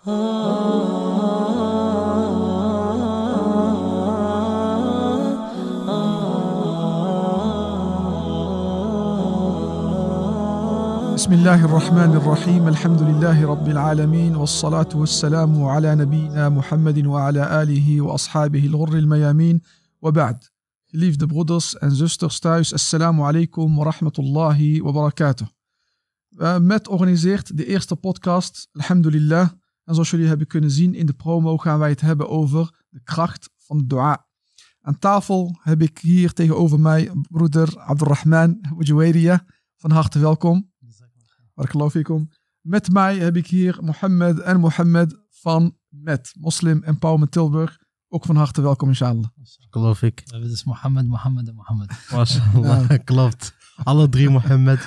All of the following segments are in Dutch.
بسم الله الرحمن الرحيم الحمد لله رب العالمين والصلاة والسلام على نبينا محمد وعلى آله وأصحابه الغر الميامين وبعد Liefde broeders en zusters thuis, assalamu alaikum wa rahmatullahi wa barakatuh. Met organiseert de eerste podcast, alhamdulillah, En zoals jullie hebben kunnen zien in de promo gaan wij het hebben over de kracht van de dua. Aan tafel heb ik hier tegenover mij broeder Abdurrahman Wajwaria. Van harte welkom. geloof ik om. Met mij heb ik hier Mohammed en Mohammed van MET, Moslim Empowerment Tilburg. Ook van harte welkom, inshallah. Geloof ik. Dat is Mohammed, Mohammed en Mohammed. Mashallah, klopt. Alle drie Mohammed.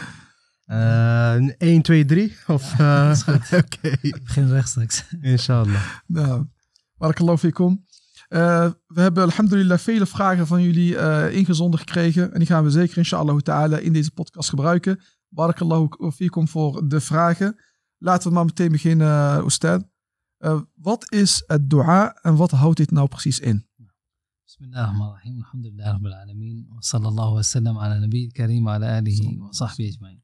1, 2, 3? Of, eh, is goed. Oké. Ik begin rechtstreeks. Inshallah. Nou, barakallahu Uh, we hebben alhamdulillah vele vragen van jullie uh, ingezonden gekregen. En die gaan we zeker inshallah in deze podcast gebruiken. Barakallahu fikum voor de vragen. Laten we maar meteen beginnen, Oestad. Uh, wat is het dua en wat houdt dit nou precies in? Bismillahirrahmanirrahim. Alhamdulillah rabbil Wa sallallahu wa sallam ala nabi karim ala alihi wa sahbihi ajma'in.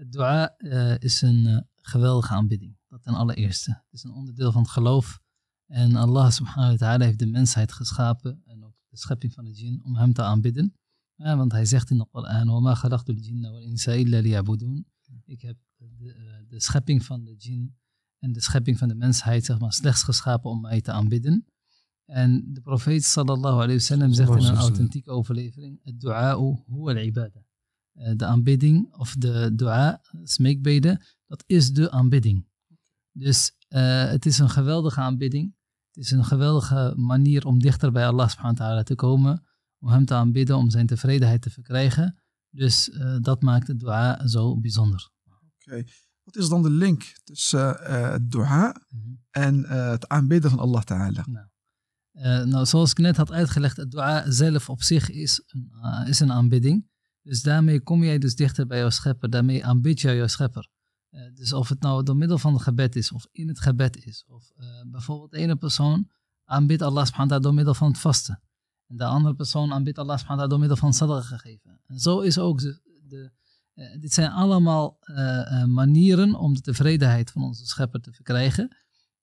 Het dua eh, is een eh, geweldige aanbidding. Dat ten allereerste. Het is een onderdeel van het geloof. En Allah subhanahu wa ta'ala heeft de mensheid geschapen en ook de schepping van de jinn om hem te aanbidden. Ja, want hij zegt in de Koran, wal insa illa Ik heb de, eh, de, schepping van de jinn en de schepping van de mensheid zeg maar, slechts geschapen om mij te aanbidden. En de profeet sallallahu alayhi wa sallam zegt in een authentieke overlevering, het dua'u huwa al-ibadah. Eh, de aanbidding of de dua, smeekbeden, dat is de aanbidding. Dus eh, het is een geweldige aanbidding. Het is een geweldige manier om dichter bij Allah subhanahu wa ta'ala te komen, om hem te aanbidden, om zijn tevredenheid te verkrijgen. Dus eh, dat maakt de dua zo bijzonder. Oké, wat is dan de link tussen uh, het dua mhm. en het aanbidden van Allah ta'ala? Nou. nou. zoals ik net had uitgelegd, het dua zelf op zich is, is een aanbidding. Dus daarmee kom jij dus dichter bij jouw schepper, daarmee aanbid jij jouw schepper. Eh, dus of het nou door middel van het gebed is, of in het gebed is, of eh, bijvoorbeeld de ene persoon aanbidt Allah subhanahu door middel van het vasten. En de andere persoon aanbidt Allah subhanahu door middel van sadaqah gegeven. En zo is ook de, de eh, dit zijn allemaal manieren om de tevredenheid van onze schepper te verkrijgen.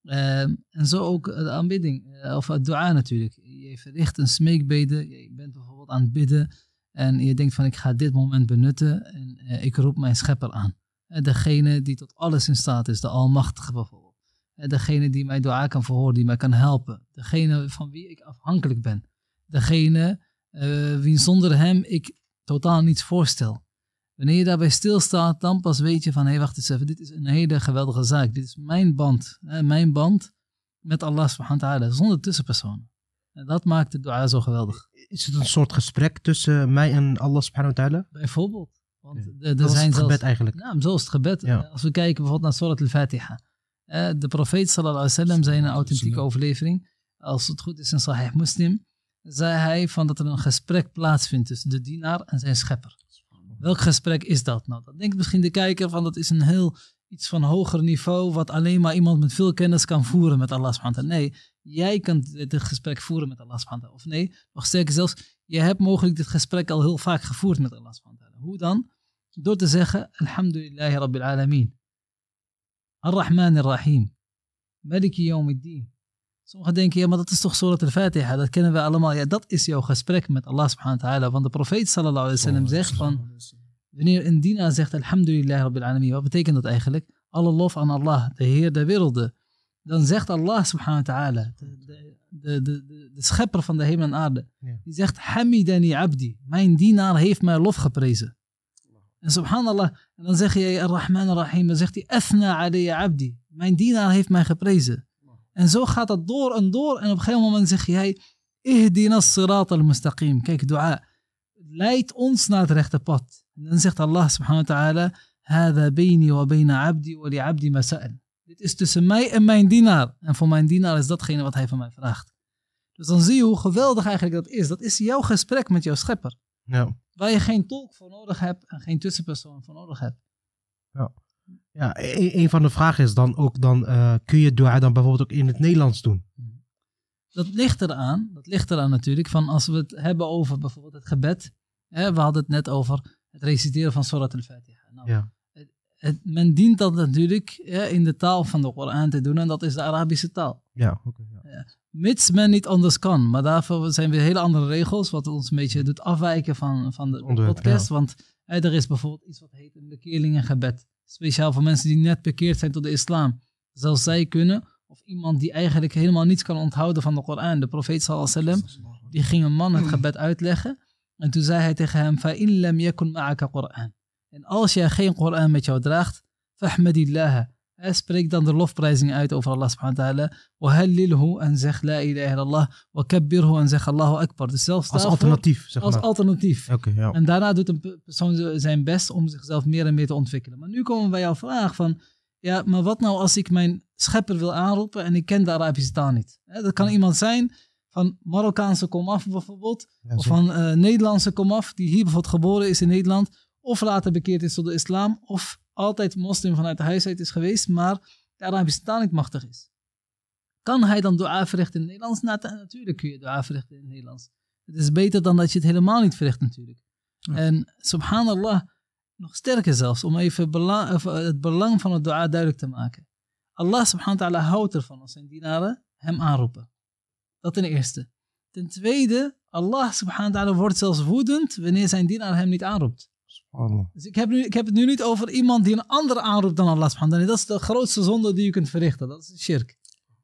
Ehm, en zo ook de aanbidding, of het dua natuurlijk. Je verricht een smeekbede, je bent bijvoorbeeld aan het bidden, en je denkt van ik ga dit moment benutten en eh, ik roep mijn schepper aan. Eh, degene die tot alles in staat is, de Almachtige bijvoorbeeld. Eh, degene die mij dua kan verhoren, die mij kan helpen. Degene van wie ik afhankelijk ben. Degene wie zonder hem ik totaal niets voorstel. Wanneer je daarbij stilstaat, dan pas weet je van hé hey, wacht eens even, dit is een hele geweldige zaak. Dit is mijn band, mijn band met Allah subhanahu wa ta'ala, zonder tussenpersonen dat maakt de dua zo geweldig. Is het een soort gesprek tussen mij en Allah subhanahu wa ta'ala? Bijvoorbeeld. Want eh, er zijn het gebed eigenlijk. Nou, zo het gebed. Eh, als we kijken bijvoorbeeld naar Surat al-Fatiha. Eh, de profeet sallallahu alaihi wasallam zei in een authentieke overlevering, als het goed is in Sahih Muslim, zei hij van dat er een gesprek plaatsvindt tussen de dienaar en zijn schepper. Welk gesprek is dat? Nou, dan denkt misschien de kijker van dat is een heel iets van hoger niveau, wat alleen maar iemand met veel kennis kan voeren met Allah subhanahu Nee, jij kan dit gesprek voeren met Allah subhanahu Of nee, nog sterker zelfs, je hebt mogelijk dit gesprek al heel vaak gevoerd met Allah subhanahu Hoe dan? Door te zeggen, Alhamdulillah Rabbil Alameen. Ar-Rahman Ar-Rahim. Maliki Yawmiddin. Sommigen denken, ja, maar dat is toch Surat al-Fatiha, dat kennen we allemaal. Ja, dat is jouw gesprek met Allah subhanahu wa ta'ala. Want de profeet sallallahu alaihi wasallam zegt van, wanneer een Dina zegt, Alhamdulillah Rabbil Alameen, wat betekent dat eigenlijk? Alle lof aan Allah, de Heer der werelden dan zegt Allah subhanahu wa ta'ala, de, de, de, de, schepper van de hemel en aarde, die zegt, Hamidani abdi, mijn dienaar heeft mij lof geprezen. En subhanallah, en dan zeg je, Ar-Rahman Ar-Rahim, dan zegt hij, Athna alayya abdi, mijn dienaar heeft mij geprezen. En zo gaat dat door en door, en op een gegeven moment zeg jij, Ihdina sirat al-mustaqim, kijk, dua, leid ons naar het rechte pad. En dan zegt Allah subhanahu wa ta'ala, wa بيني abdi wa li abdi سأل. Dit is tussen mij en mijn dienaar. En voor mijn dienaar is datgene wat hij van mij vraagt. Dus dan zie je hoe geweldig eigenlijk dat is. Dat is jouw gesprek met jouw schepper. Ja. Waar je geen tolk voor nodig hebt en geen tussenpersoon voor nodig hebt. Ja, ja e-, e-, een, van de vragen is dan ook, dan, eh, kun je dua dan bijvoorbeeld ook in het Nederlands doen? Dat ligt eraan, dat ligt eraan natuurlijk, van als we het hebben over bijvoorbeeld het gebed. Hè, we hadden het net over het reciteren van Surat al-Fatiha. Nou, ja men dient dat natuurlijk in de taal van de Koran te doen en dat is de Arabische taal. Ja, okay, ja. Mits men niet anders kan, maar daarvoor zijn weer hele andere regels, wat ons een beetje doet afwijken van, van de podcast. Want er is bijvoorbeeld iets wat heet een bekeerlingengebed. Speciaal voor mensen die net bekeerd zijn tot de islam. Zelfs zij kunnen, of iemand die eigenlijk helemaal niets kan onthouden van de Koran. De profeet sallallahu die ging een man het gebed uitleggen. En toen zei hij tegen hem, "Fain lam يَكُنْ ma'aka Quran." En als jij geen Koran met jou draagt, fahmadillah. Spreek dan de lofprijzing uit over Allah subhanahu wa ta'ala. en zeg la ilaha illallah. Wakabbirhu en zeg Allahu akbar. Dus als alternatief, zeg maar. Als alternatief. Okay, ja. En daarna doet een persoon zijn best om zichzelf meer en meer te ontwikkelen. Maar nu komen we bij jouw vraag van... Ja, maar wat nou als ik mijn schepper wil aanroepen en ik ken de Arabische taal niet? Dat kan iemand zijn van Marokkaanse komaf bijvoorbeeld. of van uh, Nederlandse komaf, die hier bijvoorbeeld geboren is in Nederland of later bekeerd is tot de islam, of altijd moslim vanuit de huisheid is geweest, maar de Arabische taal niet machtig is. Kan hij dan dua verrichten in het Nederlands? natuurlijk kun je dua verrichten in het Nederlands. Het is beter dan dat je het helemaal niet verricht natuurlijk. En subhanallah, nog sterker zelfs, om even eh, het belang van het dua duidelijk te maken. Allah subhanahu wa ta'ala houdt ervan als zijn dienaren hem aanroepen. Dat ten eerste. Ten tweede, Allah subhanahu wa ta'ala wordt zelfs woedend wanneer zijn dienaar hem niet aanroept. Oh, dus ik heb, nu, ik heb het nu niet over iemand die een ander aanroept dan Allah subhanahu wa Dat is de grootste zonde die je kunt verrichten. Dat is shirk.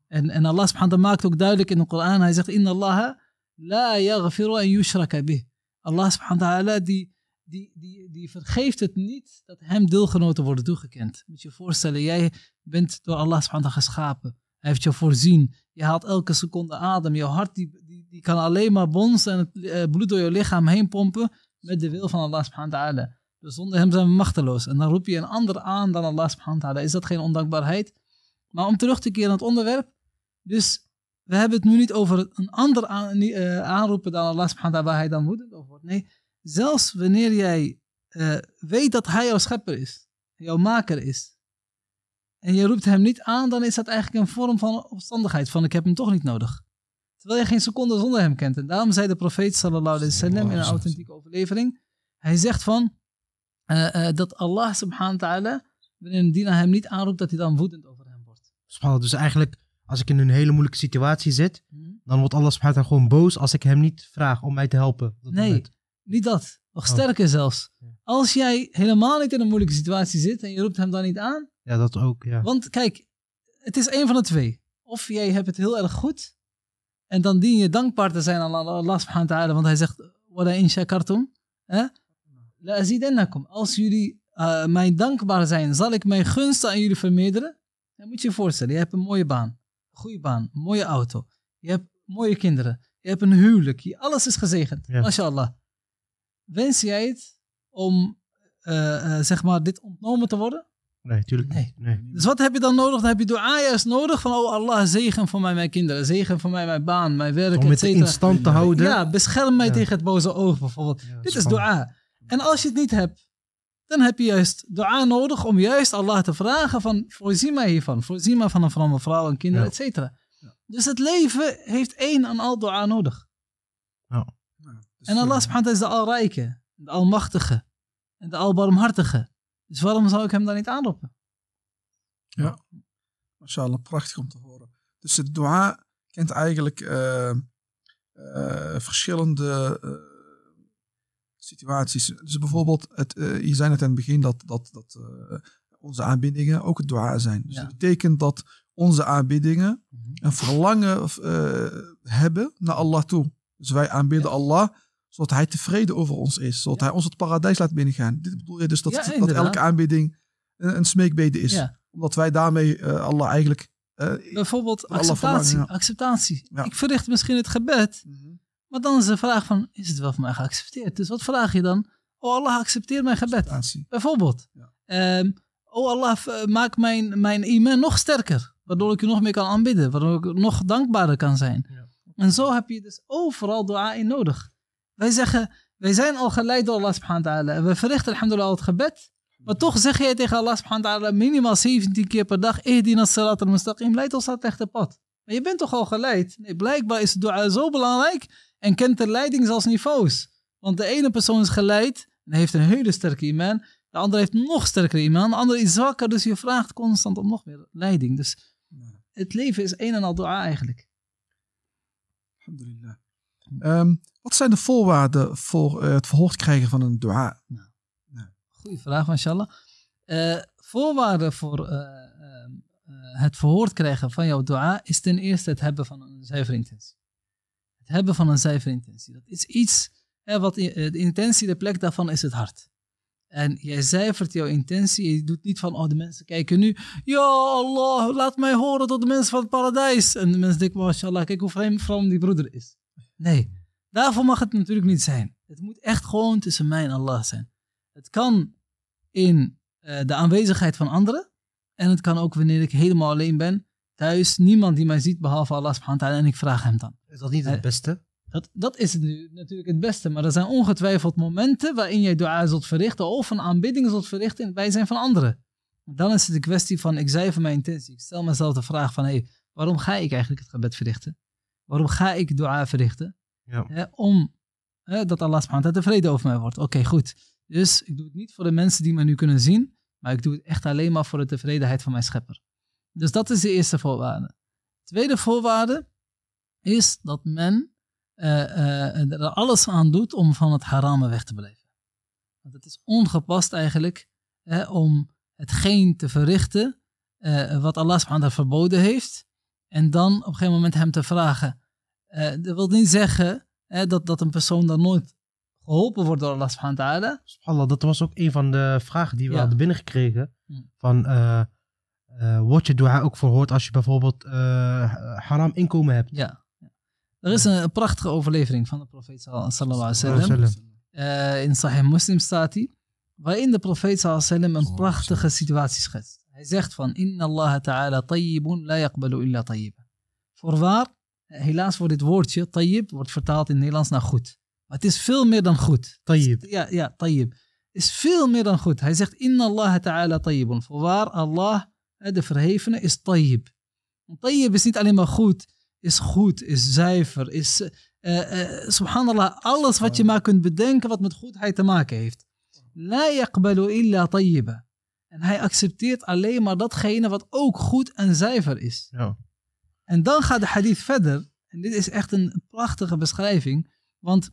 En, en Allah subhanahu wa maakt ook duidelijk in de Koran. Hij zegt, inna Allah la yaghfiru an yushraka bih. Allah subhanahu wa die, die, die, die vergeeft het niet dat hem deelgenoten worden toegekend. Moet je je voorstellen, jij bent door Allah subhanahu wa geschapen. Hij heeft je voorzien. Je haalt elke seconde adem. je hart die, die, die kan alleen maar bonzen en het eh, bloed door je lichaam heen pompen met de wil van Allah subhanahu wa ta'ala zonder hem zijn we machteloos. En dan roep je een ander aan dan Allah subhanahu wa ta'ala. Is dat geen ondankbaarheid? Maar om terug te keren naar het onderwerp. Dus we hebben het nu niet over een ander eh, aanroepen dan Allah subhanahu wa ta'ala waar hij dan moet over Nee, zelfs wanneer jij eh, weet dat hij jouw schepper is. Jouw maker is. En je roept hem niet aan, dan is dat eigenlijk een vorm van opstandigheid. Van ik heb hem toch niet nodig. Terwijl je geen seconde zonder hem kent. En daarom zei de profeet sallallahu alaihi wasallam in een authentieke overlevering. Hij zegt van... Eh, eh, dat Allah subhanahu wa ta'ala, wanneer een hem niet aanroept, dat hij dan woedend over hem wordt. dus eigenlijk als ik in een hele moeilijke situatie zit, hmm? dan wordt Allah subhanahu wa ta'ala gewoon boos als ik hem niet vraag om mij te helpen. nee, niet dat. Nog oh. sterker zelfs. Als jij helemaal niet in een moeilijke situatie zit en je roept hem dan niet aan. Ja, dat ook, ja. Want kijk, het is één van de twee. Of jij hebt het heel erg goed en dan dien je dankbaar te zijn aan Allah subhanahu wa ta'ala, want hij zegt, wada in shakartum. Hè? لأزيدنكم. Als jullie eh, mij dankbaar zijn, zal ik mijn gunsten aan jullie vermeerderen. Dan moet je je voorstellen, je hebt een mooie baan, goede baan, mooie auto. Je hebt mooie kinderen, je hebt een huwelijk. alles is gezegend, mashallah. Wens jij het om, eh, eh, zeg maar, dit ontnomen te worden? Nee, natuurlijk nee. niet. Dus wat heb je dan nodig? Dan heb je juist nodig van, oh Allah, zegen voor mij mijn kinderen, zegen voor mij mijn baan, mijn werk, Om het in stand te houden. Ja, bescherm mij tegen het boze oog bijvoorbeeld. dit is du'a. En als je het niet hebt, dan heb je juist dua nodig om juist Allah te vragen van voorzien mij hiervan. Voorzien mij van een vrouw, een vrouw en kinderen, ja. cetera. Dus het leven heeft één en al dua nodig. Dus, en Allah eh, subhanahu is de alrijke, de almachtige en de albarmhartige. Dus waarom zou ik hem dan niet aanroepen? Ja, mashallah, prachtig om te horen. Dus het dua kent eigenlijk eh, eh, verschillende situaties. Dus bijvoorbeeld, het, uh, je zei net in het begin dat, dat, dat eh, onze aanbiedingen ook het dwaar zijn. Dus dat betekent dat onze aanbiedingen mhm. een verlangen eh, hebben naar Allah toe. Dus wij aanbidden Allah zodat hij tevreden over ons is. Zodat hij ons het paradijs laat binnengaan. Dit bedoel je dus dat, dat elke aanbidding een, een smeekbede is. Omdat wij daarmee Allah eigenlijk... Bijvoorbeeld acceptatie. acceptatie. Ik verricht misschien het gebed... Mhm. Maar dan is de vraag van, is het wel van mij geaccepteerd? Dus wat vraag je dan? Oh Allah, accepteer mijn gebed. Bijvoorbeeld. Ja. Ehm, oh Allah, eh, maak mijn, mijn iman nog sterker. Waardoor ik u nog meer kan aanbidden. Waardoor ik nog dankbaarder kan zijn. En zo heb je dus overal dua in nodig. Wij zeggen, wij zijn al geleid door Allah subhanahu wa ta'ala. we verrichten alhamdulillah het gebed. Maar toch zeg jij tegen Allah subhanahu wa ta'ala minimaal 17 keer per dag. Ihdina salat al-mustaqim. Leid ons naar het echte pad. Maar je bent toch al geleid? Nee, blijkbaar is dua zo belangrijk en kent de leiding als niveaus. Want de ene persoon is geleid en heeft een hele sterke iman. De andere heeft nog sterkere iman. De andere is zwakker, dus je vraagt constant om nog meer leiding. Dus het leven is een en al dua eigenlijk. Alhamdulillah. Ehm, wat zijn de voorwaarden voor eh, het verhoord krijgen van een dua? Nou, goeie vraag, mashallah. Uh, eh, voorwaarden voor eh, ehm, het verhoord krijgen van jouw dua is ten eerste het hebben van een zuivere intentie. Het hebben van een zuivere intentie. Dat is iets, hè, wat, eh, de intentie, de plek daarvan is het hart. En jij zuivert jouw intentie. Je doet niet van, oh, de mensen kijken nu. Ja, Allah, laat mij horen tot de mensen van het paradijs. En de mensen denken, mashallah, kijk hoe vreemd vrouw die broeder is. Nee, daarvoor mag het natuurlijk niet zijn. Het moet echt gewoon tussen mij en Allah zijn. Het kan in eh, de aanwezigheid van anderen. En het kan ook wanneer ik helemaal alleen ben. Thuis, niemand die mij ziet behalve Allah subhanahu wa ta'ala en ik vraag hem dan. Is dat niet het eh, beste? Dat, dat is natuurlijk het beste, maar er zijn ongetwijfeld momenten waarin jij dua zult verrichten of een aanbidding zult verrichten in zijn van anderen. Dan is het de kwestie van, ik zei van mijn intentie, ik stel mezelf de vraag van, hé, hey, waarom ga ik eigenlijk het gebed verrichten? Waarom ga ik dua verrichten? Ja. om dat Allah subhanahu wa ta'ala tevreden over mij wordt. Oké, goed. Dus ik doe het niet voor de mensen die mij nu kunnen zien, maar ik doe het echt alleen maar voor de tevredenheid van mijn schepper. Dus dat is de eerste voorwaarde. Tweede voorwaarde is dat men eh, eh, er alles aan doet om van het harame weg te blijven. Want het is ongepast eigenlijk hè, om hetgeen te verrichten uh, wat Allah subhanahu verboden heeft. En dan op een gegeven moment hem te vragen. dat wil niet zeggen hè, dat, dat een persoon dan nooit geholpen wordt door Allah subhanahu Subhanallah, dat was ook een van de vragen die we hadden binnengekregen. Hmm. Van uh, eh, wordt je dua ook verhoord als je bijvoorbeeld eh, haram inkomen hebt. Ja. Er is een prachtige overlevering van de profeet sallallahu alaihi wasallam. Eh, in Sahih Muslim staat hij, waarin de profeet sallallahu alaihi wasallam een prachtige situatie schetst. Hij zegt van, inna Allah ta'ala tayyibun la yaqbalu illa tayyiba. Voorwaar, helaas voor dit woordje, tayyib wordt vertaald in het Nederlands naar goed. Maar het is veel meer dan goed. Tayyib. Ja, ja, tayyib. Is veel meer dan goed. Hij zegt, inna Allah ta'ala tayyibun. Voorwaar, Allah de verhevene is tayyib. Tayyib is niet alleen maar goed, is goed, is zuiver, is, eh, eh, eh, subhanallah, alles wat je maar kunt bedenken wat met goedheid te maken heeft. La yaqbalu illa tayyiba. En hij accepteert alleen maar datgene wat ook goed en zuiver is. Ja. En dan gaat de hadith verder. En dit is echt een prachtige beschrijving. Want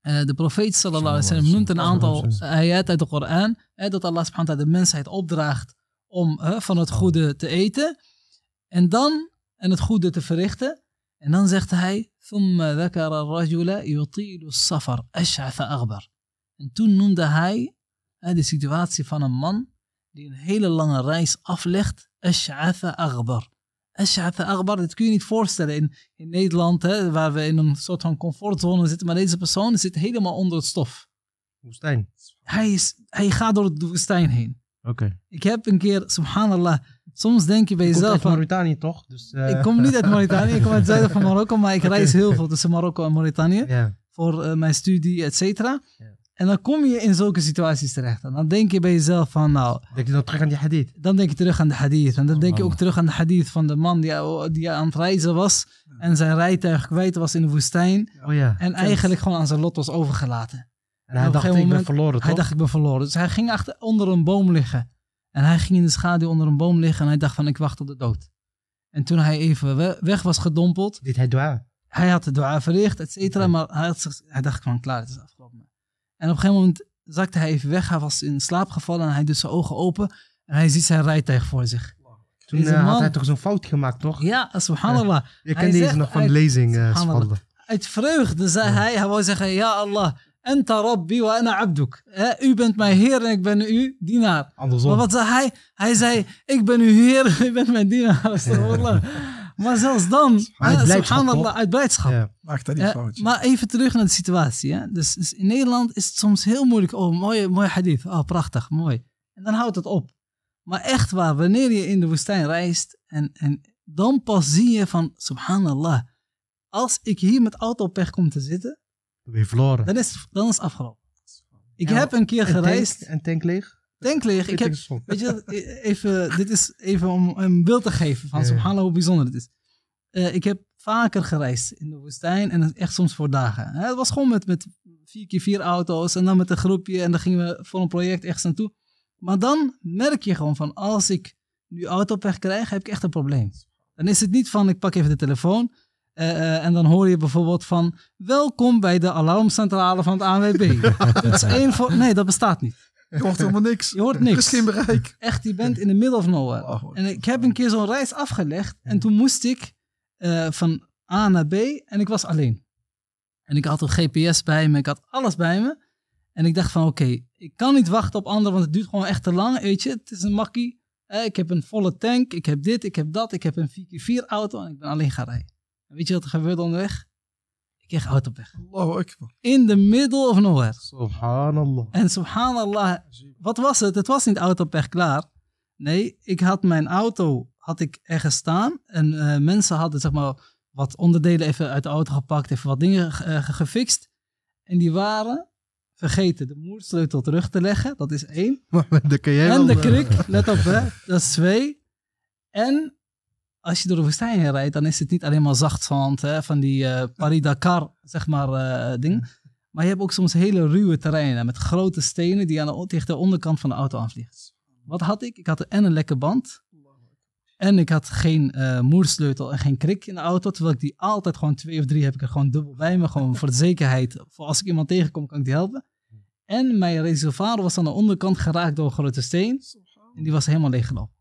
de profeet sallallahu alaihi wasallam noemt een aantal ayat uit de Koran. dat Allah subhanahu wa ta'ala de mensheid opdraagt om van het goede te eten en dan en het goede te verrichten. En dan zegt hij, safar aghbar En toen noemde hij de situatie van een man die een hele lange reis aflegt, أشعث aghbar Ash'ath aghbar dat kun je niet voorstellen in, in Nederland, hè, waar we in een soort van comfortzone zitten. Maar deze persoon zit helemaal onder het stof. Woestijn. Hij, is, hij gaat door het woestijn heen. Oké. Ik heb een keer, subhanallah, soms denk je bij jezelf... uit Mauritanië toch? Dus, Ik eh, kom niet uit Mauritanië, ik kom uit het zuiden van Marokko, maar ik reis heel veel tussen Marokko en Mauritanië. Voor eh, mijn studie, et cetera. En dan kom je in zulke situaties terecht. En dan denk je bij jezelf van nou... Denk je dan terug aan die hadith? Dan denk je terug aan de hadith. En dan denk je ook terug aan de hadith van de man die, oh, die aan het reizen was. En zijn rijtuig kwijt was in de woestijn. Oh ja. En eigenlijk gewoon aan zijn lot was overgelaten. En hij dacht, ik ben verloren, toch? Hij dacht, ik ben verloren. Dus hij ging achter, onder een boom liggen. En hij ging in de schaduw onder een boom liggen en hij dacht van, ik wacht op de dood. En toen hij even weg was gedompeld... deed hij Hij had de dua verricht, et cetera. Maar hij, had, hij dacht van, klaar, het is afgelopen. En op een gegeven moment zakte hij even weg. Hij was in slaap gevallen en hij doet zijn ogen open. En hij ziet zijn rijtuig voor zich. Toen eh, man, had hij toch zo'n fout gemaakt, toch? Ja, subhanallah. je kent deze nog van de lezing, uh, Uit vreugde zei hij, hij wou zeggen, ja Allah, ta Rabbi wa ana abduk. u bent mijn heer en ik ben uw dienaar. Andersom. Maar wat zei hij? Hij zei, ik ben uw heer en u bent mijn dienaar. maar zelfs dan, uit, subhanallah, uit blijdschap. Ja, dat niet Maar even terug naar de situatie. Hè? Dus, dus, in Nederland is het soms heel moeilijk. Oh, mooi, mooie hadith. Oh, prachtig, mooi. En dan houdt het op. Maar echt waar, wanneer je in de woestijn reist, en, en dan pas zie je van, subhanallah, als ik hier met auto weg kom te zitten, dan is, dan is afgelopen. Ik heb een keer gereisd. en tank leeg? Tank leeg. Ik heb, weet je, e- even, dit is even om een beeld te geven van zo'n ja. hoe bijzonder het is. Eh, ik heb vaker gereisd in de woestijn en echt soms voor dagen. Het was gewoon met, met vier keer vier auto's en dan met een groepje en dan gingen we voor een project ergens naartoe. Maar dan merk je gewoon van als ik nu auto op krijg, heb ik echt een probleem. Dan is het niet van ik pak even de telefoon, eh, eh, en dan hoor je bijvoorbeeld van: Welkom bij de alarmcentrale van het ANWB. dat is één voor. Nee, dat bestaat niet. Je hoort helemaal niks. Je hoort niks. geen bereik. Echt, je bent in de middle of nowhere. en ik heb een keer zo'n reis afgelegd. En toen moest ik eh, van A naar B. En ik was alleen. En ik had een GPS bij me. Ik had alles bij me. En ik dacht van oké, ik kan niet wachten op anderen. Want het duurt gewoon echt te lang. Weet je, het is een makkie. ik heb een volle tank. Ik heb dit, ik heb dat. Ik heb een 4 4 auto. En ik ben alleen gaan rijden. Weet je wat er gebeurde onderweg? Ik kreeg weg. Allahu Akbar. In the middle of nowhere. Subhanallah. En subhanallah, wat was het? Het was niet weg klaar. Nee, ik had mijn auto had ik ergens staan. En eh, mensen hadden zeg maar wat onderdelen even uit de auto gepakt. Even wat dingen eh, gefixt. En die waren vergeten de moersleutel terug te leggen. Dat is één. Maar de en de eh. krik, let op hè. Dat is twee. En als je door de woestijn heen rijdt, dan is het niet alleen maar zacht zand, hè, van die uh, eh, Paris-Dakar, zeg maar, eh, ding. Maar je hebt ook soms hele ruwe terreinen met grote stenen die aan de, tegen de onderkant van de auto aanvliegen. Wat had ik? Ik had en een lekke band. En ik had geen eh, moersleutel en geen krik in de auto. Terwijl ik die altijd gewoon twee of drie heb ik er gewoon dubbel bij me. Gewoon voor de zekerheid. Voor als ik iemand tegenkom, kan ik die helpen. En mijn reservoir was aan de onderkant geraakt door een grote steen. En die was helemaal leeggelopen.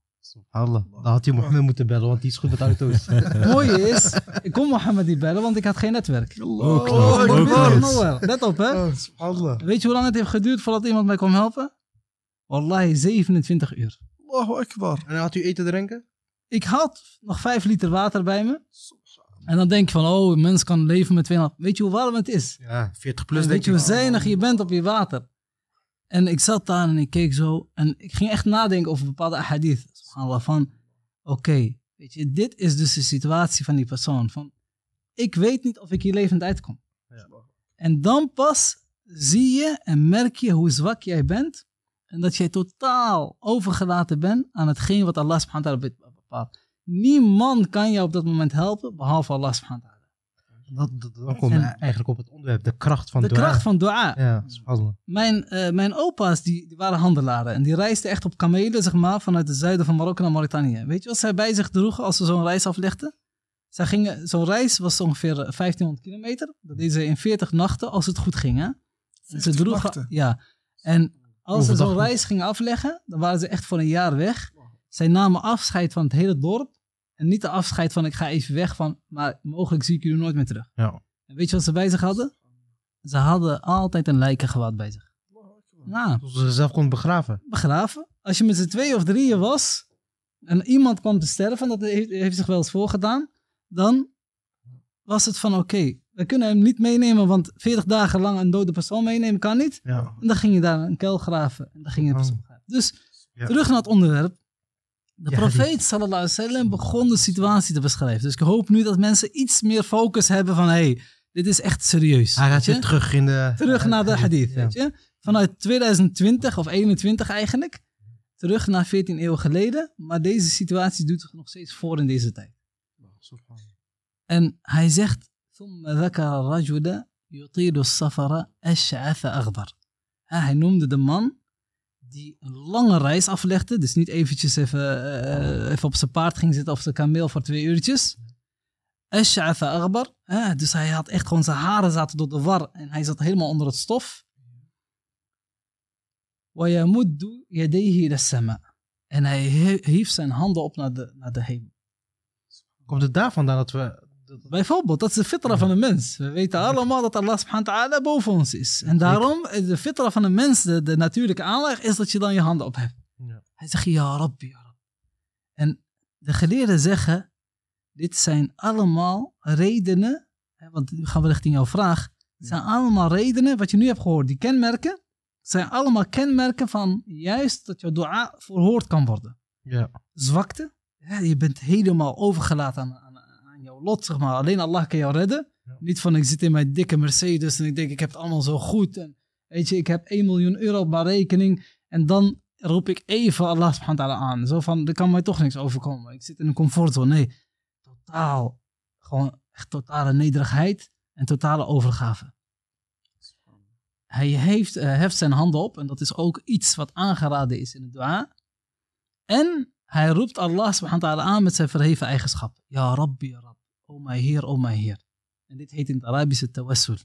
Allah, Dan had je Mohammed moeten bellen, want die is goed met auto's. Het mooie is, ik kon Mohammed niet bellen, want ik had geen netwerk. Ook oh, nou Let op, hè. Subhanallah. Weet je hoe lang het heeft geduurd voordat iemand mij kon helpen? Wallahi, 27 uur. Allahu akbar. En had u eten drinken? Ik had nog 5 liter water bij me. En dan denk je van, oh, een mens kan leven met 2,5. Weet je hoe warm het is? Ja, 40 plus en Weet je hoe zuinig je bent op je water? En ik zat daar en ik keek zo. En ik ging echt nadenken over bepaalde hadith subhanallah, van oké, weet je, dit is dus de situatie van die persoon. Van ik weet niet of ik hier levend uitkom. En dan pas zie je en merk je hoe zwak jij bent en dat jij totaal overgelaten bent aan hetgeen wat Allah subhanahu wa ta'ala bepaalt. Niemand kan je op dat moment helpen behalve Allah subhanahu wa ta'ala dat, dat kom en, eigenlijk op het onderwerp, de kracht van de dua. De kracht van dua. Ja, mijn, eh, mijn opa's die, die, waren handelaren en die reisden echt op kamelen, zeg maar, vanuit het zuiden van Marokko naar Mauritanië. Weet je wat zij bij zich droegen als ze zo'n reis aflegden? Zij gingen, zo'n reis was ongeveer 1500 eh, kilometer. Dat deden ze in 40 nachten als het goed ging. Hè? ze droegen, ja. En als ze zo'n reis gingen afleggen, dan waren ze echt voor een jaar weg. Zij namen afscheid van het hele dorp. En niet de afscheid van ik ga even weg van, maar mogelijk zie ik jullie nooit meer terug. Ja. En weet je wat ze bij zich hadden? Ze hadden altijd een lijkengewaad bij zich. Nou, Zodat ze zelf kon begraven. Begraven. Als je met z'n twee of drieën was en iemand kwam te sterven, dat heeft, heeft zich wel eens voorgedaan, dan was het van oké, we kunnen hem niet meenemen, want 40 dagen lang een dode persoon meenemen kan niet. Ja. En dan ging je daar een kuil graven en dan ging je persoon oh. graven. Dus terug naar het onderwerp. De profeet alaihi wasallam begon de situatie te beschrijven. Dus ik hoop nu dat mensen iets meer focus hebben van hey, dit is echt serieus. Hij gaat weer terug in de terug naar de hadith, weet je? Vanuit 2020 of 21 eigenlijk terug naar 14 eeuw geleden, maar deze situatie doet zich nog steeds voor in deze tijd. En hij zegt hij noemde de man die een lange reis aflegde. Dus niet eventjes even, eh, even op zijn paard ging zitten of zijn kameel voor twee uurtjes. Ash'afa Akbar. dus hij had echt gewoon zijn haren zaten door de war en hij zat helemaal onder het stof. deed hier de السَّمَاءِ En hij hief zijn handen op naar de, naar de hemel. Komt het daar vandaan dat we Bijvoorbeeld, dat is de fitra van de mens. We weten allemaal dat Allah subhanahu wa ta'ala boven ons is. En daarom, de fitra van de mens, de, natuurlijke aanleg, is dat je dan je handen op hebt. Ja. Hij zegt, ja Rabbi, ja Rabbi. En de geleerden zeggen, dit zijn allemaal redenen, hè, want nu gaan we richting jouw vraag. Het zijn allemaal redenen, wat je nu hebt gehoord, die kenmerken, zijn allemaal kenmerken van juist dat jouw dua verhoord kan worden. Ja. Zwakte, je bent helemaal overgelaten aan, lot, Alleen Allah kan jou redden. Niet van ik zit in mijn dikke Mercedes en ik denk ik heb het allemaal zo goed. En weet je, ik heb 1 miljoen euro op mijn rekening. En dan roep ik even Allah subhanahu wa ta'ala aan. Zo van, er kan mij toch niks overkomen. Ik zit in een comfortzone. Nee, totaal. Gewoon echt totale nederigheid en totale overgave. Hij heeft, eh, heft zijn handen op en dat is ook iets wat aangeraden is in het dua. En hij roept Allah subhanahu wa ta'ala aan met zijn verheven eigenschap. Ja Rabbi, ya Rabbi oh my heer, oh my heer. En dit heet in het Arabische het tawassul.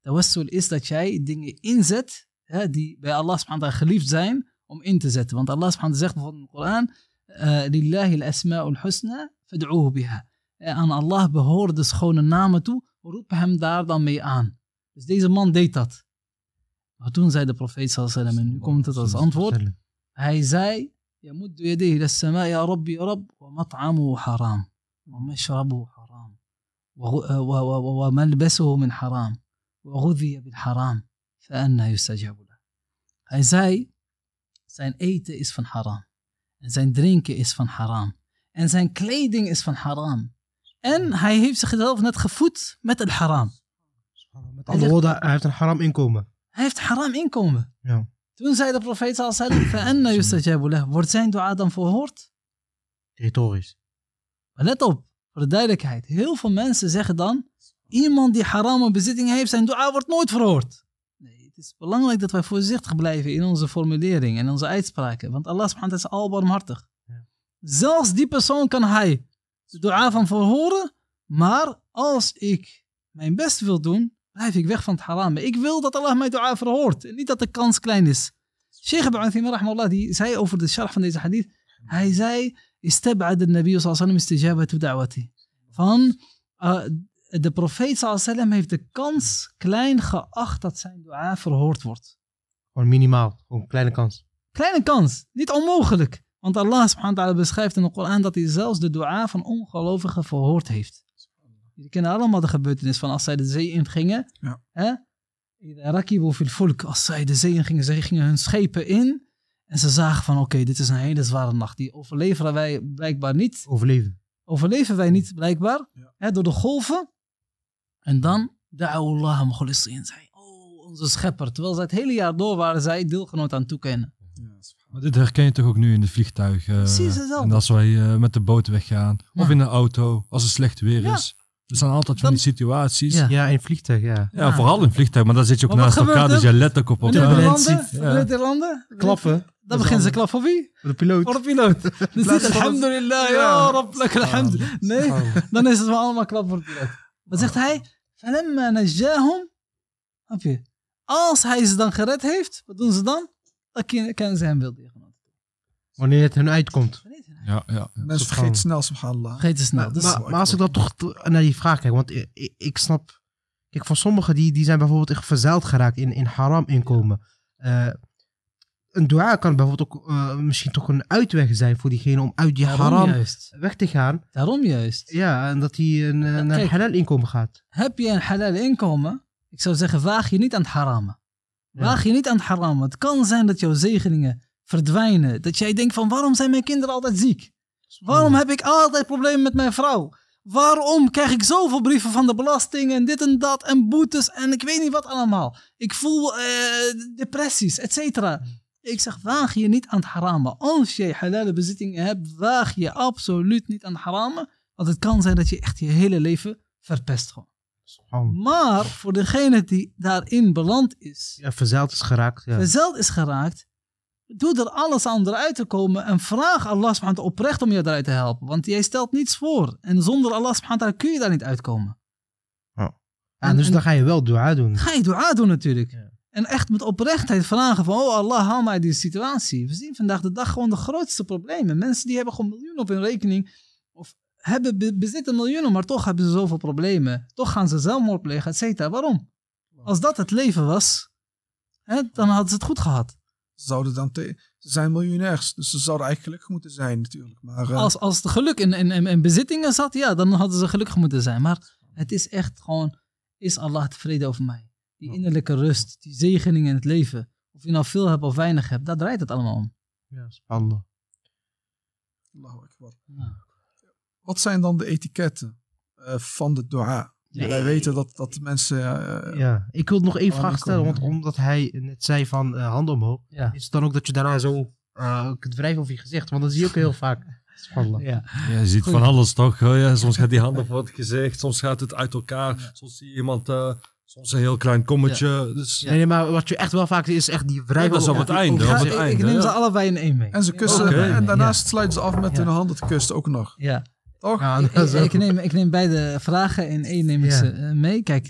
Tawassul is dat jij dingen inzet hè, die bij Allah subhanahu wa ta'ala geliefd zijn om in te zetten. Want Allah subhanahu wa ta'ala zegt bijvoorbeeld in de Koran, eh, Lillahi al-asma'ul husna, fad'uhu biha. Aan Allah behoren de schone namen toe, roep hem daar dan mee aan. Dus deze man deed dat. Maar toen zei de profeet sallallahu en nu komt het als antwoord. Hij zei, je moet je deed, ya rabbi, ya rab, wa mat'amu haram, wa hij zei, zijn eten is van haram. zijn drinken is van haram. En zijn kleding is van haram. En hij heeft zichzelf net gevoed met het haram. hij heeft een haram inkomen. Hij heeft haram inkomen. Toen zei de profeet sallallahu wordt zijn door Adam verhoord? Retorisch. Let op de duidelijkheid, heel veel mensen zeggen dan, iemand die harame bezittingen heeft, zijn dua wordt nooit verhoord. Nee, het is belangrijk dat wij voorzichtig blijven in onze formulering en onze uitspraken. Want Allah subhanahu is albarmhartig. Ja. Zelfs die persoon kan hij de dua van verhoren. Maar als ik mijn best wil doen, blijf ik weg van het haram. Ik wil dat Allah mijn dua verhoort. En niet dat de kans klein is. Sheikh Ibn Uthaymin die zei over de sharh van deze hadith. Hij zei, استبعد النبي صلى الله عليه وسلم استجابة دعوته. Van eh, de profeet sallallahu wasallam heeft de kans klein geacht dat zijn dua verhoord wordt. Gewoon minimaal, gewoon kleine kans. Kleine kans, niet onmogelijk. Want Allah subhanahu wa ta'ala beschrijft in de Koran dat hij zelfs de dua van ongelovigen verhoord heeft. Jullie kennen allemaal de gebeurtenis van als zij de zee ingingen. Ja. Hè? fil fulk, als zij de zee gingen, ze gingen hun schepen in. En ze zagen van, oké, dit is een hele zware nacht. Die overleveren wij blijkbaar niet. Overleven. Overleven wij niet blijkbaar. Hè, door de golven. En dan, da'awullah en zei: oh, onze schepper. Terwijl ze het hele jaar door waren zij deelgenoot aan toekennen. Maar dit herken je toch ook nu in de vliegtuig? Uh, Precies hetzelfde. En als wij eh, met de boot weggaan. Of in de auto, als het slecht weer is. Er zijn altijd van die situaties. Ja, in vliegtuig, ja. ja. vooral in vliegtuig, maar dan zit je ook naast elkaar, dus je let ook op elkaar. In Klappen dan beginnen ze klap voor wie? Voor de piloot. Voor de piloot. Dus alhamdulillah, ja lak Nee, dan is het wel allemaal klap voor de piloot. Wat zegt hij? Falemma Als hij ze dan gered heeft, wat doen ze dan? Dan kennen ze hem wel Wanneer het hun uitkomt. Ja, ja. Mensen vergeten snel, subhanallah. Vergeten snel. maar, als ik dan toch naar die vraag kijk, want ik, snap... Kijk, voor sommigen die, die zijn bijvoorbeeld echt verzeild geraakt in, in haram inkomen. Eh, een dua kan bijvoorbeeld ook eh, misschien toch een uitweg zijn voor diegene om uit die haram weg te gaan. Daarom juist. Ja, en dat hij een, ja, naar een halal inkomen gaat. Heb je een halal inkomen, ik zou zeggen, waag je niet aan het haramen. Waag je niet aan het haramen. Het kan zijn dat jouw zegeningen verdwijnen. Dat jij denkt van, waarom zijn mijn kinderen altijd ziek? Waarom hmm. heb ik altijd problemen met mijn vrouw? Waarom krijg ik zoveel brieven van de belasting en dit en dat en boetes en ik weet niet wat allemaal? Ik voel eh, depressies, et cetera. Hmm. Ik zeg, waag je niet aan het haramen. Als je halale bezittingen hebt, waag je absoluut niet aan het haramen. Want het kan zijn dat je echt je hele leven verpest gewoon. Maar voor degene die daarin beland is. Ja, is geraakt. Ja. is geraakt. Doe er alles aan om eruit te komen. En vraag Allah subhanahu oprecht om je eruit te helpen. Want jij stelt niets voor. En zonder Allah subhanahu kun je daar niet uitkomen. Oh. En, dus dan ga je wel dua doen. Ga je dua doen natuurlijk. Ja. En echt met oprechtheid vragen van, oh Allah, haal mij die situatie. We zien vandaag de dag gewoon de grootste problemen. Mensen die hebben gewoon miljoenen op hun rekening. Of hebben, bezitten miljoenen, maar toch hebben ze zoveel problemen. Toch gaan ze zelfmoord plegen, et cetera. Waarom? Als dat het leven was, hè, dan hadden ze het goed gehad. Ze zouden dan ze zijn miljonairs, dus ze zouden eigenlijk gelukkig moeten zijn natuurlijk. Maar, eh, als, als het geluk in, in, in bezittingen zat, ja, dan hadden ze gelukkig moeten zijn. Maar het is echt gewoon, is Allah tevreden over mij? Die innerlijke rust, die zegening in het leven. Of je nou veel hebt of weinig hebt, daar draait het allemaal om. Ja, spannend. Allahu Akbar. Wat zijn dan de etiketten eh, van de dua? Wij weten dat, dat de mensen... Eh, ja, ik wil nog één oh, vraag stellen, want omdat hij net zei van uh, eh, hand omhoog, is het dan ook dat je daarna zo kunt wrijven over je gezicht? Want dat zie je ook heel vaak. Spannend. Ja. je ziet van alles toch? soms gaat die handen voor het gezicht, soms gaat het uit elkaar, soms zie je iemand Soms een heel klein kommetje. Dus- nee, maar wat je echt wel vaak ziet, is echt die wrijven. dat is op het einde. Op het einde ik neem ze allebei in één mee. En ze kussen. En daarnaast sluiten ze af met hun handen te kussen ook nog. Ja. Toch? Ja, ik, neem, ik neem beide vragen in één neem ik ze eh, mee. Kijk,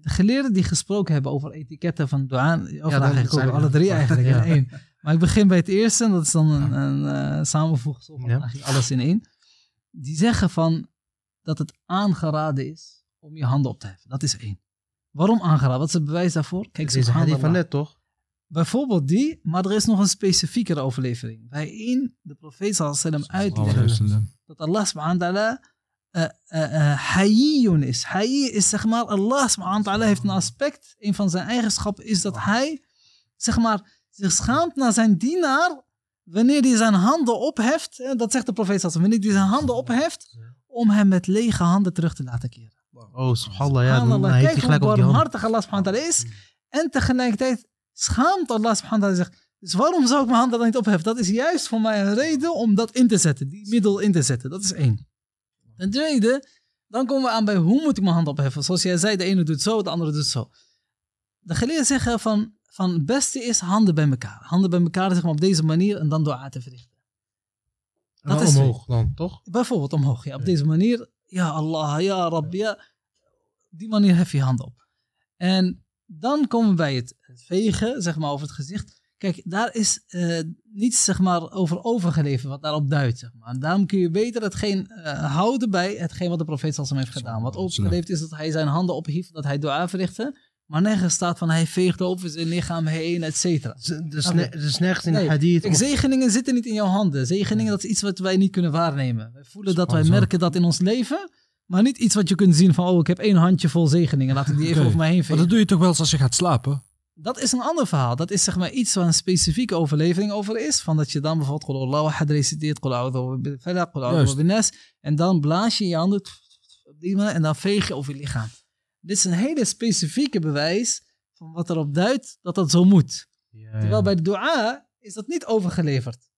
de geleerden die gesproken hebben over etiketten van douane... of eigenlijk alle drie eigenlijk in één. Maar ik begin bij het eerste, en dat is dan een, een uh, samenvoegsel van eigenlijk alles in één. Die zeggen van dat het aangeraden is om je handen op te heffen. Dat is één. Waarom aangeraden? Wat is het bewijs daarvoor? Kijk, deze van net toch? Bijvoorbeeld die, maar er is nog een specifiekere overlevering. Waarin de profeet sallam uitlegt dat Allah subhanahu wa ta'ala uh, uh, hayyun is. Hayy is zeg maar, Allah subhanahu wa heeft een aspect, een van zijn eigenschappen is dat hij zeg maar zich schaamt naar zijn dienaar wanneer hij zijn handen opheft, dat zegt de profeet wanneer hij zijn handen opheft om hem met lege handen terug te laten keren. Oh, subhanallah. Ja, subhanallah. Dan Kijk hoe barmhartig Allah subhanahu wa is. En tegelijkertijd schaamt Allah subhanahu wa ta'ala zich. Dus waarom zou ik mijn hand dan niet opheffen? Dat is juist voor mij een reden om dat in te zetten. Die middel in te zetten. Dat is één. Ten tweede, dan komen we aan bij hoe moet ik mijn hand opheffen? Zoals jij zei, de ene doet zo, de andere doet zo. De geleerden zeggen van, van het beste is handen bij elkaar. Handen bij elkaar zeg maar, op deze manier en dan door aan te verrichten. Dat nou, is omhoog dan, toch? Bijvoorbeeld omhoog, ja. Op deze manier. Ja Allah, ja Rabbi, ja die manier hef je hand op. En dan komen we bij het vegen, zeg maar, over het gezicht. Kijk, daar is eh, niets zeg maar, over overgeleverd wat daarop duidt. maar. Daarom kun je beter hetgeen uh, houden bij hetgeen wat de profeet Salsam heeft gedaan. Wat overgeleverd is dat hij zijn handen ophief, dat hij dua verrichtte. Maar nergens staat van hij veegde over zijn lichaam heen, et cetera. Dus, dus in de nee, hadith. Zegeningen zitten niet in jouw handen. Zegeningen, dat is iets wat wij niet kunnen waarnemen. Wij voelen dat wij merken dat in ons leven. Maar niet iets wat je kunt zien van, oh, ik heb één handje vol zegeningen. Laat ik die even over mij heen vegen. Maar dat doe je toch wel als je gaat slapen? Dat is een ander verhaal. Dat is zeg maar iets waar een specifieke overlevering over is. Van dat je dan bijvoorbeeld Qul Allah had reciteert, Qul A'udhu En dan blaas je je handen op die en dan veeg je over je lichaam. Dit is een hele specifieke bewijs van wat erop duidt dat dat zo moet. Terwijl bij de dua is dat niet overgeleverd.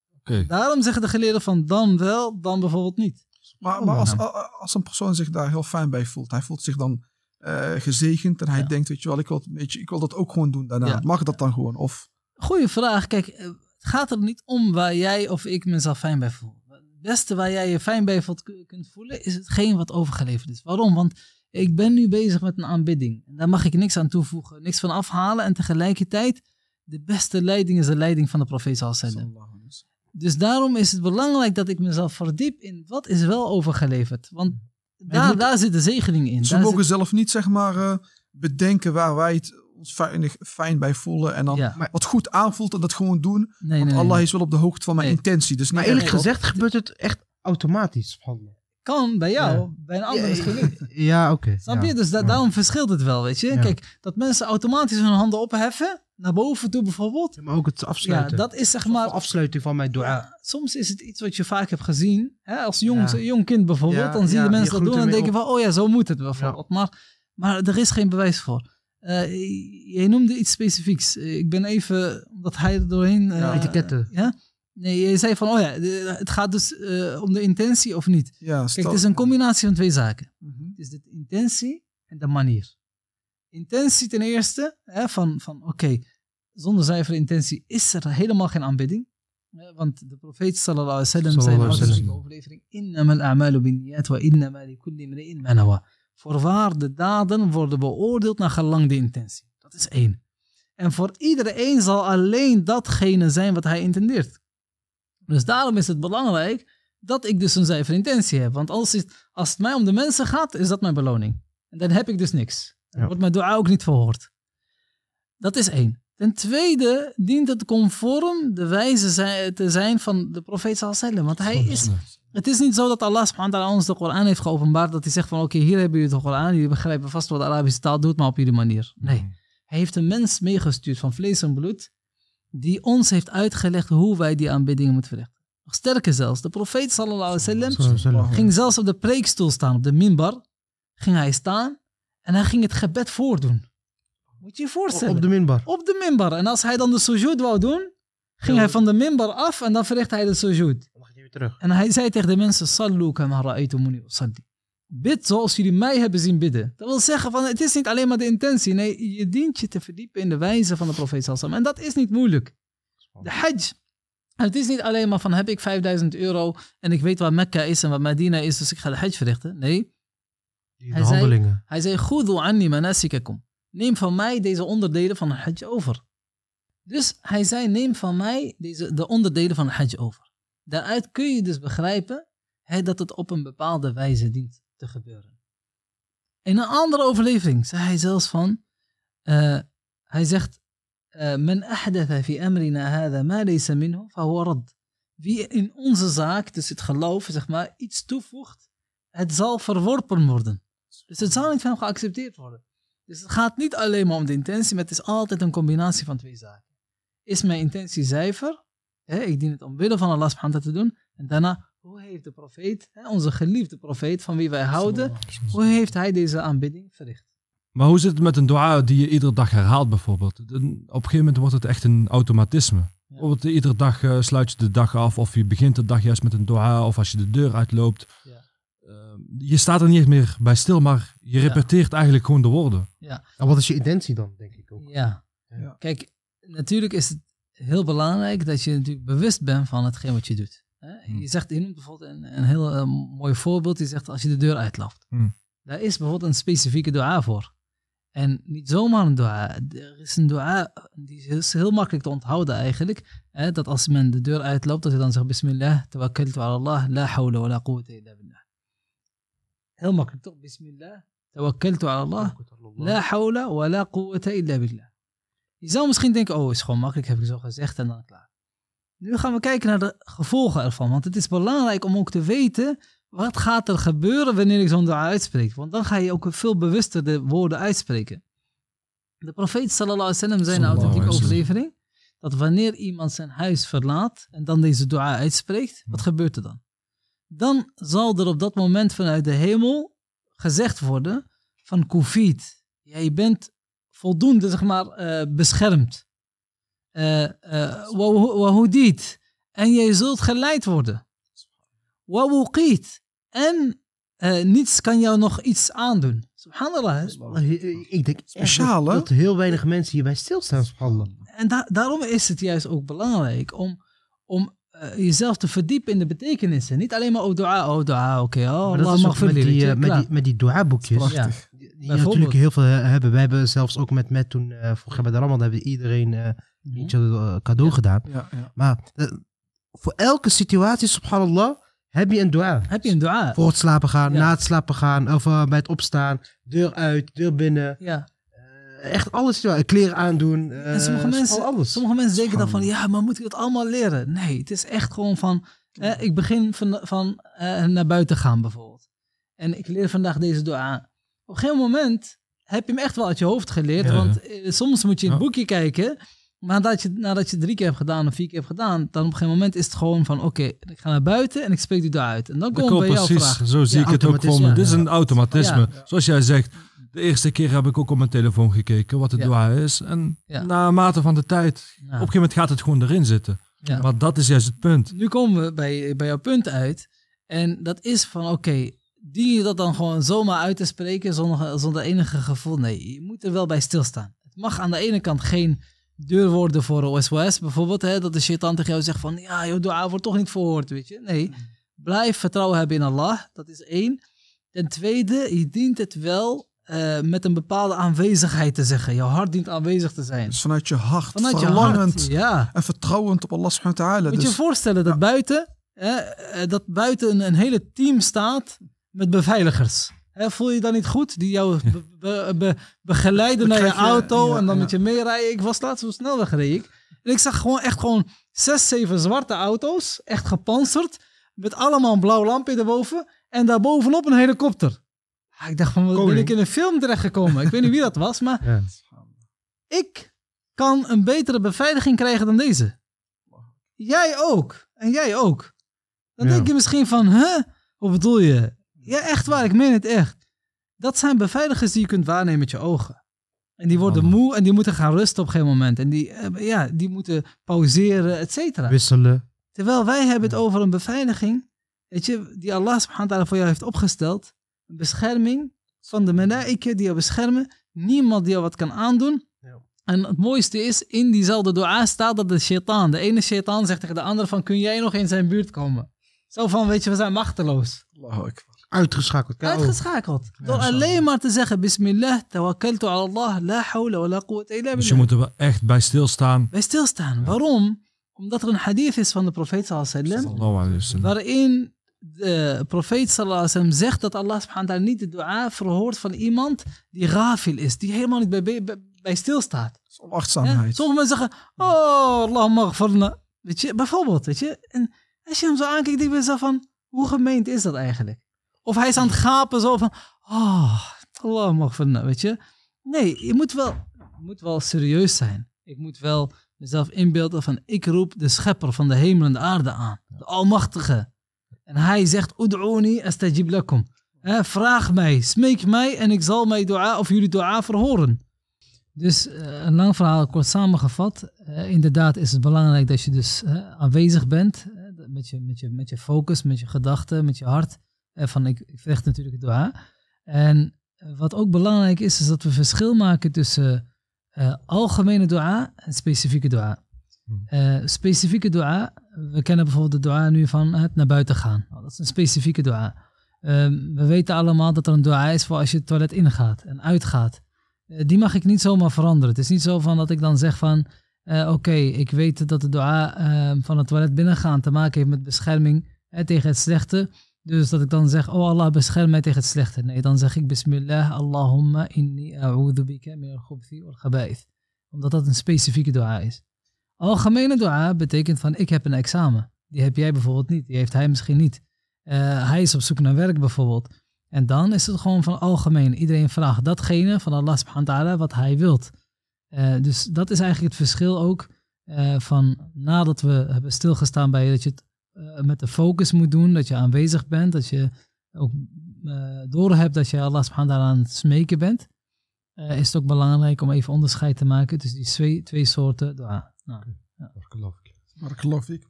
Daarom zeggen de geleerden van dan wel, dan bijvoorbeeld niet. Maar, oh, maar als, als een persoon zich daar heel fijn bij voelt, hij voelt zich dan eh, gezegend en hij denkt, weet je wel, ik wil, weet je, ik wil dat ook gewoon doen daarna. Mag dat dan gewoon? Of... Goeie vraag. Kijk, eh, het gaat er niet om waar jij of ik mezelf fijn bij voel. Het beste waar jij je fijn bij voelt, kunt voelen, is hetgeen wat overgeleverd is. Waarom? Want ik ben nu bezig met een aanbidding. daar mag ik niks aan toevoegen, niks van afhalen. En tegelijkertijd, de beste leiding is de leiding van de profeet Sallallahu dus daarom is het belangrijk dat ik mezelf verdiep in wat is wel overgeleverd. Want daar, daar zit de zegening in. Ze daar mogen zelf niet zeg maar eh, bedenken waar wij het ons fijn, bij voelen. En dan wat goed aanvoelt en dat gewoon doen. want Allah is wel op de hoogte van mijn intentie. Dus maar eerlijk gezegd gebeurt het echt automatisch van Kan bij jou, bij een ander is gelukt. Eh, eh, ja, oké. Snap je? Dus daarom verschilt het wel, weet je. Kijk, dat mensen automatisch hun handen opheffen, naar boven toe bijvoorbeeld. maar ook het afsluiten. Ja, dat is zeg maar... De afsluiting van mijn dua. Soms is het iets wat je vaak hebt gezien. Hè? Als jong, jong kind bijvoorbeeld. dan zie je mensen dat doen en denken van... Oh ja, zo moet het bijvoorbeeld. Maar, maar er is geen bewijs voor. Uh, jij noemde iets specifieks. Ik ben even... Omdat hij er doorheen... ja, eh, etiketten. Ja? Nee, je zei van... Oh ja, het gaat dus eh, om de intentie of niet. Kijk, het is een combinatie van twee zaken. Mhm. Het is de intentie en de manier intentie ten eerste, hè, van, van oké, zonder zuivere intentie is er helemaal geen aanbidding. Hè, want de profeet sallallahu alaihi wasallam zei in de overlevering, Voorwaar de daden worden beoordeeld naar gelang de intentie. Dat is één. En voor iedereen zal alleen datgene zijn wat hij intendeert. Dus daarom is het belangrijk dat ik dus een zuivere intentie heb. Want als het, als het mij om de mensen gaat, is dat mijn beloning. En dan heb ik dus niks. Ja. Wordt mijn dua ook niet verhoord. Dat is één. Ten tweede dient het conform de wijze te zijn van de profeet wasallam, Want hij is, het is niet zo dat Allah subhanahu ons de Koran heeft geopenbaard. Dat hij zegt van oké, hier hebben jullie de Koran. Jullie begrijpen vast wat de Arabische taal doet, maar op jullie manier. Mm. Nee. Hij heeft een mens meegestuurd van vlees en bloed. Die ons heeft uitgelegd hoe wij die aanbiddingen moeten verrichten. Nog sterker zelfs. De profeet sallallahu wasallam ging zelfs op de preekstoel staan. Op de minbar ging hij staan. En hij ging het gebed voordoen. Moet je je voorstellen. Op de minbar. Op de minbar. En als hij dan de sujud wou doen, ging hij van de minbar af en dan verrichtte hij de sujud. Terug. En hij zei tegen de mensen, sallu Bid zoals jullie mij hebben zien bidden. Dat wil zeggen, van, het is niet alleen maar de intentie. Nee, je dient je te verdiepen in de wijze van de profeet sallam. En dat is niet moeilijk. De hajj. Het is niet alleen maar van, heb ik 5000 euro en ik weet waar Mekka is en wat Medina is, dus ik ga de hajj verrichten. Nee, hij Zei, hij zei, anni manasikakum. Neem van mij deze onderdelen van het hajj over. Dus hij zei, neem van mij deze, de onderdelen van het hajj over. Daaruit kun je dus begrijpen dat het op een bepaalde wijze dient te gebeuren. In een andere overlevering zei hij zelfs van, eh, hij zegt, eh, men ahdatha fi amrina hadha ma laysa minhu Wie in onze zaak, dus het geloof, zeg maar, iets toevoegt, het zal verworpen worden. Dus het zal niet van hem geaccepteerd worden. Dus het gaat niet alleen maar om de intentie, maar het is altijd een combinatie van twee zaken. Is mijn intentie zuiver? ik dien het omwille van Allah subhanahu te doen. En daarna, hoe heeft de profeet, onze geliefde profeet van wie wij houden, hoe heeft hij deze aanbidding verricht? Maar hoe zit het met een dua die je iedere dag herhaalt bijvoorbeeld? Op een gegeven moment wordt het echt een automatisme. Bijvoorbeeld iedere dag eh, sluit je de dag af of je begint de dag juist met een dua of als je de deur uitloopt. Ja je staat er niet meer bij stil, maar je repeteert eigenlijk gewoon de woorden. Ja. En wat is je intentie dan, denk ik ook? Ja. Kijk, natuurlijk is het heel belangrijk dat je natuurlijk bewust bent van hetgeen wat je doet. Mm. Je zegt, in, bijvoorbeeld een, een heel eh, mooi voorbeeld, je zegt als je de deur uitlapt. Mm. Daar is bijvoorbeeld een specifieke dua voor. En niet zomaar een dua. Er is een dua die is heel makkelijk te onthouden eigenlijk. Hè? Dat als men de deur uitloopt, dat je dan zegt Bismillah, tawakkaltu ala Allah, la hawla wa la quwwata illa heel makkelijk toch bismillah, tawakkaltu ala Allah, la hawla wa la quwwata illa billah. Je zou misschien denken, oh is gewoon makkelijk, heb ik zo gezegd en dan klaar. Nu gaan we kijken naar de gevolgen ervan, want het is belangrijk om ook te weten wat gaat er gebeuren wanneer ik zo'n dua uitspreek. Want dan ga je ook veel bewuster de woorden uitspreken. De profeet sallallahu alaihi wasallam zei een authentieke overlevering dat wanneer iemand zijn huis verlaat en dan deze dua uitspreekt, wat gebeurt er dan? dan zal er op dat moment vanuit de hemel gezegd worden van kufit. Jij bent voldoende zeg maar, eh, beschermd. Eh, eh, Wahoudit. Uh, uh, en jij zult geleid worden. Wawuqit. En niets kan jou nog iets aandoen. Subhanallah. Ik denk Speciaal, dat heel weinig mensen hierbij stilstaan. Subhanallah. En daarom is het juist ook belangrijk om, om eh, jezelf te verdiepen in de betekenissen. Niet alleen maar oh dua, oh dua, oké. Oh, mag met, die, eh, met, die, met die dua-boekjes. Die, natuurlijk heel veel eh, hebben. Wij hebben zelfs ook met met toen, uh, vorig jaar bij de Ramadan, hebben iedereen uh, iets mhm. cadeau gedaan. maar voor elke situatie, subhanallah, heb je een dua. Heb je een dua. Voor het slapen gaan, na het slapen gaan, of bij het opstaan, deur uit, deur binnen. Ja echt alles, ja, kleren aandoen. en eh, sommige mensen, alles. sommige mensen denken dan van, ja, maar moet ik dat allemaal leren? Nee, het is echt gewoon van, ik begin van, van eh, naar buiten gaan bijvoorbeeld. En ik leer vandaag deze aan Op een gegeven moment heb je hem echt wel uit je hoofd geleerd. Want eh, soms moet je in het boekje kijken. Maar nadat je, nadat je drie keer hebt gedaan of vier keer hebt gedaan, dan op een gegeven moment is het gewoon van: oké, ik ga naar buiten en ik spreek die uit En dan kom we bij jou precies, Zo zie ik het ook komen. Ja, Dit is een automatisme. Zoals jij zegt, de eerste keer heb ik ook op mijn telefoon gekeken wat het ja. waar is. En ja. mate van de tijd, op een gegeven moment gaat het gewoon erin zitten. Maar dat is juist het punt. Nu komen we bij, bij jouw punt uit. En dat is van, oké, dien je dat dan gewoon zomaar uit te spreken zonder, zonder enige gevoel? Nee, je moet er wel bij stilstaan. Het mag aan de ene kant geen deur worden voor OSWS bijvoorbeeld. Hè, dat de shaitan tegen jou zegt van, ja, jouw dua wordt toch niet verhoord, weet je. Nee, mm. blijf vertrouwen hebben in Allah. Dat is één. Ten tweede, je dient het wel eh, met een bepaalde aanwezigheid te zeggen. Jouw hart dient aanwezig te zijn. Dus vanuit je hart. Vanuit je hart, en vertrouwend op Allah subhanahu wa ta'ala. Moet dus, je je voorstellen dat buiten, eh, dat buiten een, een, hele team staat met beveiligers. voel je dan niet goed? Die jou begeleiden naar je, auto en dan met je meerijden. Ik was laatst op snelweg reed ik. En ik zag gewoon echt gewoon zes, zeven zwarte auto's. Echt gepantserd. Met allemaal een blauw lampje erboven. En daarbovenop een helikopter. Ah, ik dacht van, wat ben ik in een film terechtgekomen? ik weet niet wie dat was, maar ja. ik kan een betere beveiliging krijgen dan deze. Jij ook. En jij ook. Dan denk je misschien van, huh? Wat bedoel je? Ja, echt waar, ik meen het echt. Dat zijn beveiligers die je kunt waarnemen met je ogen. En die worden moe en die moeten gaan rusten op geen moment. En die, eh, ja, die moeten pauzeren, et cetera. Wisselen. Terwijl wij hebben het over een beveiliging, weet je, die Allah subhanahu wa ta'ala voor jou heeft opgesteld bescherming van de malaika die jou beschermen. Niemand die je wat kan aandoen. Ja. En het mooiste is, in diezelfde dua staat dat de shaitaan, de ene shaitaan zegt tegen de andere van, kun jij nog in zijn buurt komen? Zo van, weet je, we zijn machteloos. Uitgeschakeld. Uitgeschakeld. Door alleen maar te zeggen, bismillah, tawakkaltu ala Allah, la hawla wa la quwwata illa billah. Dus je moet er echt bij stilstaan. Bij stilstaan. Ja. Waarom? Omdat er een hadith is van de profeet sallallahu alaihi wasallam. Waarin de profeet sallallahu zegt dat Allah subhanahu niet de dua verhoort van iemand die rafil is, die helemaal niet bij, bij, bij stilstaat. Onachtzaamheid. mensen zeggen, oh, Allah mag Weet je, bijvoorbeeld, weet je. En als je hem zo aankijkt, denk je zo van, hoe gemeend is dat eigenlijk? Of hij is aan het gapen zo van, oh, Allah mag weet je. Nee, je moet wel, je moet wel serieus zijn. Ik moet wel mezelf inbeelden van, ik roep de schepper van de hemel en de aarde aan. De almachtige. En hij zegt, Oed'uni astajib lakum. vraag mij, smeek mij en ik zal mijn dua of jullie dua verhoren. Dus eh, een lang verhaal kort samengevat. Eh, inderdaad is het belangrijk dat je dus aanwezig bent. Eh, met, je, met, je, met je focus, met je gedachten, met je hart. van ik, ik vecht natuurlijk dua. En wat ook belangrijk is, is dat we verschil maken tussen algemene dua en specifieke dua. Hmm. specifieke dua we kennen bijvoorbeeld de dua nu van het naar buiten gaan. Oh, dat is een specifieke dua. Ehm, we weten allemaal dat er een dua is voor als je het toilet ingaat en uitgaat. Eh, die mag ik niet zomaar veranderen. Het is niet zo van dat ik dan zeg van... Eh, oké, ik weet dat de dua ehm, van het toilet binnengaan te maken heeft met bescherming eh, tegen het slechte. Dus dat ik dan zeg, oh Allah bescherm mij tegen het slechte. Nee, dan zeg ik Bismillah Allahumma inni a'udhu bika min al-khubthi wal khaba'ith. Omdat dat een specifieke dua is. Algemene dua betekent van ik heb een examen. Die heb jij bijvoorbeeld niet, die heeft hij misschien niet. Eh, hij is op zoek naar werk bijvoorbeeld. En dan is het gewoon van algemeen. Iedereen vraagt datgene van Allah subhanahu wa ta'ala wat hij wilt. Eh, dus dat is eigenlijk het verschil ook eh, van nadat we hebben stilgestaan bij dat je het met de focus moet doen, dat je aanwezig bent, dat je ook doorhebt dat je Allah subhanahu wa ta'ala aan het smeken bent. is het ook belangrijk om even onderscheid te maken tussen die twee, twee soorten dua geloof ik. ik.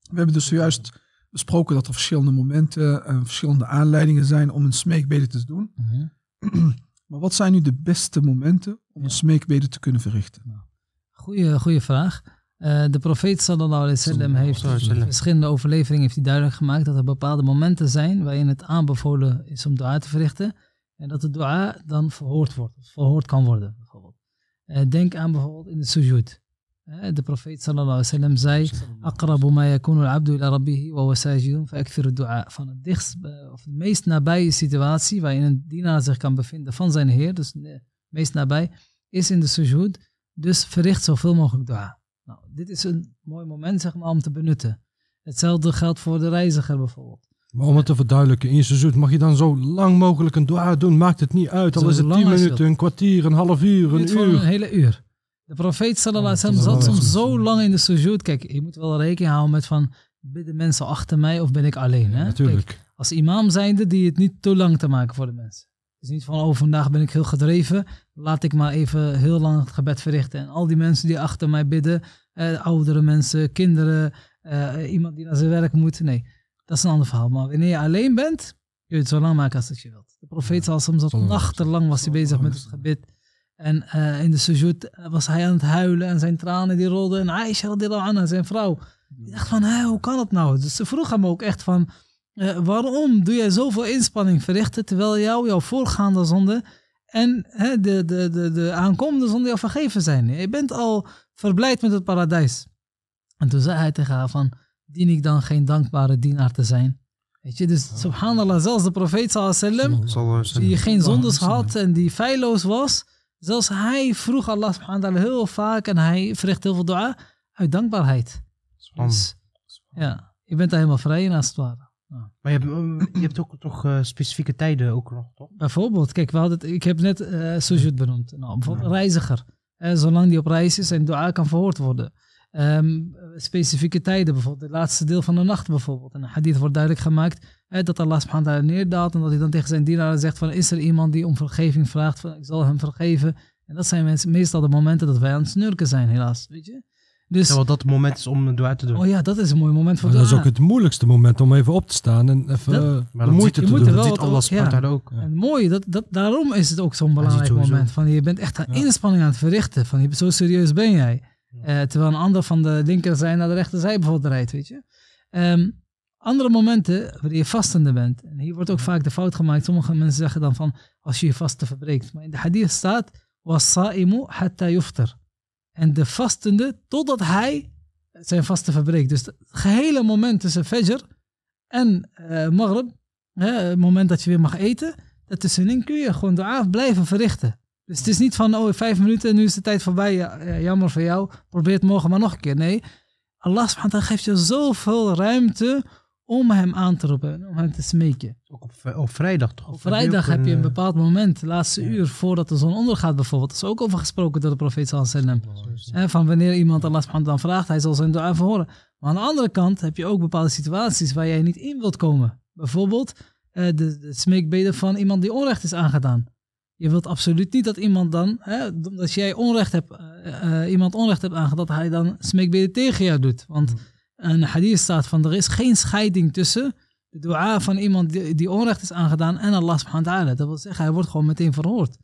We hebben dus zojuist besproken dat er verschillende momenten en eh, verschillende aanleidingen zijn om een smeekbede te doen. Mhm. maar wat zijn nu de beste momenten om een smeekbede te kunnen verrichten? Goeie, vraag. Eh, de profeet sallallahu alaihi wasallam heeft in verschillende overleveringen heeft hij duidelijk gemaakt dat er bepaalde momenten zijn waarin het aanbevolen is om dua te verrichten en dat de dua dan verhoord wordt, verhoord kan worden. Bijvoorbeeld. Eh, denk aan bijvoorbeeld in de sujud. De eh, profeet sallallahu alaihi wasallam zei: Akrabu ma yakunu al-abdu ila rabbihi wa wasajidun fa'akthir dua. Van het dichtst, eh, of de meest nabije situatie waarin een dienaar zich kan bevinden van zijn Heer, dus meest nabij, is in de sujud. Dus verricht zoveel mogelijk dua. Nou, dit is een mooi moment zeg maar, om te benutten. Hetzelfde geldt voor de reiziger bijvoorbeeld. Maar om het te verduidelijken, in seizoen mag je dan zo lang mogelijk een dua doen. Maakt het niet uit, al is het tien minuten, een kwartier, een half uur, een uur. Een hele uur. De profeet sallallahu alaihi wasallam zat soms zo lang in de sujud. Kijk, je moet wel rekening houden met van, bidden mensen achter mij of ben ik alleen? Hè? natuurlijk. als imam zijnde die het niet te lang te maken voor de mensen. Het is niet van, oh vandaag ben ik heel gedreven, laat ik maar even heel lang het gebed verrichten. En al die mensen die achter mij bidden, eh, oudere mensen, kinderen, eh, iemand die naar zijn werk moet. Nee, dat is een ander verhaal. Maar wanneer je alleen bent, kun je het zo lang maken als dat je wilt. De profeet ja, soms zat nachtenlang was hij bezig met het gebed. En eh, in de sujoet was hij aan het huilen en zijn tranen die rolden. En Aisha radiallahu aan zijn vrouw, die dacht van, hoe kan het nou? Dus ze vroeg hem ook echt van, eh, waarom doe jij zoveel inspanning verrichten terwijl jou, jouw voorgaande zonden en de, de, de, de aankomende zonden jou vergeven zijn? Je bent al verblijd met het paradijs. En toen zei hij tegen haar van, dien ik dan geen dankbare dienaar te zijn? Weet je, dus subhanallah, zelfs de profeet sallallahu alaihi wasallam, die geen zondes had en die feilloos was Zelfs hij vroeg Allah subhanahu wa ta'ala heel vaak en hij verricht heel veel dua uit dankbaarheid. Dus, ja, je bent daar helemaal vrij in als het ware. Maar mm, je hebt, ook toch eh, specifieke tijden ook nog, toch? Bijvoorbeeld, kijk, we hadden ik heb net uh, benoemd. Nou, bijvoorbeeld reiziger. zolang die op reis is, zijn dua kan verhoord worden. Ehm, specifieke tijden, bijvoorbeeld het laatste deel van de nacht bijvoorbeeld. En een hadith wordt duidelijk gemaakt hè, dat Allah subhanahu wa neerdaalt en dat hij dan tegen zijn dienaren zegt van is er iemand die om vergeving vraagt, van ik zal hem vergeven. En dat zijn meestal de momenten dat wij aan het snurken zijn helaas, weet je. Dus, dat moment is om een dua te doen. Oh ja, dat is een mooi moment voor Dat is ook het moeilijkste moment om even op te staan en even maar de moeite te doen. Dat ziet Allah ook. En mooi, dat, dat, daarom is het ook zo'n belangrijk moment. Van, je bent echt aan inspanning aan het verrichten. Van, je, zo serieus ben jij. Eh, terwijl een ander van de linkerzij naar de rechterzij bijvoorbeeld rijdt, weet je. Ehm, andere momenten waarin je vastende bent. En hier wordt ook vaak de fout gemaakt. Sommige mensen zeggen dan van, als je je vaste verbreekt. Maar in de hadith staat, wasaimu hatta yuftar. En de vastende, totdat hij zijn vasten verbreekt. Dus het gehele moment tussen fajr en eh, maghrib, het moment dat je weer mag eten, dat tussenin kun je gewoon de avond blijven verrichten. Dus het is niet van, oh, vijf minuten en nu is de tijd voorbij. jammer voor jou. Probeer het morgen maar nog een keer. Nee, Allah subhanahu geeft je zoveel ruimte om hem aan te roepen, om hem te smeken. Ook op, op vrijdag toch? Op vrijdag heb je een bepaald moment, laatste uur voordat de zon ondergaat bijvoorbeeld. Dat is ook over gesproken door de profeet alaihi wasallam. van wanneer iemand Allah dan vraagt, hij zal zijn dua verhoren. Maar aan de andere kant heb je ook bepaalde situaties waar jij niet in wilt komen. Bijvoorbeeld eh, de, de smeekbeden van iemand die onrecht is aangedaan je wilt absoluut niet dat iemand dan, hè, omdat jij onrecht hebt, eh, eh, iemand onrecht hebt aangedaan, dat hij dan smeekbeden tegen jou doet. Want mm. een hadith staat van er is geen scheiding tussen de dua van iemand die, onrecht is aangedaan en Allah subhanahu wa ta'ala. Dat wil zeggen, hij wordt gewoon meteen verhoord.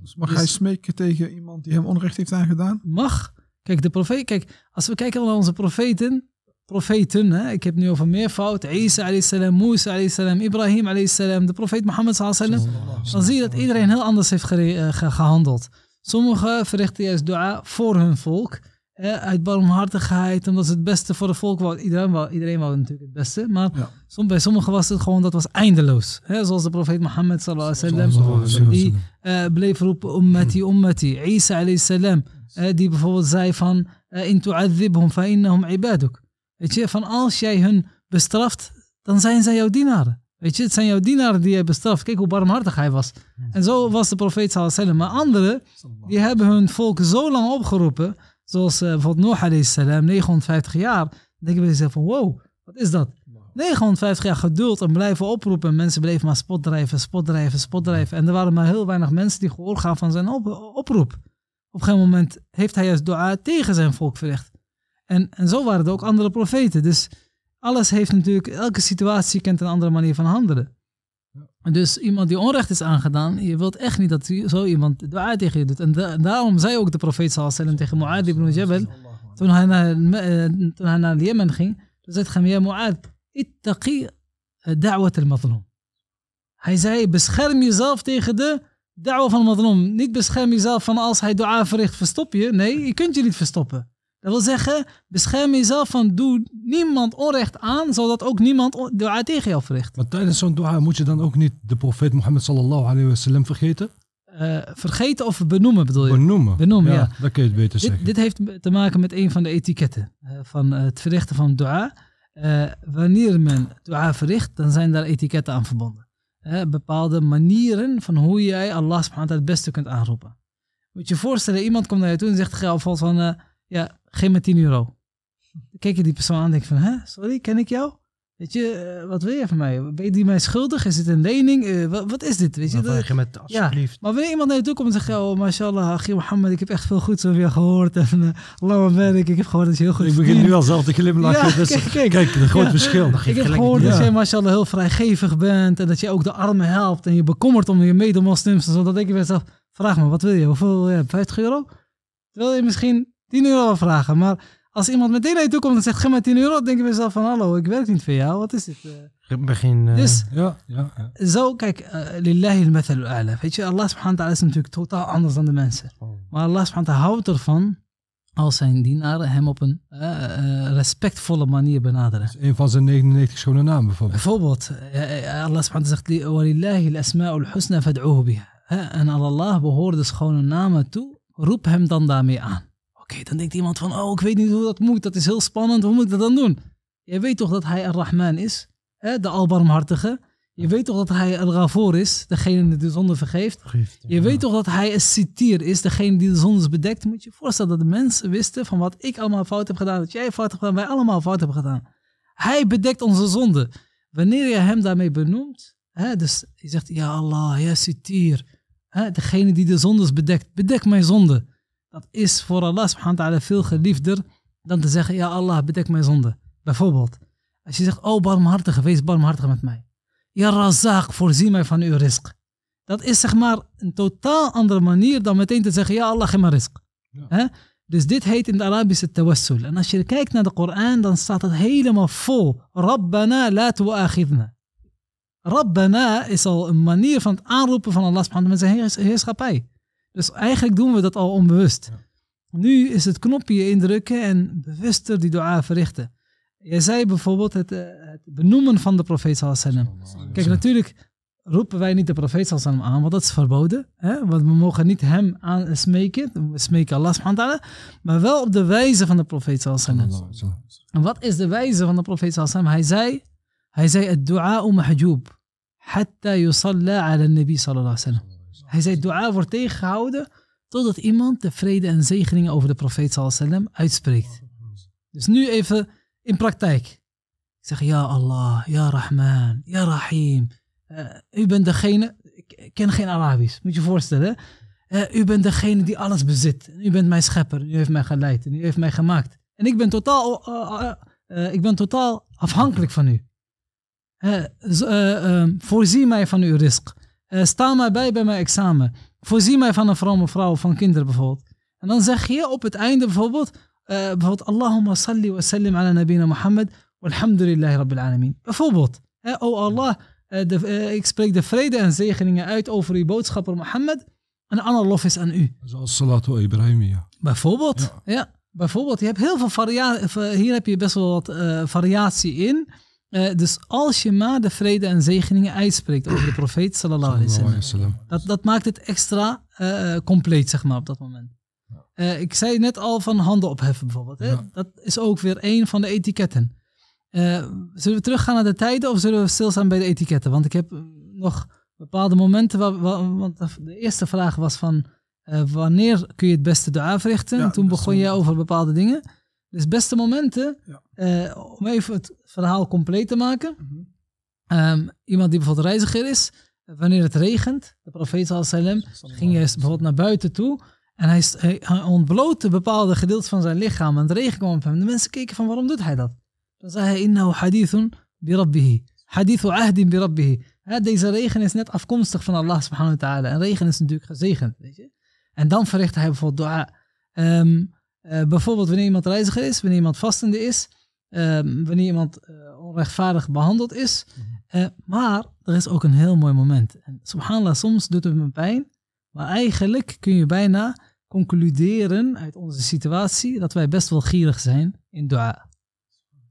Dus mag dus hij smeken tegen iemand die hem onrecht heeft aangedaan? Mag. Kijk, de profeet, kijk, als we kijken naar onze profeten, profeten. Hè? Ik heb nu over meervoud. Isa salam, Musa salam, Ibrahim salam, de profeet Mohammed Dan zie je dat iedereen heel anders heeft eh, gehandeld. Sommigen verrichten juist dua voor hun volk. uit barmhartigheid, omdat ze het beste voor het volk was. Iedereen wou, iedereen wou natuurlijk het beste. Maar ja. sommige bij sommigen was het gewoon, dat was eindeloos. Hè? Zoals de profeet Mohammed sallallahu alayhi wasallam. Die eh, bleef roepen, ummati, ummati. Isa alayhi Uh, die bijvoorbeeld zei van, in tu'adhibhum fa innahum ibaduk. Weet je, van als jij hun bestraft, dan zijn zij jouw dienaren. Weet je, het zijn jouw dienaren die jij bestraft. Kijk hoe barmhartig hij was. En zo was de profeet sallallahu Maar anderen, die hebben hun volk zo lang opgeroepen. Zoals uh, bijvoorbeeld Noah alayhi salam, 950 jaar. Dan denken we zelf van wow, wat is dat? 950 jaar geduld en blijven oproepen. mensen bleven maar spotdrijven, spotdrijven, spotdrijven. En er waren maar heel weinig mensen die gehoor gaven van zijn oproep. Op een gegeven moment heeft hij juist dua tegen zijn volk verricht. En, en zo waren er ook andere profeten. Dus alles heeft natuurlijk, elke situatie kent een andere manier van handelen. Dus iemand die onrecht is aangedaan, je wilt echt niet dat zo iemand dua tegen je doet. En, daarom zei ook de profeet sallallahu tegen Mu'ad ibn Jabal, toen hij naar, eh, toen hij naar Jemen ging, zei hij, ja Mu'ad, ittaqi da'wat al-mazlum. Hij zei, bescherm jezelf tegen de da'wa van al madlum Niet bescherm jezelf van als hij dua verricht, verstop je. Nee, je kunt je niet verstoppen. Dat wil zeggen, bescherm jezelf van doe niemand onrecht aan, zodat ook niemand dua tegen jou verricht. Maar tijdens zo'n dua moet je dan ook niet de profeet Mohammed sallallahu alayhi wa sallam vergeten? Eh, vergeten of benoemen bedoel je? Benoemen. Benoemen, ja. Dat kun je het beter zeggen. Dit heeft te maken met een van de etiketten eh, van eh, het verrichten van dua. wanneer men dua verricht, dan zijn daar etiketten aan verbonden. bepaalde manieren van hoe jij Allah subhanahu het beste kunt aanroepen. Moet je je voorstellen, iemand komt naar je toe en zegt, van, ja, geef me 10 euro. Dan kijk je die persoon aan en denk van, hè, sorry, ken ik jou? Weet je, eh, wat wil je van mij? Ben je die mij schuldig? Is het een lening? Eh, wat, is dit? Weet je, dat, met, alsjeblieft. Ja. Maar wanneer iemand naar je toe komt en zegt, oh, mashallah, Achim Mohammed, ik heb echt veel goed van je gehoord. En uh, eh, werk, ik heb gehoord dat je heel goed Ik begin nu al zelf te glimlachen. Ja, dus kijk, kijk, kijk, een groot verschil. Ik heb gehoord dat jij, mashallah, heel vrijgevig bent. En dat je ook de armen helpt. En je bekommert om je medemoslims. moslims Zodat denk ik bij jezelf, vraag me, wat wil je? Hoeveel? Ja, 50 euro? Terwijl je misschien 10 euro vragen. Maar als iemand meteen naar je toe komt en zegt, geef met 10 euro, denk je mezelf van, hallo, ik werk niet voor jou, wat is dit? Eh? Begin, uh, dus, ja, ja, ja, zo, kijk, eh, lillahi al-mathal ala. Weet je, Allah subhanahu wa ta'ala is natuurlijk totaal anders dan de mensen. Oh. Maar Allah subhanahu houdt ervan als zijn dienaren hem op een respectvolle manier benaderen. een van zijn 99 schone namen bijvoorbeeld. Bijvoorbeeld, Allah subhanahu zegt, wa-lillahi al husna biha. En Allah behoort de schone namen toe, roep hem dan daarmee aan okay, dan denkt iemand van, oh, ik weet niet hoe dat moet. Dat is heel spannend. Hoe moet ik dat dan doen? Je weet toch dat hij Ar-Rahman is, hè? de albarmhartige. Je weet toch dat hij Al-Ghafoor is, degene die de zonde vergeeft. Je weet toch dat hij een Sitir is, degene die de zonden bedekt. Moet je je voorstellen dat de mensen wisten van wat ik allemaal fout heb gedaan, dat jij fout hebt gedaan, wij allemaal fout hebben gedaan. Hij bedekt onze zonde. Wanneer je hem daarmee benoemt, hè, dus je zegt, ja Allah, ja Sitir. Hè, degene die de zonden bedekt, bedek mijn zonde dat is voor Allah subhanahu wa ta'ala veel geliefder dan te zeggen, ja Allah, bedek mijn zonde. Bijvoorbeeld, als je zegt, oh barmhartige, wees barmhartig met mij. Ja Razak, voorzie mij van uw risk. Dat is zeg maar een totaal andere manier dan meteen te zeggen, ja Allah, geef me risk. Dus dit heet in de Arabische tawassul. En als je kijkt naar de Koran, dan staat het helemaal vol. Rabbana la tu'akhidna. Rabbana is al een manier van het aanroepen van Allah subhanahu wa ta'ala met zijn heerschappij. Dus eigenlijk doen we dat al onbewust. Nu is het knopje indrukken en bewuster die dua verrichten. Jij zei bijvoorbeeld het, eh, het benoemen van de profeet Sallallahu. Kijk, natuurlijk roepen wij niet de profeet aan, want dat is verboden. Hè? Want we mogen niet hem aan eh, smeken, we smeken Allah subhanahu maar wel op de wijze van de profeet En wat is de wijze van de profeet Hij zei, hij zei, het dua mahjoob, hatta yusalla ala nabi sallallahu وسلم". Hij zei, dua wordt tegengehouden totdat iemand de vrede en zegeningen over de profeet uitspreekt. Dus nu even in praktijk. Ik zeg, ja Allah, ja Rahman, ja Rahim. Eh, u bent degene, ik ken geen Arabisch, moet je je voorstellen. Eh, u bent degene die alles bezit. U bent mijn schepper, u heeft mij geleid en u heeft mij gemaakt. En ik ben totaal, eh, ik ben totaal afhankelijk van u. Ehm, voorzie mij van uw risk. Uh, sta mij bij bij mijn examen. Voorzie mij van een vrome vrouw, van kinderen bijvoorbeeld. En dan zeg je op het einde bijvoorbeeld, uh, bijvoorbeeld Allahumma salli wa sallim ala nabina Muhammad. Walhamdulillahi rabbil alamin. Bijvoorbeeld, hè, oh Allah, eh, de, ik spreek de vrede en zegeningen uit over uw boodschapper Mohammed. En alle lof is aan u. Zoals Salatu Ibrahimia. Bijvoorbeeld, ja. Bijvoorbeeld, je hebt heel veel variatie. Hier heb je best wel wat variatie in. Eh, dus als je maar de vrede en zegeningen uitspreekt over de profeet, sallallahu alaihi wasallam, dat, dat maakt het extra eh, eh, compleet, zeg maar, op dat moment. ik zei net al van handen opheffen bijvoorbeeld. Hè? Dat is ook weer een van de etiketten. zullen we teruggaan naar de tijden of zullen we stilstaan bij de etiketten? Want ik heb nog bepaalde momenten, want de eerste vraag was van wanneer kun je het beste dua verrichten? Toen begon jij over bepaalde dingen. Dus beste momenten, eh, om even het verhaal compleet te maken. Mhm. Ehm, iemand die bijvoorbeeld reiziger is, wanneer het regent, de profeet sallam, ging juist bijvoorbeeld naar buiten toe. En hij, ontblootte bepaalde gedeelten van zijn lichaam. En het regen kwam op hem. De mensen keken van waarom doet hij dat? Dan zei hij, inna hadithun bi rabbihi. Hadithu ahdin bi rabbihi. He, deze regen is net afkomstig van Allah subhanahu wa ta'ala. En regen is natuurlijk gezegend. Weet je? En dan verrichtte hij bijvoorbeeld dua. Ehm, eh, bijvoorbeeld wanneer iemand reiziger is, wanneer iemand vastende is, ehm, wanneer iemand eh, onrechtvaardig behandeld is. Mhm. Eh, maar er is ook een heel mooi moment. subhanallah, soms doet het me pijn, maar eigenlijk kun je bijna concluderen uit onze situatie dat wij best wel gierig zijn in dua.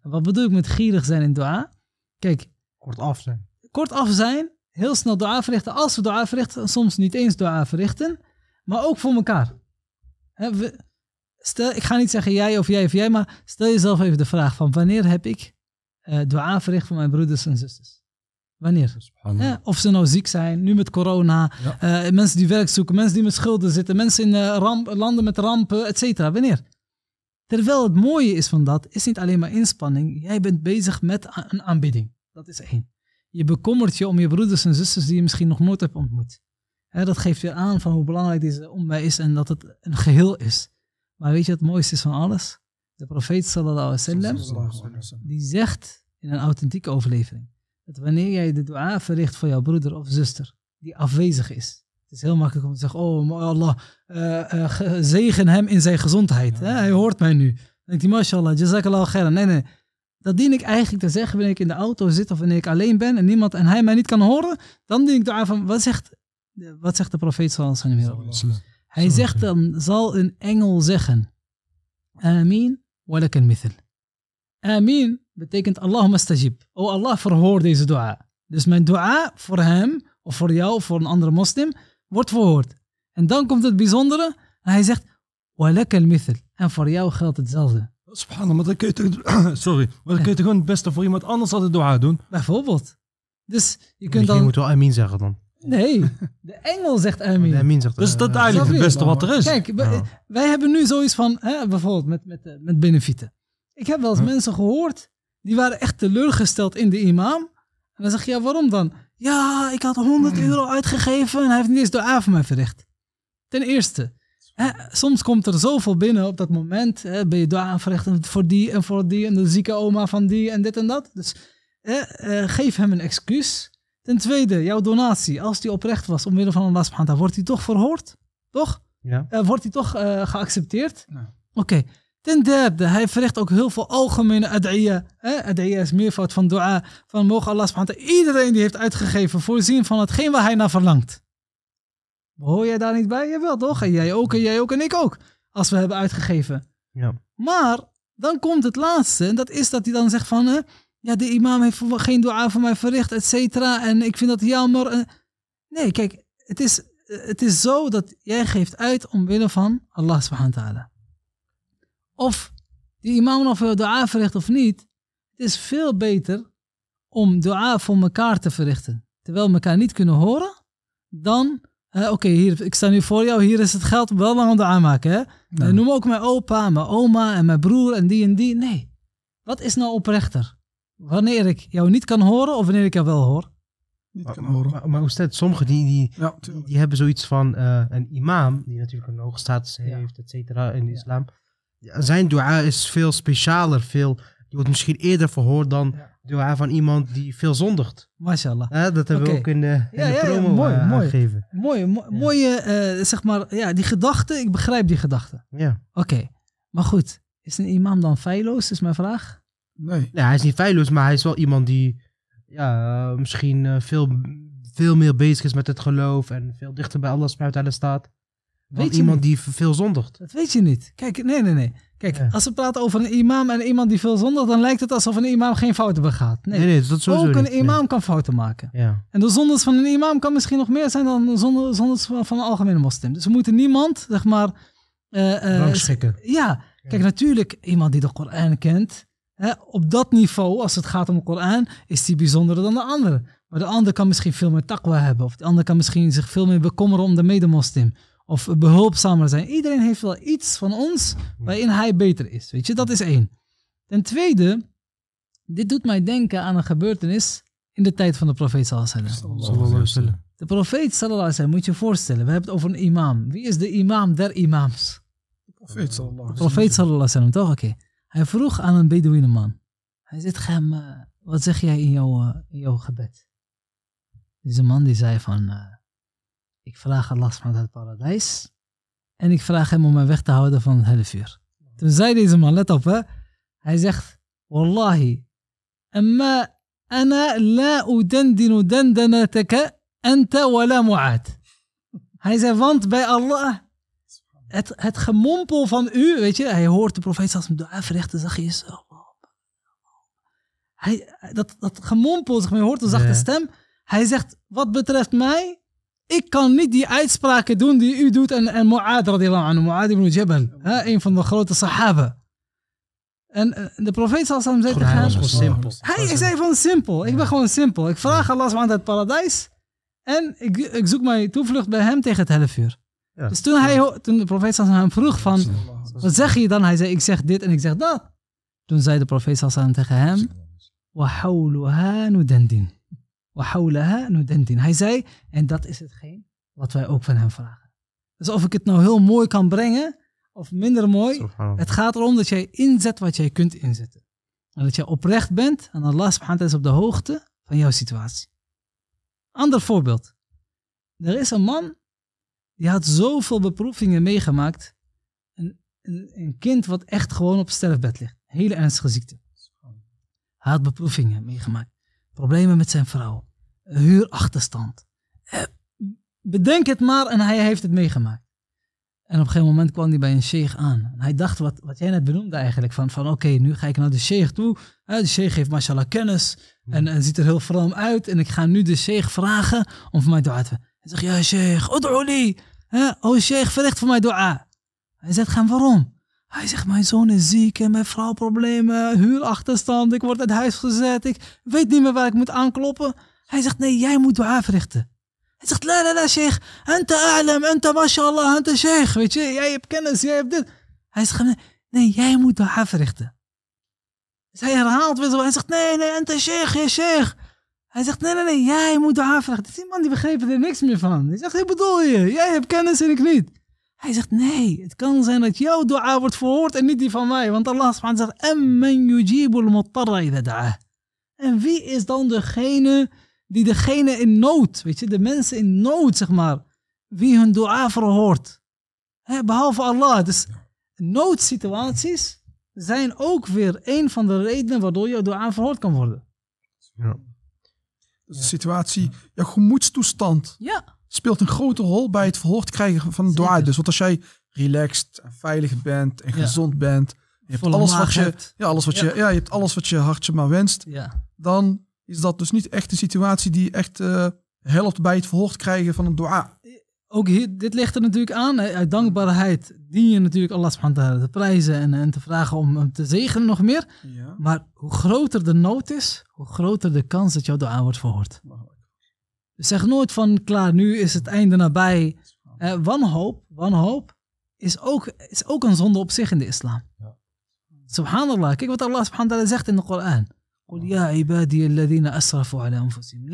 En wat bedoel ik met gierig zijn in dua? Kijk. Kortaf zijn. Kortaf zijn, heel snel dua verrichten. Als we dua verrichten, soms niet eens dua verrichten, maar ook voor elkaar. He, we, stel, ik ga niet zeggen jij of jij of jij, maar stel jezelf even de vraag van wanneer heb ik uh, dua verricht voor mijn broeders en zusters? Wanneer? of ze nou ziek zijn, nu met corona, eh, mensen die werk zoeken, mensen die met schulden zitten, mensen in eh, landen met rampen, et cetera. Wanneer? Terwijl het mooie is van dat, is niet alleen maar inspanning. Jij bent bezig met een aanbidding. Dat is één. Je bekommert je om je broeders en zusters die je misschien nog nooit hebt ontmoet. dat geeft weer aan van hoe belangrijk deze om mij is en dat het een geheel is. Maar weet je wat het mooiste is van alles? De profeet sallallahu alaihi wasallam, die zegt in een authentieke overlevering, dat wanneer jij de dua verricht voor jouw broeder of zuster, die afwezig is, het is heel makkelijk om te zeggen, oh Allah, eh, eh, zegen hem in zijn gezondheid. Hij hoort mij nu. Dan denkt hij, mashallah, jazakallah khairan. Nee, nee. Dat dien ik eigenlijk te zeggen wanneer ik in de auto zit of wanneer ik alleen ben en niemand en hij mij niet kan horen. Dan dien ik daar van, wat zegt, wat zegt de profeet sallallahu alaihi wasallam? Hij zegt dan, zal een engel zeggen, Amin walak mithil Amin betekent Allahumma stajib. O Allah, verhoor deze dua. Dus mijn dua voor hem, of voor jou, of voor een andere moslim, wordt verhoord. En dan komt het bijzondere, hij zegt, walak al-mithil. En voor jou geldt hetzelfde. Subhanallah, maar dan kun je sorry, maar dan kun je toch het beste voor iemand anders altijd dua doen? Bijvoorbeeld. Dus je kunt dan... Je moet wel Amin zeggen dan. Nee, de engel zegt Amin. Oh, dus dat is eh, eigenlijk het beste wat er is. Kijk, wij hebben nu zoiets van, hè, bijvoorbeeld met, met, eh, met benefieten. Ik heb wel eens hm. mensen gehoord, die waren echt teleurgesteld in de imam. En dan zeg je, ja, waarom dan? Ja, ik had 100 hm. euro uitgegeven en hij heeft niet eens de A van mij verricht. Ten eerste, soms komt er zoveel binnen op dat moment. Hè, ben je A verricht voor die en voor die en de zieke oma van die en dit en dat. Dus hè, eh, geef hem een excuus. Ten tweede, jouw donatie, als die oprecht was omwille van Allah subhanahu wordt die toch verhoord? Toch? Ja. Eh, wordt die toch eh, geaccepteerd? Oké. Ten derde, hij verricht ook heel veel algemene ad'iyah. ad'iya is meervoud van dua. Van mogen Allah subhanahu iedereen die heeft uitgegeven voorzien van hetgeen waar hij naar verlangt. Hoor jij daar niet bij? Jawel toch? En jij ook en jij ook en ik ook. Als we hebben uitgegeven. Ja. Maar dan komt het laatste en dat is dat hij dan zegt van ja, de imam heeft geen dua voor mij verricht, et cetera. En ik vind dat jammer. Eh. Nee, kijk, het is, eh, het is zo dat jij geeft uit omwille van Allah subhanahu wa ta'ala. Of die imam nog veel dua verricht of niet, het is veel beter om dua voor elkaar te verrichten. Terwijl we elkaar niet kunnen horen, dan, eh, oké, hier ik sta nu voor jou, hier is het geld, wel lang aan de maken. Hè? Ja. Noem ook mijn opa, mijn oma en mijn broer en die en die. Nee, wat is nou oprechter? wanneer ik jou niet kan horen of wanneer ik jou wel hoor. Niet kan horen. Maar, hoe staat het? Sommigen die, die, die, hebben zoiets van eh, een imam, die natuurlijk een hoge status heeft, et cetera, in de islam. Zijn dua is veel specialer, veel, die wordt misschien eerder verhoord dan dua van iemand die veel zondigt. MashaAllah. Ja, eh, dat hebben we ook in de, in ja, promo mooi, eh, mooi. mooie, zeg maar, ja, die gedachte, ik begrijp die gedachte. Ja. Oké, maar goed. Is een imam dan feilloos, is mijn vraag? Nee. Ja, hij is niet feilloos, maar hij is wel iemand die ja, eh, misschien eh, veel, veel meer bezig is met het geloof en veel dichter bij Allah subhanahu staat. Dan weet je iemand die veel zondigt. Dat weet je niet. Kijk, nee, nee, nee. Kijk, als we praten over een imam en iemand die veel zondigt, dan lijkt het alsof een imam geen fouten begaat. Nee, nee, nee dat sowieso Ook een imam kan fouten maken. Ja. En de zondes van een imam kan misschien nog meer zijn dan de zondes, van, een algemene moslim. Dus we moeten niemand, zeg maar... Uh, ja, kijk, natuurlijk, iemand die de Koran kent, op dat niveau, als het gaat om de Koran, is die bijzonderer dan de andere. Maar de ander kan misschien veel meer takwa hebben. Of de andere kan misschien zich veel meer bekommeren om de medemoslim. Of behulpzamer zijn. Iedereen heeft wel iets van ons waarin hij beter is. Weet je, dat is één. Ten tweede, dit doet mij denken aan een gebeurtenis in de tijd van de profeet sallallahu De profeet sallallahu moet je je voorstellen, we hebben het over een imam. Wie is de imam der imams? De profeet sallallahu De profeet sallallahu toch? Oké. Hij vroeg aan een Bedouinenman. Hij zegt hem, wat zeg jij in jouw, eh, in jouw gebed? Dus deze man die zei van, eh, ik vraag Allah van het paradijs. En ik vraag hem om mij weg te houden van het hellevuur. Toen zei deze man, let op hè. Hij zegt, Wallahi, amma ana la udendinu dendanataka anta wala mu'ad. Hij zei, want bij Allah het, het gemompel van u, weet je, hij hoort de profeet zelfs de afrechte zachtjes. Oh, oh, oh. Hij, dat, dat gemompel, zeg maar, je hoort een zachte stem. Hij zegt, wat betreft mij, ik kan niet die uitspraken doen die u doet. En, en Mu'ad radiallahu anhu, Mu'ad ibn Jabal, een van de grote sahaben. En eh, de profeet zal hem zeggen hij is gewoon simpel. Hij zei van simpel. Ik ben gewoon simpel. Ik vraag Allah aan het paradijs. En ik, ik zoek mijn toevlucht bij hem tegen het half uur. Dus toen, hij, toen de profeet hem vroeg van, wat zeg je dan? Hij zei, ik zeg dit en ik zeg dat. Toen zei de profeet sallam tegen hem, Hij zei, en dat is hetgeen wat wij ook van hem vragen. Dus of ik het nou heel mooi kan brengen, of minder mooi, het gaat erom dat jij inzet wat jij kunt inzetten. En dat jij oprecht bent en Allah subhanahu is op de hoogte van jouw situatie. Ander voorbeeld. Er is een man je had zoveel beproevingen meegemaakt. Een, een, kind wat echt gewoon op sterfbed ligt. Hele ernstige ziekte. Hij had beproevingen meegemaakt. Problemen met zijn vrouw. Huurachterstand. Eh, bedenk het maar en hij heeft het meegemaakt. En op een gegeven moment kwam hij bij een sheikh aan. En hij dacht wat, wat jij net benoemde eigenlijk. Van, van oké, nu ga ik naar de sheikh toe. de sheikh heeft mashallah kennis. En, en ziet er heel vroom uit. En ik ga nu de sheikh vragen om voor mij te te hij zegt, ja sheikh, ud'uli. Oh sheikh, verricht voor mij dua. Ah. Hij zegt, gaan waarom? Hij zegt, mijn zoon is ziek en mijn vrouw problemen, huurachterstand, ik word uit huis gezet, ik weet niet meer waar ik moet aankloppen. Hij zegt, nee, jij moet dua verrichten. Hij zegt, la la la sheikh, anta a'lam, anta mashallah, anta sheikh. Weet je, jij hebt kennis, jij hebt dit. Hij zegt, nee, nee jij moet dua verrichten. hij herhaalt weer zo. Hij zegt, nee, nee, anta sheikh, je sheikh. Hij zegt, nee, nee, nee, jij moet de aanvraag. Die man die begreep er niks meer van. Hij zegt, ik bedoel je, jij hebt kennis en ik niet. Hij zegt, nee, het kan zijn dat jouw dua wordt verhoord en niet die van mij. Want Allah zegt, En wie is dan degene die degene in nood, weet je, de mensen in nood, zeg maar, wie hun dua verhoort? behalve Allah. Dus noodsituaties zijn ook weer een van de redenen waardoor jouw dua verhoord kan worden. Ja situatie, je gemoedstoestand speelt een grote rol bij het verhoord krijgen van dwaai. Dus want als jij relaxed en veilig bent en gezond bent, je hebt alles wat je, Ja, alles wat je, ja, je hebt alles wat je hartje maar wenst, dan is dat dus niet echt een situatie die echt uh, helpt bij het verhoord krijgen van een dua. Ook hier, dit ligt er natuurlijk aan, dankbaarheid dien je natuurlijk Allah subhanahu te prijzen en, en te vragen om hem te zegenen nog meer. Ja. Maar hoe groter de nood is, hoe groter de kans dat jouw dua wordt verhoord. Dus zeg nooit van, klaar, nu is het einde nabij. Eh, wanhoop, wanhoop is ook, is ook een zonde op zich in de islam. Ja. Subhanallah, kijk wat Allah subhanahu zegt in de Koran. Qul ya عبادي الذين أسرفوا على أنفسهم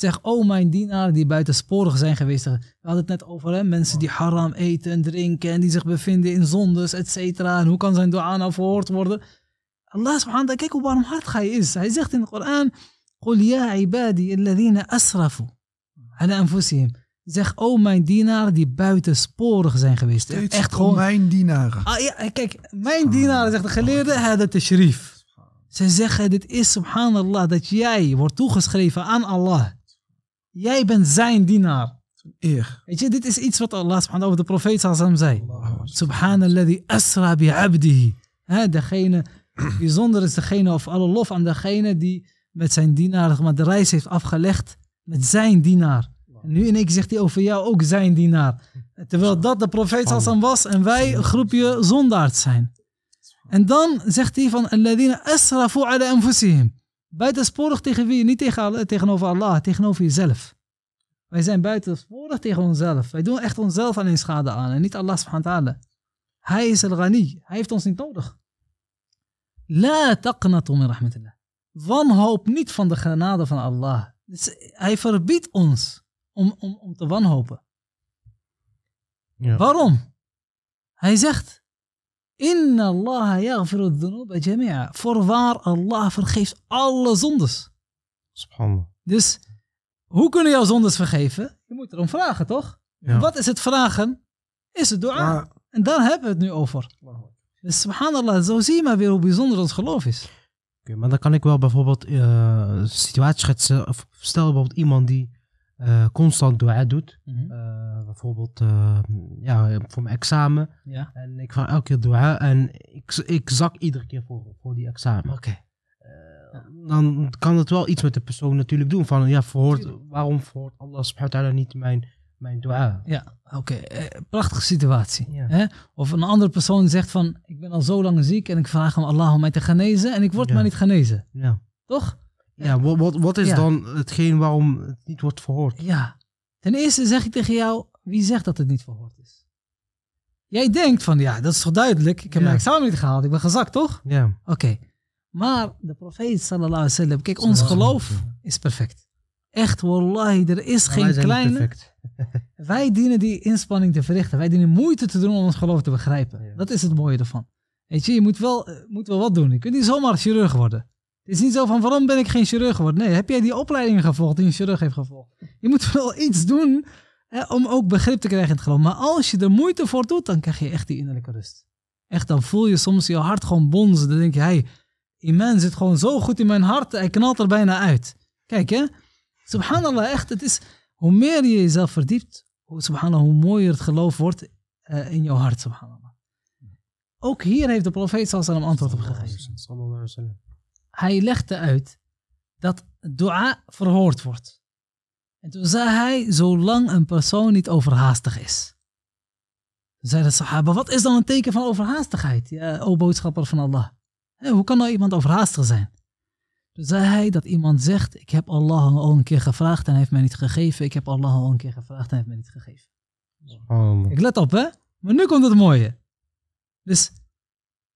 Zeg, oh mijn dienaren die buitensporig zijn geweest. We hadden het net over hè? mensen die haram eten en drinken en die zich bevinden in zondes, et cetera. En hoe kan zijn dua nou verhoord worden? Allah subhanahu wa ta'ala, kijk hoe barmhartig hij is. Hij zegt in de Koran, قُلْ يَا عِبَادِي الَّذِينَ أَسْرَفُوا عَلَى أَنفُسِهِمْ Zeg, oh mijn dienaren die buitensporig zijn geweest. Echt gewoon... mijn dienaren. Ah, ja, kijk, mijn dienaren, zegt de geleerde, hadden sharif. Ze zeggen, dit is subhanallah, dat jij wordt toegeschreven aan Allah Jij bent zijn dienaar. Eer. Weet je, dit is iets wat Allah subhanahu over de profeet sallam zei. Subhanallah asra bi abdihi. He, degene, bijzonder is degene of alle lof aan degene die met zijn dienaar maar de reis heeft afgelegd met zijn dienaar. nu in ik zegt hij over jou ook zijn dienaar. Terwijl dat de profeet sallam was en wij een groepje zondaards zijn. En dan zegt hij van, alladhina asrafu ala anfusihim. Buitensporig tegen wie? Niet tegen, tegenover Allah, tegenover jezelf. Wij zijn buitensporig tegen onszelf. Wij doen echt onszelf alleen schade aan en niet Allah subhanahu wa ta'ala. Hij is al-Ghani. Hij heeft ons niet nodig. La taqnatu min rahmatillah. Wanhoop niet van de genade van Allah. Dus hij verbiedt ons om, om, om te wanhopen. Ja. Waarom? Hij zegt, in Allah yaghfiru jami'a. Voorwaar Allah vergeeft alle zondes. Subhanallah. Dus hoe kunnen jouw zondes vergeven? Je moet erom vragen, toch? Wat is het vragen? Is het dua. en daar hebben we het nu over. Dus subhanallah, zo zie je maar weer hoe bijzonder ons geloof is. Oké, maar dan kan ik wel bijvoorbeeld uh, situatie schetsen. Stel bijvoorbeeld iemand die eh, constant dua doet. Mhm. Eh, bijvoorbeeld ehm, ja, voor mijn examen. Ja. En ik ga elke keer door. En ik, ik zak iedere keer voor, voor die examen. Oké. Eh, dan kan het wel iets met de persoon natuurlijk doen. Van ja, verhoort, waarom verhoort Allah subhanahu niet mijn, mijn dua? Ja, oké. Eh, prachtige situatie. Hè? Of een andere persoon zegt van, ik ben al zo lang ziek en ik vraag aan Allah om mij te genezen en ik word maar niet genezen. Ja. Toch? Ja, wat, wat, wat is ja. dan hetgeen waarom het niet wordt verhoord? Ja. Ten eerste zeg ik tegen jou, wie zegt dat het niet verhoord is? Jij denkt van, ja, dat is toch duidelijk. Ik heb mijn examen niet gehaald. Ik ben gezakt, toch? Ja. Oké. Maar de profeet, sallallahu alaihi wasallam, kijk, ons geloof is perfect. Echt, wallahi, er is geen kleine. wij dienen die inspanning te verrichten. Wij dienen moeite te doen om ons geloof te begrijpen. Dat is het mooie ervan. Weet je, je moet wel, eh, moet wel wat doen. Je kunt niet zomaar chirurg worden. Het is niet zo van, waarom ben ik geen chirurg geworden? Nee, heb jij die opleiding gevolgd die een chirurg heeft gevolgd? Je moet wel iets doen om ook begrip te krijgen in het geloof. Maar als je er moeite voor doet, dan krijg je echt die innerlijke rust. Echt, dan voel je soms je hart gewoon bonzen. Dan denk je, hey, iman zit gewoon zo goed in mijn hart, hij knalt er bijna uit. Kijk hè, subhanallah, echt, het is, hoe meer je jezelf verdiept, hoe, subhanallah, hoe mooier het geloof wordt eh, in jouw hart, subhanallah. Ook hier heeft de profeet een antwoord op gegeven. Hij legde uit dat dua verhoord wordt. En toen zei hij, zolang een persoon niet overhaastig is. Toen zei de sahaba, wat is dan een teken van overhaastigheid, ja, o boodschapper van Allah? hoe kan nou iemand overhaastig zijn? Toen zei hij dat iemand zegt, ik heb Allah al een keer gevraagd en hij heeft mij niet gegeven. Ik heb Allah al een keer gevraagd en hij heeft mij niet gegeven. Ik let op hè, maar nu komt het mooie. Dus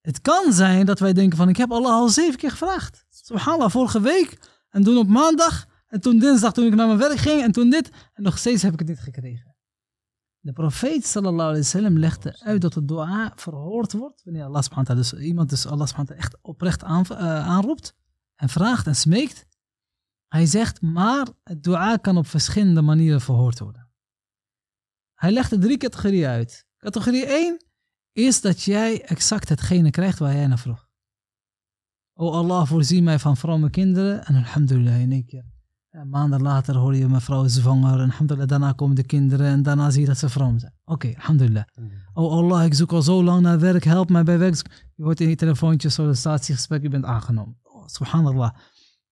het kan zijn dat wij denken van, ik heb Allah al zeven keer gevraagd. Subhanallah, vorige week en doen op maandag en toen dinsdag, toen ik naar mijn werk ging. En toen dit. En nog steeds heb ik het niet gekregen. De profeet sallallahu alayhi wa sallam legde uit dat de dua verhoord wordt. Wanneer Allah subhanahu wa ta'ala, dus iemand dus Allah subhanahu wa ta'ala echt oprecht eh, aanroept. En vraagt en smeekt. Hij zegt, maar het dua kan op verschillende manieren verhoord worden. Hij legde drie categorieën uit. Categorie 1 is dat jij exact hetgene krijgt waar jij naar vroeg. O Allah, voorzie mij van vrome kinderen en alhamdulillah in één keer maanden later hoor je mevrouw zwanger. En alhamdulillah, daarna komen de kinderen. En daarna zie je dat ze vrouw zijn. Oké, okay, alhamdulillah. Mhm. Oh Allah, ik zoek al zo lang naar werk. Help mij bij werk. Je hoort in je telefoontje sollicitatiegesprek. Je bent aangenomen. Oh, subhanallah.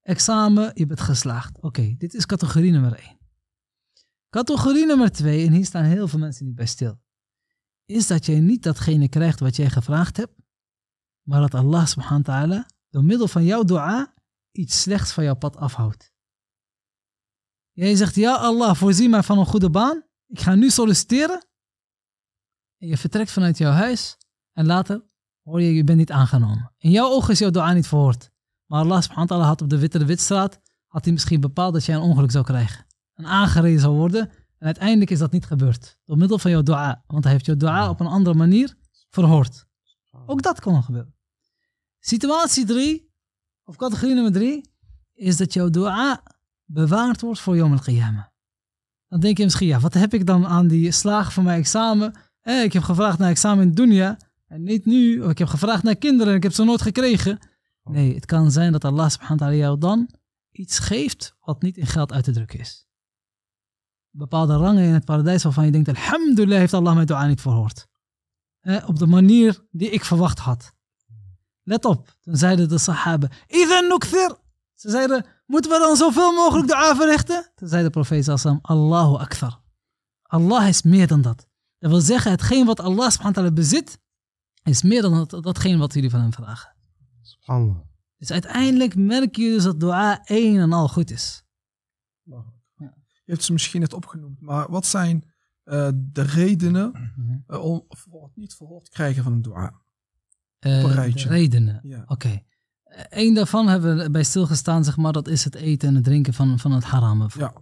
Examen, je bent geslaagd. Oké, dit is categorie nummer 1. Categorie nummer 2, en hier staan heel veel mensen niet bij stil, is dat jij niet datgene krijgt wat jij gevraagd hebt, maar dat Allah subhanahu wa ta'ala door middel van jouw dua iets slechts van jouw pad afhoudt. Jij zegt, ja Allah, voorzie mij van een goede baan. Ik ga nu solliciteren. je vertrekt vanuit jouw huis. En later hoor je, je bent niet aangenomen. In jouw ogen is jouw dua niet verhoord. Maar Allah subhanahu had op de Witte de Witstraat, had hij misschien bepaald dat jij een ongeluk zou krijgen. En aangereden zou worden. En uiteindelijk is dat niet gebeurd. Door middel van jouw dua. Want hij heeft jouw dua op een andere manier verhoord. Ook dat kon gebeuren. Situatie 3, of categorie nummer 3, is dat jouw dua bewaard wordt voor Yom al-Qiyamah. Dan denk je misschien, ja, wat heb ik dan aan die slagen van mijn examen? Eh, ik heb gevraagd naar examen in Dunya en niet nu. ik heb gevraagd naar kinderen en ik heb ze nooit gekregen. Oh. Nee, het kan zijn dat Allah subhanahu wa ta'ala jou dan iets geeft wat niet in geld uit te drukken is. Bepaalde rangen in het paradijs waarvan je denkt, alhamdulillah heeft Allah mijn dua niet verhoord. Eh, op de manier die ik verwacht had. Let op, toen zeiden de sahaben, Idan nukthir. Ze zeiden, Moeten we dan zoveel mogelijk dua verrichten? Toen zei de profeet Sallam, Allahu Akbar. Allah is meer dan dat. Dat wil zeggen, hetgeen wat Allah subhanahu bezit, is meer dan dat, datgene wat jullie van hem vragen. Subhanallah. Dus uiteindelijk merk je dus dat dua één en al goed is. Je hebt ze misschien net opgenoemd, maar wat zijn eh, de redenen mhm. eh, om het niet verhoord krijgen van een dua? Uh, redenen, oké. Eén daarvan hebben we bij stilgestaan, zeg maar, dat is het eten en het drinken van, van het haram. Ja.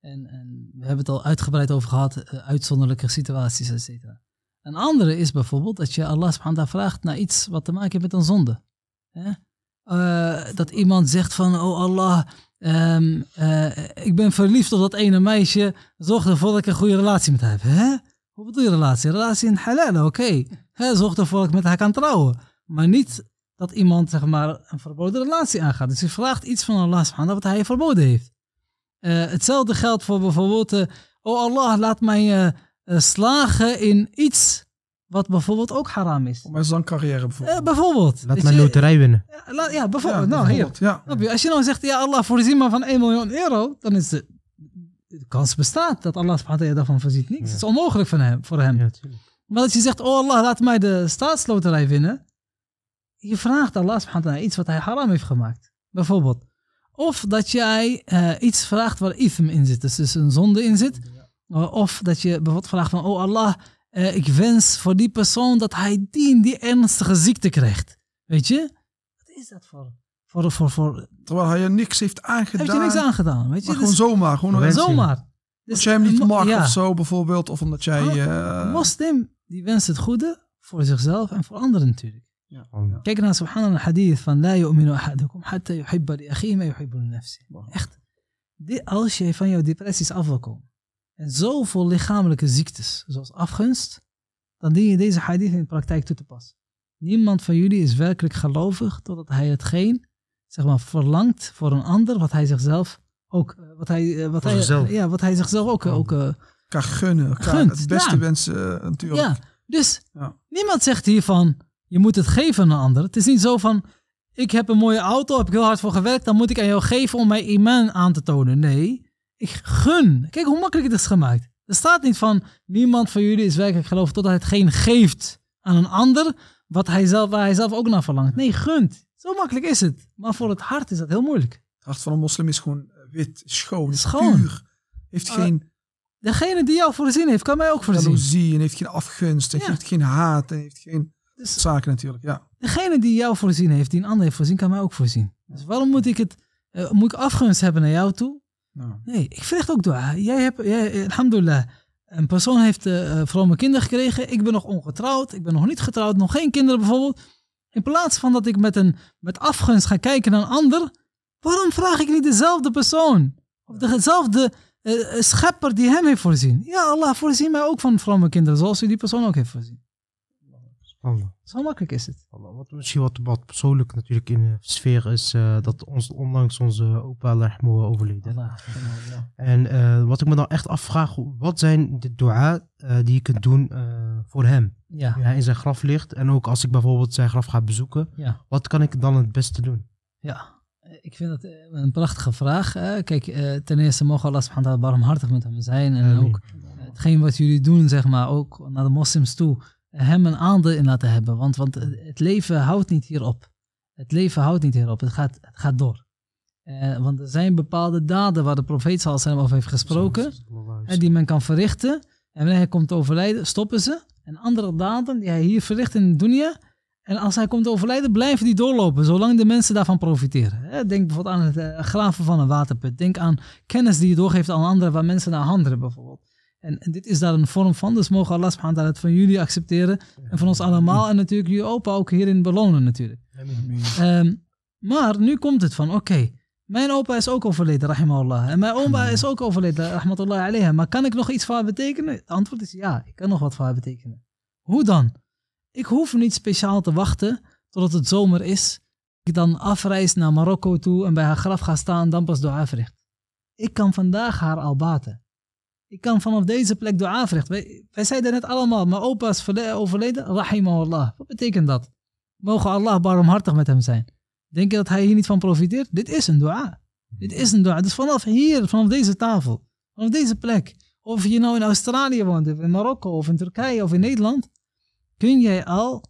En, en, we hebben het al uitgebreid over gehad, eh, uitzonderlijke situaties, et cetera. Een andere is bijvoorbeeld dat je Allah subhanahu vraagt naar iets wat te maken heeft met een zonde. Eh, dat iemand zegt van, oh Allah, ehm, eh, ik ben verliefd op dat ene meisje, zorg ervoor dat ik een goede relatie met haar heb. Hè? Hoe bedoel je relatie? Relatie in halal, oké. Zorg ervoor dat ik met haar kan trouwen. Maar niet dat iemand zeg maar, een verboden relatie aangaat. Dus je vraagt iets van Allah subhanahu wat hij verboden heeft. Eh, hetzelfde geldt voor bijvoorbeeld, oh Allah laat mij eh, slagen in iets wat bijvoorbeeld ook haram is. Om een carrière bijvoorbeeld. bijvoorbeeld. Laat mijn loterij winnen. Ja, ja bijvoorbeeld. nou, hier. Ja. Als je nou zegt, ja Allah voorzien me van 1 miljoen euro, dan is de, kans bestaat dat Allah subhanahu daarvan voorziet niks. Het is onmogelijk van hem, voor hem. maar als je zegt, oh Allah laat mij de staatsloterij winnen, je vraagt Allah iets wat hij haram heeft gemaakt. Bijvoorbeeld. Of dat jij eh, iets vraagt waar ithm in zit, dus, dus, een zonde in zit. Of dat je bijvoorbeeld vraagt van, oh Allah, eh, ik wens voor die persoon dat hij die die ernstige ziekte krijgt. Weet je? Wat is dat voor? voor, voor, voor Terwijl hij niks heeft aangedaan. Heeft je niks aangedaan, weet je? gewoon dus- zomaar. Gewoon een zomaar. dat dus jij hem niet mag of zo bijvoorbeeld, of omdat jij... Uh... moslim, die wenst het goede voor zichzelf en voor anderen natuurlijk. Ja. Kijk naar subhanallah een hadith van la yu'minu ahadukum hatta yuhibba li akhihi ma yuhibbu li nafsi. Echt. als jij van jouw depressies af wil komen en zoveel lichamelijke ziektes, zoals afgunst, dan dien je deze hadith in de praktijk toe te passen. Niemand van jullie is werkelijk gelovig totdat hij hetgeen zeg maar, verlangt voor een ander wat hij zichzelf ook eh, wat hij, eh, wat hij, Ja, wat hij zichzelf ook, ook eh, kan gunnen. Kan het beste wensen natuurlijk. Ja, dus niemand zegt hiervan je moet het geven aan een ander. Het is niet zo van, ik heb een mooie auto, heb ik heel hard voor gewerkt, dan moet ik aan jou geven om mijn iman aan te tonen. Nee, ik gun. Kijk hoe makkelijk het is gemaakt. Er staat niet van, niemand van jullie is werkelijk geloof totdat hij hetgeen geeft aan een ander, wat hij zelf, waar hij zelf ook naar verlangt. Nee, gunt. Zo makkelijk is het. Maar voor het hart is dat heel moeilijk. Het hart van een moslim is gewoon wit, schoon, schoon. puur. Heeft ah, geen... Degene die jou voorzien heeft, kan mij ook voorzien. Jaloezie en heeft geen afgunst, en heeft geen haat en heeft geen... Dus Zaken natuurlijk, ja. Degene die jou voorzien heeft, die een ander heeft voorzien, kan mij ook voorzien. Dus waarom moet ik het, eh, moet ik afgunst hebben naar jou toe? Nee, ik verricht ook door. Jij hebt, jij, eh, alhamdulillah, een persoon heeft uh, eh, vrome kinderen gekregen. Ik ben nog ongetrouwd, ik ben nog niet getrouwd, nog geen kinderen bijvoorbeeld. In plaats van dat ik met, een, met afgunst ga kijken naar een ander, waarom vraag ik niet dezelfde persoon? Of dezelfde schepper die hem heeft voorzien? Ja, Allah voorzien mij ook van vrome kinderen, zoals u die persoon ook heeft voorzien. Allah. Zo makkelijk is het. Wat misschien wat, persoonlijk natuurlijk in de sfeer is uh, dat ons, onlangs onze opa Lahmoe overleden. En eh, wat ik me dan echt afvraag, wat zijn de dua eh, die ik kan doen voor hem? Ja. hij in zijn graf ligt en ook als ik bijvoorbeeld zijn graf ga bezoeken, ja. wat kan ik dan het beste doen? Ja, ik vind dat een prachtige vraag. Kijk, ten eerste mogen Allah subhanahu wa barmhartig met hem zijn en ook hetgeen wat jullie doen, zeg maar, ook naar de moslims toe hem een aandeel in laten hebben. Want, want het leven houdt niet hierop. Het leven houdt niet hierop. Het gaat, het gaat door. Eh, want er zijn bepaalde daden waar de profeet Sallallahu over heeft gesproken. die men kan verrichten. En wanneer hij komt overlijden, stoppen ze. En andere daden die hij hier verricht in de dunia. En als hij komt overlijden, blijven die doorlopen. Zolang de mensen daarvan profiteren. Denk bijvoorbeeld aan het eh, graven van een waterput. Denk aan kennis die je doorgeeft aan anderen waar mensen naar handelen bijvoorbeeld. En, dit is daar een vorm van, dus mogen Allah subhanahu wa het van jullie accepteren. En van ons allemaal en natuurlijk je opa ook hierin belonen natuurlijk. Ehm, maar nu komt het van, oké, mijn opa is ook overleden, rahimahullah. En mijn oma is ook overleden, rahmatullah alayha. Maar kan ik nog iets voor haar betekenen? Het antwoord is ja, ik kan nog wat voor haar betekenen. Hoe dan? Ik hoef niet speciaal te wachten totdat het zomer is. Ik dan afreis naar Marokko toe en bij haar graf ga staan dan pas door verricht. Ik kan vandaag haar al baten. Ik kan vanaf deze plek dua verrichten. Wij, wij zeiden net allemaal, mijn opa is overleden, rahimahullah. Wat betekent dat? Mogen Allah barmhartig met hem zijn. Denk je dat hij hier niet van profiteert? Dit is een dua. Dit is een dua. Dus vanaf hier, vanaf deze tafel, vanaf deze plek. Of je nou in Australië woont, of in Marokko, of in Turkije, of in Nederland. Kun jij al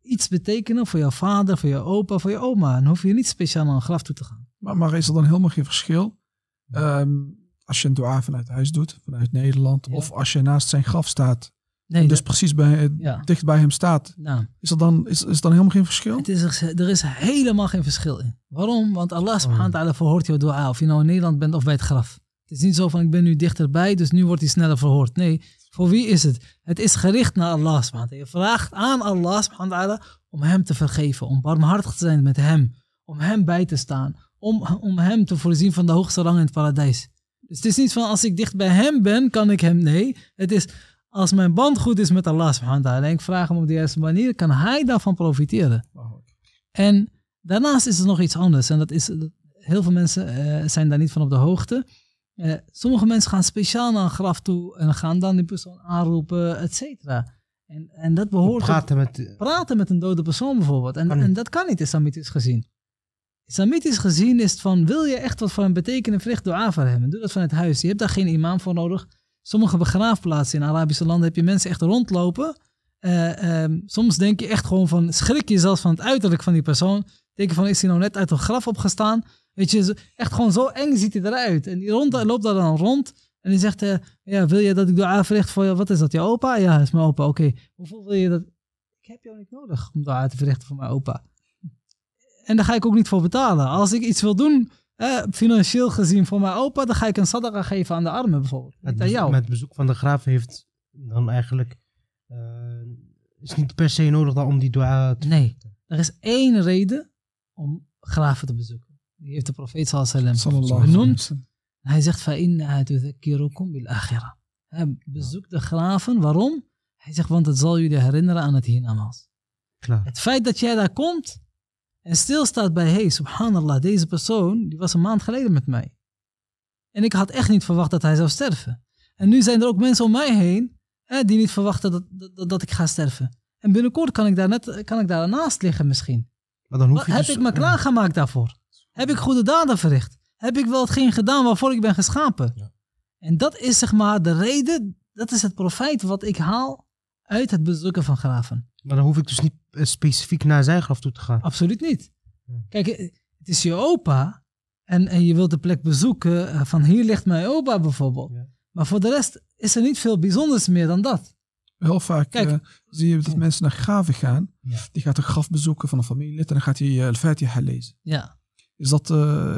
iets betekenen voor je vader, voor je opa, voor je oma. En hoef je niet speciaal naar een graf toe te gaan. Maar, maar is er dan helemaal geen verschil? Ja. Ehm, als je een dua vanuit huis doet, vanuit Nederland, of als je naast zijn graf staat, dus precies bij, eh, dicht bij hem staat, nou. is, er dan, is, is dan helemaal geen verschil? Het is er, er is helemaal geen verschil in. Waarom? Want Allah oh. subhanahu wa verhoort jouw dua, of je nou in Nederland bent of bij het graf. Het is niet zo van ik ben nu dichterbij, dus nu wordt hij sneller verhoord. Nee, voor wie is het? Het is gericht naar Allah subhanahu wa Je vraagt aan Allah subhanahu wa om hem te vergeven, om barmhartig te zijn met hem, om hem bij te staan, om, om hem te voorzien van de hoogste rang in het paradijs. Dus het is niet van als ik dicht bij hem ben, kan ik hem. Nee, het is als mijn band goed is met Allah subhanahu wa ta'ala en ik vraag hem op de juiste manier, kan hij daarvan profiteren. En daarnaast is er nog iets anders en dat is, heel veel mensen eh, zijn daar niet van op de hoogte. Eh, sommige mensen gaan speciaal naar een graf toe en gaan dan die persoon aanroepen, et cetera. En, en dat behoort... Praten met... Praten met een dode persoon bijvoorbeeld. En, en dat kan niet islamitisch gezien. Islamitisch gezien is het van, wil je echt wat voor een betekenen, verricht door Ava hebben? doe dat vanuit huis. Je hebt daar geen imam voor nodig. Sommige begraafplaatsen in Arabische landen heb je mensen echt rondlopen. Eh, ehm, soms denk je echt gewoon van, schrik je zelfs van het uiterlijk van die persoon. Denk je van, is hij nou net uit een graf opgestaan? Weet je, echt gewoon zo eng ziet hij eruit. En die rond, loopt daar dan rond. En die zegt, eh, ja, wil je dat ik door verricht voor je? Wat is dat, je opa? Ja, is mijn opa. Oké, hoeveel wil je dat? Ik heb jou niet nodig om door te verrichten voor mijn opa en daar ga ik ook niet voor betalen. Als ik iets wil doen, financieel gezien voor mijn opa, dan ga ik een sadaqa geven aan de armen bijvoorbeeld. Met, aan jou. met bezoek van de graaf heeft dan eigenlijk... Eh, is niet per se nodig dan om die dua te... Nee, er is één reden om graven te bezoeken. Die heeft de profeet sallallahu genoemd. Hij zegt, Bezoek de graven. Waarom? Hij zegt, want het zal jullie herinneren aan het hiernamaals. Het feit dat jij daar komt, en stilstaat bij, hey, subhanallah, deze persoon, die was een maand geleden met mij. En ik had echt niet verwacht dat hij zou sterven. En nu zijn er ook mensen om mij heen hè, die niet verwachten dat, dat, dat, ik ga sterven. En binnenkort kan ik daar, net, kan ik daar naast liggen misschien. Maar dan hoef je heb dus ik me klaargemaakt daarvoor? Heb ik goede daden verricht? Heb ik wel hetgeen gedaan waarvoor ik ben geschapen? Ja. En dat is zeg maar de reden, dat is het profijt wat ik haal uit het bezoeken van graven. Maar dan hoef ik dus niet eh, specifiek naar zijn graf toe te gaan. Absoluut niet. Kijk, eh, het is je opa en, en je wilt de plek bezoeken eh, van hier ligt mijn opa bijvoorbeeld. Maar voor de rest is er niet veel bijzonders meer dan dat. Heel vaak zie je dat mensen naar graven gaan. Die gaat een graf bezoeken van een familielid en dan gaat hij je feitje fatiha lezen. Ja. Is dat,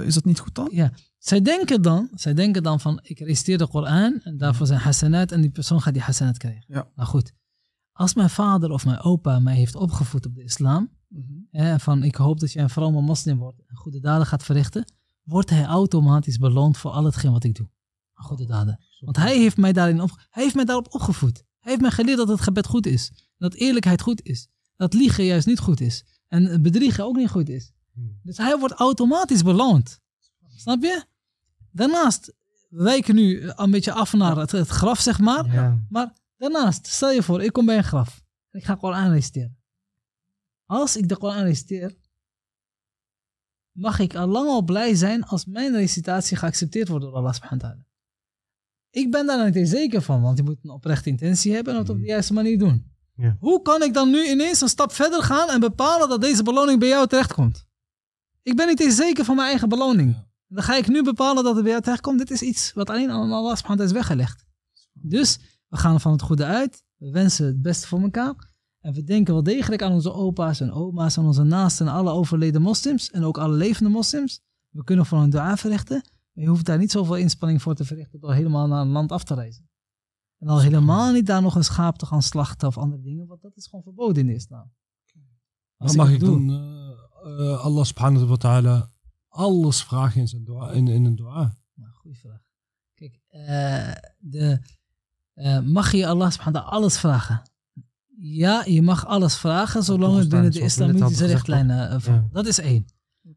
is dat niet goed dan? Ja. Zij denken dan, zij denken dan van ik reciteer de Koran en daarvoor zijn hasanat en die persoon gaat die hasanat krijgen. Ja. Nou goed, als mijn vader of mijn opa mij heeft opgevoed op de islam, mhm. van ik hoop dat je een vrome moslim wordt en goede daden gaat verrichten, wordt hij automatisch beloond voor al hetgeen wat ik doe. Goede daden. Want hij heeft mij, daarin op, heeft mij daarop opgevoed. Hij heeft mij geleerd dat het gebed goed is. Dat eerlijkheid goed is. Dat liegen juist niet goed is. En bedriegen ook niet goed is. Hmm. Dus hij wordt automatisch beloond. Snap je? Daarnaast wijken nu een beetje af naar het, het graf, zeg maar. Maar Daarnaast, stel je voor, ik kom bij een graf. En ik ga Koran reciteren. Als ik de Koran reciteer, mag ik al lang al blij zijn als mijn recitatie geaccepteerd wordt door Allah subhanahu wa ta'ala. Ik ben daar niet eens zeker van, want je moet een oprechte intentie hebben en het op de hmm. juiste manier doen. Ja. Hoe kan ik dan nu ineens een stap verder gaan en bepalen dat deze beloning bij jou terechtkomt? Ik ben niet eens zeker van mijn eigen beloning. Dan ga ik nu bepalen dat het bij jou terechtkomt. Dit is iets wat alleen aan Allah subhanahu wa ta'ala is weggelegd. Dus we gaan van het goede uit. We wensen het beste voor elkaar. En we denken wel degelijk aan onze opa's en oma's, aan onze naasten en alle overleden moslims en ook alle levende moslims. We kunnen voor een dua verrichten, maar je hoeft daar niet zoveel inspanning voor te verrichten door helemaal naar een land af te reizen. En al helemaal niet daar nog een schaap te gaan slachten of andere dingen, want dat is gewoon verboden in de islam. Wat mag ik doen? Eh, eh, Allah subhanahu wa ta'ala alles vragen in, zijn dua, in, in een dua? Nou, vraag. Kijk, uh, de eh, mag je Allah subhanahu alles vragen? Ja, je mag alles vragen zolang het binnen de islamitische richtlijnen eh, valt. Dat is één.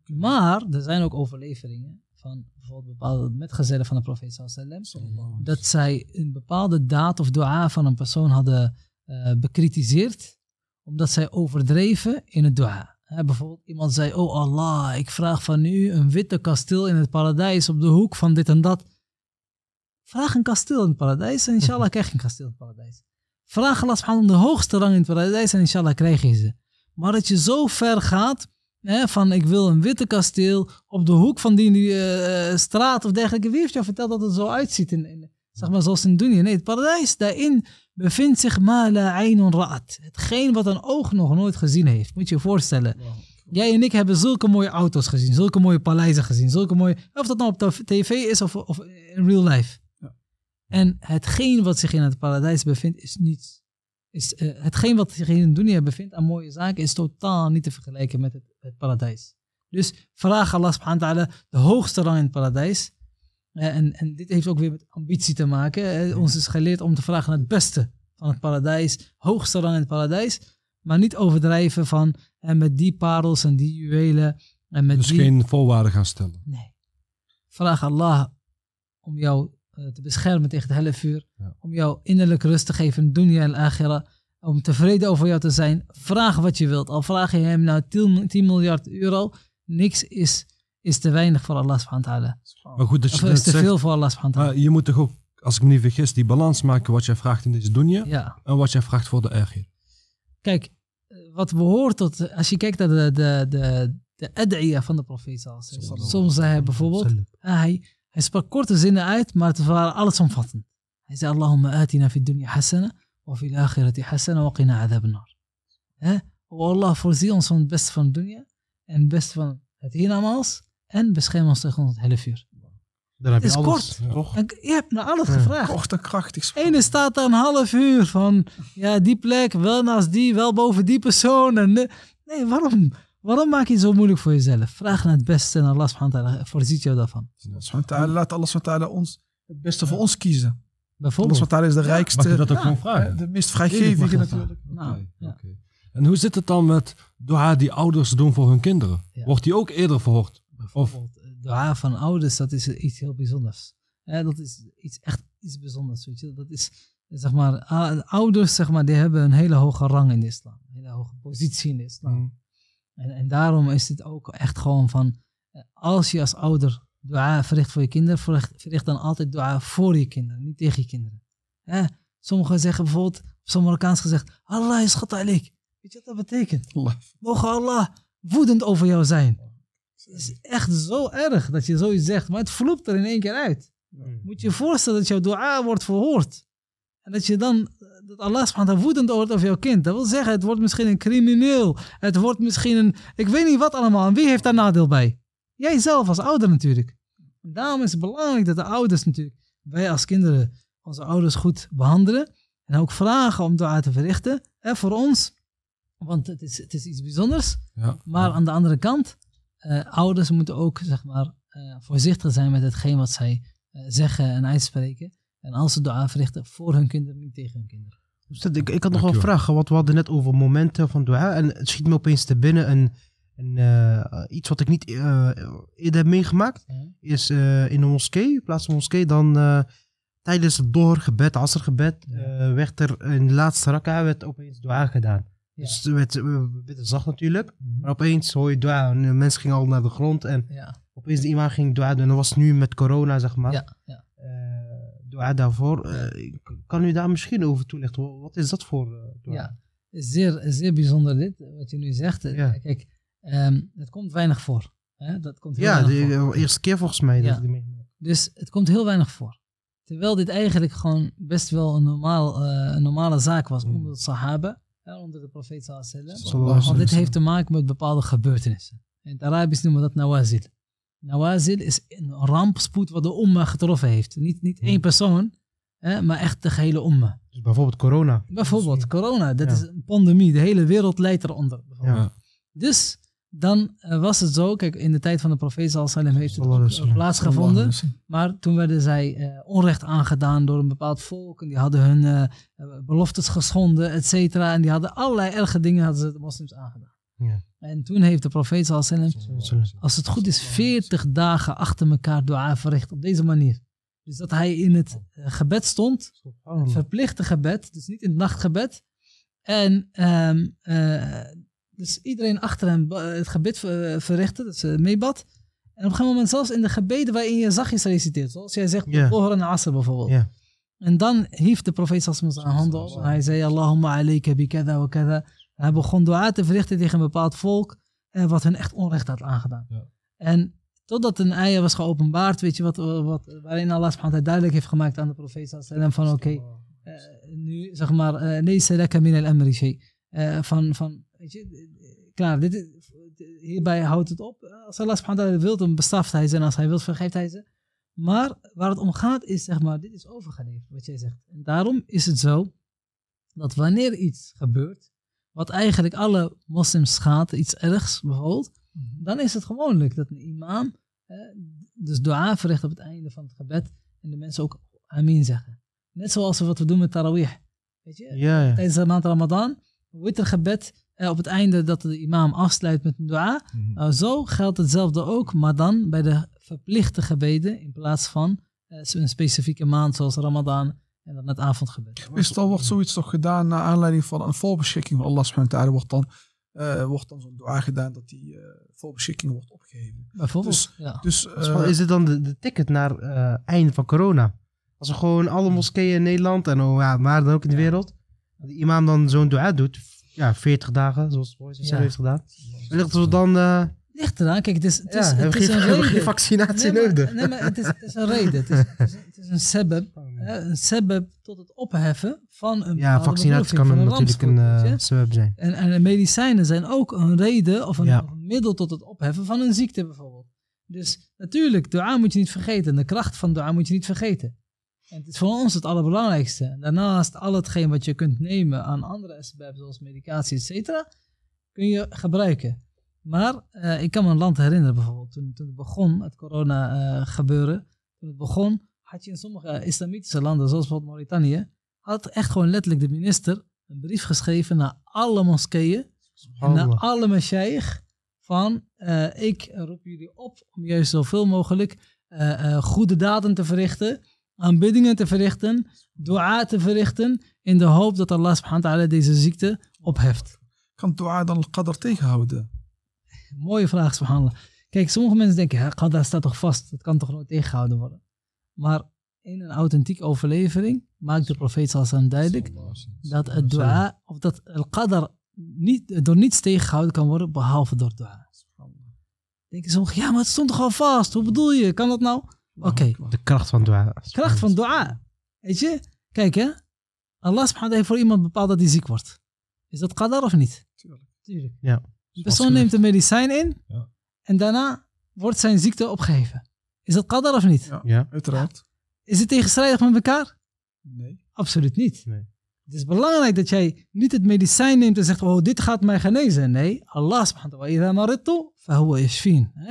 Maar er zijn ook overleveringen van bijvoorbeeld bepaalde metgezellen van de profeet wasallam. dat zij een bepaalde daad of dua van een persoon hadden eh, bekritiseerd omdat zij overdreven in het dua. bijvoorbeeld iemand zei, oh Allah, ik vraag van u een witte kasteel in het paradijs op de hoek van dit en dat. Vraag een kasteel in het paradijs en inshallah krijg je een kasteel in het paradijs. Vraag Allah van de hoogste rang in het paradijs en inshallah krijg je ze. Maar dat je zo ver gaat, hè, van ik wil een witte kasteel op de hoek van die eh, eh, straat of dergelijke. Wie heeft jou verteld dat het zo uitziet in, in zeg maar zoals in dunya? Nee, het paradijs, daarin bevindt zich Mala la ra'at. Hetgeen wat een oog nog nooit gezien heeft. Moet je je voorstellen. Jij en ik hebben zulke mooie auto's gezien, zulke mooie paleizen gezien, zulke mooie... Of dat nou op tv is of, of in real life. En hetgeen wat zich in het paradijs bevindt, is niets. Is, uh, hetgeen wat zich in dunia bevindt aan mooie zaken, is totaal niet te vergelijken met het, het paradijs. Dus vraag Allah subhanahu wa ta'ala de hoogste rang in het paradijs. Eh, en, en dit heeft ook weer met ambitie te maken. Uh, ons is geleerd om te vragen naar het beste van het paradijs, hoogste rang in het paradijs. Maar niet overdrijven van en eh, met die parels en die juwelen. En met dus geen voorwaarden gaan stellen. Nee. Vraag Allah om jou eh, te beschermen tegen het hele vuur. Om jou innerlijk rust te geven, dunya en akhira. Om tevreden over jou te zijn. Vraag wat je wilt. Al vraag je hem nou 10, miljard euro. Niks is, is te weinig voor Allah subhanahu wa ta'ala. Maar goed, dat je is te veel voor Allah subhanahu wa ta'ala. je moet toch ook, als ik me niet vergis, die balans maken wat jij vraagt in deze dunya. Ja. En wat jij vraagt voor de erger. Kijk, eh, wat behoort tot, eh, als je kijkt naar de, de, de, de van de profeet. Soms zei hij bijvoorbeeld, hij hij sprak korte zinnen uit, maar het waren allesomvattend. Hij zei, Allahumma atina fi dunya hasana, wa fi akhirati hasana, wa qina adab nar. O Allah, voorzie ons van het beste van de dunya, en het beste van het hiernamaals, en bescherm ons tegen het hele vuur. Dat heb je is alles, kort. Toch? En, je hebt naar alles gevraagd. Kort en krachtig. Ene staat daar een half uur van, ja, die plek, wel naast die, wel boven die persoon. En, nee, waarom? Waarom maak je het zo moeilijk voor jezelf? Vraag naar het beste en Allah subhanahu voorziet jou daarvan. laat Allah subhanahu wa ta'ala ons het beste voor ons kiezen. Bijvoorbeeld. Allah is de rijkste. dat ook vragen? De meest vrijgevige natuurlijk. Nou, En hoe zit het dan met dua die ouders doen voor hun kinderen? Wordt die ook eerder verhoord? Of? Eh, dua van ouders, dat is iets heel bijzonders. dat is iets, echt iets bijzonders. Weet je? Dat is, zeg maar, ouders zeg maar, die hebben een hele hoge rang in de islam. Een hele hoge positie in de islam. Mm. En, en daarom is het ook echt gewoon van, eh, als je als ouder dua verricht voor je kinderen, verricht, dan altijd dua voor je kinderen, niet tegen je kinderen. Hè? sommigen zeggen bijvoorbeeld, sommige Marokkaans gezegd, Allah is gat Weet je wat dat betekent? Allah. Mogen Allah woedend over jou zijn. Het is echt zo erg dat je zoiets zegt, maar het vloept er in één keer uit. Hmm. Moet je je voorstellen dat jouw dua wordt verhoord. En dat je dan dat Allah daar woedend wordt over jouw kind. Dat wil zeggen, het wordt misschien een crimineel. Het wordt misschien een, ik weet niet wat allemaal. En wie heeft daar nadeel bij? Jijzelf als ouder natuurlijk. En daarom is het belangrijk dat de ouders natuurlijk, wij als kinderen, onze ouders goed behandelen. En ook vragen om daar te verrichten. Hè, voor ons, want het is, het is iets bijzonders. Ja, maar aan de andere kant, eh, ouders moeten ook zeg maar, eh, voorzichtig zijn met hetgeen wat zij eh, zeggen en uitspreken. En als ze dua verrichten voor hun kinderen, niet tegen hun kinderen. Dus ik, ik had nog wel vragen, Wat we hadden net over momenten van dua. En het schiet me opeens te binnen en eh, iets wat ik niet uh, eerder heb meegemaakt, is eh, in een moskee, in plaats van moskee, dan tijdens het doorgebed, gebed, gebed, werd er in de laatste rakka werd opeens dua gedaan. Dus het werd, werd zacht natuurlijk, mhm. maar opeens hoor je dua en de mens ging al naar de grond en opeens de imam ging dua doen. En dat was nu met corona, zeg maar. Ja dua daarvoor. Eh, kan u daar misschien over toelichten? Wat is dat voor eh, Ja, zeer, zeer bijzonder dit, eh, wat je nu zegt. Kijk, ehm, het komt weinig voor. Hè? Dat komt ja, de eerste keer volgens mij dat ik Dus het komt heel weinig voor. Terwijl dit eigenlijk gewoon best wel een, normaal, een normale zaak was mm. onder de Sahaba, onder de profeet sallallahu Want dit heeft te maken met bepaalde gebeurtenissen. In het Arabisch noemen we dat nawazil. Nawazil is een rampspoed wat de umma getroffen heeft. Niet, niet hmm. één persoon, hè, maar echt de gehele umma. Dus bijvoorbeeld corona. Bijvoorbeeld corona, dat is een pandemie. De hele wereld leidt eronder. Ja. Dus dan eh, was het zo, kijk, in de tijd van de profeet Sallallahu heeft het ook plaatsgevonden. Maar toen werden zij eh, onrecht aangedaan door een bepaald volk. En die hadden hun eh, beloftes geschonden, et cetera. En die hadden allerlei erge dingen hadden ze de moslims aangedaan. En toen heeft de profeet sallam, als het goed is, 40 dagen achter elkaar dua verricht op deze manier. Dus dat hij in het eh, gebed stond, het verplichte gebed, dus niet in het nachtgebed. En ehm, eh, dus iedereen achter hem eh, het gebed verrichtte, dat ze meebad. En op een gegeven moment zelfs in de gebeden waarin je zachtjes reciteert. Zoals jij zegt, yeah. en Asr bijvoorbeeld. En dan hief de profeet sallam zijn handen hij zei, Allahumma alayka bi kada wa hij begon dua te verrichten tegen een bepaald volk en eh, wat hun echt onrecht had aangedaan. Ja. En totdat een eier was geopenbaard, weet je, wat, eh, wat, waarin Allah subhanahu duidelijk heeft gemaakt aan de profeet sallam van oké, eh, nu zeg maar, nee lekker min al amri Van, van, weet je, klaar, dit is, hierbij houdt het op. Als Allah subhanahu wil, dan bestraft hij ze en als hij wil, vergeeft hij ze. Maar waar het om gaat is, zeg maar, dit is overgeleverd, wat jij zegt. En daarom is het zo dat wanneer iets gebeurt, wat eigenlijk alle moslims gaat, iets ergs bijvoorbeeld, mhm. dan is het gewoonlijk dat een imam eh, dus dua verricht op het einde van het gebed en de mensen ook amin zeggen. Net zoals wat we doen met tarawih. Weet je, tijdens de maand Ramadan, wittergebed, eh, op het einde dat de imam afsluit met een dua. Mhm. Nou, zo geldt hetzelfde ook, maar dan bij de verplichte gebeden in plaats van een eh, specifieke maand zoals Ramadan en dan het avondgebed. Meestal wordt zoiets toch gedaan naar aanleiding van een voorbeschikking van Allah subhanahu wa wordt dan, eh, wordt dan zo'n dua gedaan dat die uh, voorbeschikking wordt opgegeven. Bijvoorbeeld, dus, ja. dus is eh, het dan de, ticket naar einde van corona? Als er gewoon alle hmm. moskeeën in Nederland en oh, ja, waar dan ook in de wereld, de imam dan zo'n dua doet, ja, 40 dagen, zoals Boys ja. heeft gedaan. En dat we dan... Ligt dan kijk, het is, het is, geen, een reden. vaccinatie nodig. Nee, maar het is, het is een reden. Het is, een sebab een eh, sebab tot het opheffen van een Ja, vaccinatie kan natuurlijk een uh, zijn. En, en medicijnen zijn ook een reden of een, middel tot het opheffen van een ziekte bijvoorbeeld. Dus natuurlijk, dua moet je niet vergeten. De kracht van dua moet je niet vergeten. En het is voor ons het allerbelangrijkste. Daarnaast al hetgeen wat je kunt nemen aan andere sebab, zoals medicatie, et cetera, kun je gebruiken. Maar eh, ik kan me een land herinneren bijvoorbeeld, toen, toen het begon, het corona gebeuren, toen het begon had je in sommige eh, islamitische landen, zoals bijvoorbeeld Mauritanië, had echt gewoon letterlijk de minister een brief geschreven naar alle moskeeën, naar alle mashaykh, van eh, ik roep jullie op om juist zoveel mogelijk eh, goede daden te verrichten, aanbiddingen te verrichten, dua te verrichten, in de hoop dat Allah subhanahu deze ziekte opheft. Kan dua dan qadr tegenhouden? Mooie vraag subhanallah. Kijk, sommige mensen denken, ja, qadr staat toch vast, dat kan toch nooit tegengehouden worden? Maar in een authentieke overlevering maakt de profeet Sallallahu duidelijk dat het dua, of dat al qadar niet, door niets tegengehouden kan worden behalve door dua. eens om. ja, maar het stond toch al vast? Hoe bedoel je? Kan dat nou? Oké. De kracht van dua. Kracht van dua. Weet je? Kijk hè. Allah subhanahu heeft voor iemand bepaald dat hij ziek wordt. Is dat qadar of niet? Tuurlijk. Tuurlijk. Ja. De persoon neemt een medicijn in ja. en daarna wordt zijn ziekte opgeheven. Is dat kader of niet? Ja, uiteraard. Is het tegenstrijdig met elkaar? Nee. Absoluut niet. Het is belangrijk dat jij niet het medicijn neemt en zegt, oh, dit gaat mij genezen. Nee, Allah subhanahu wa ta'ala,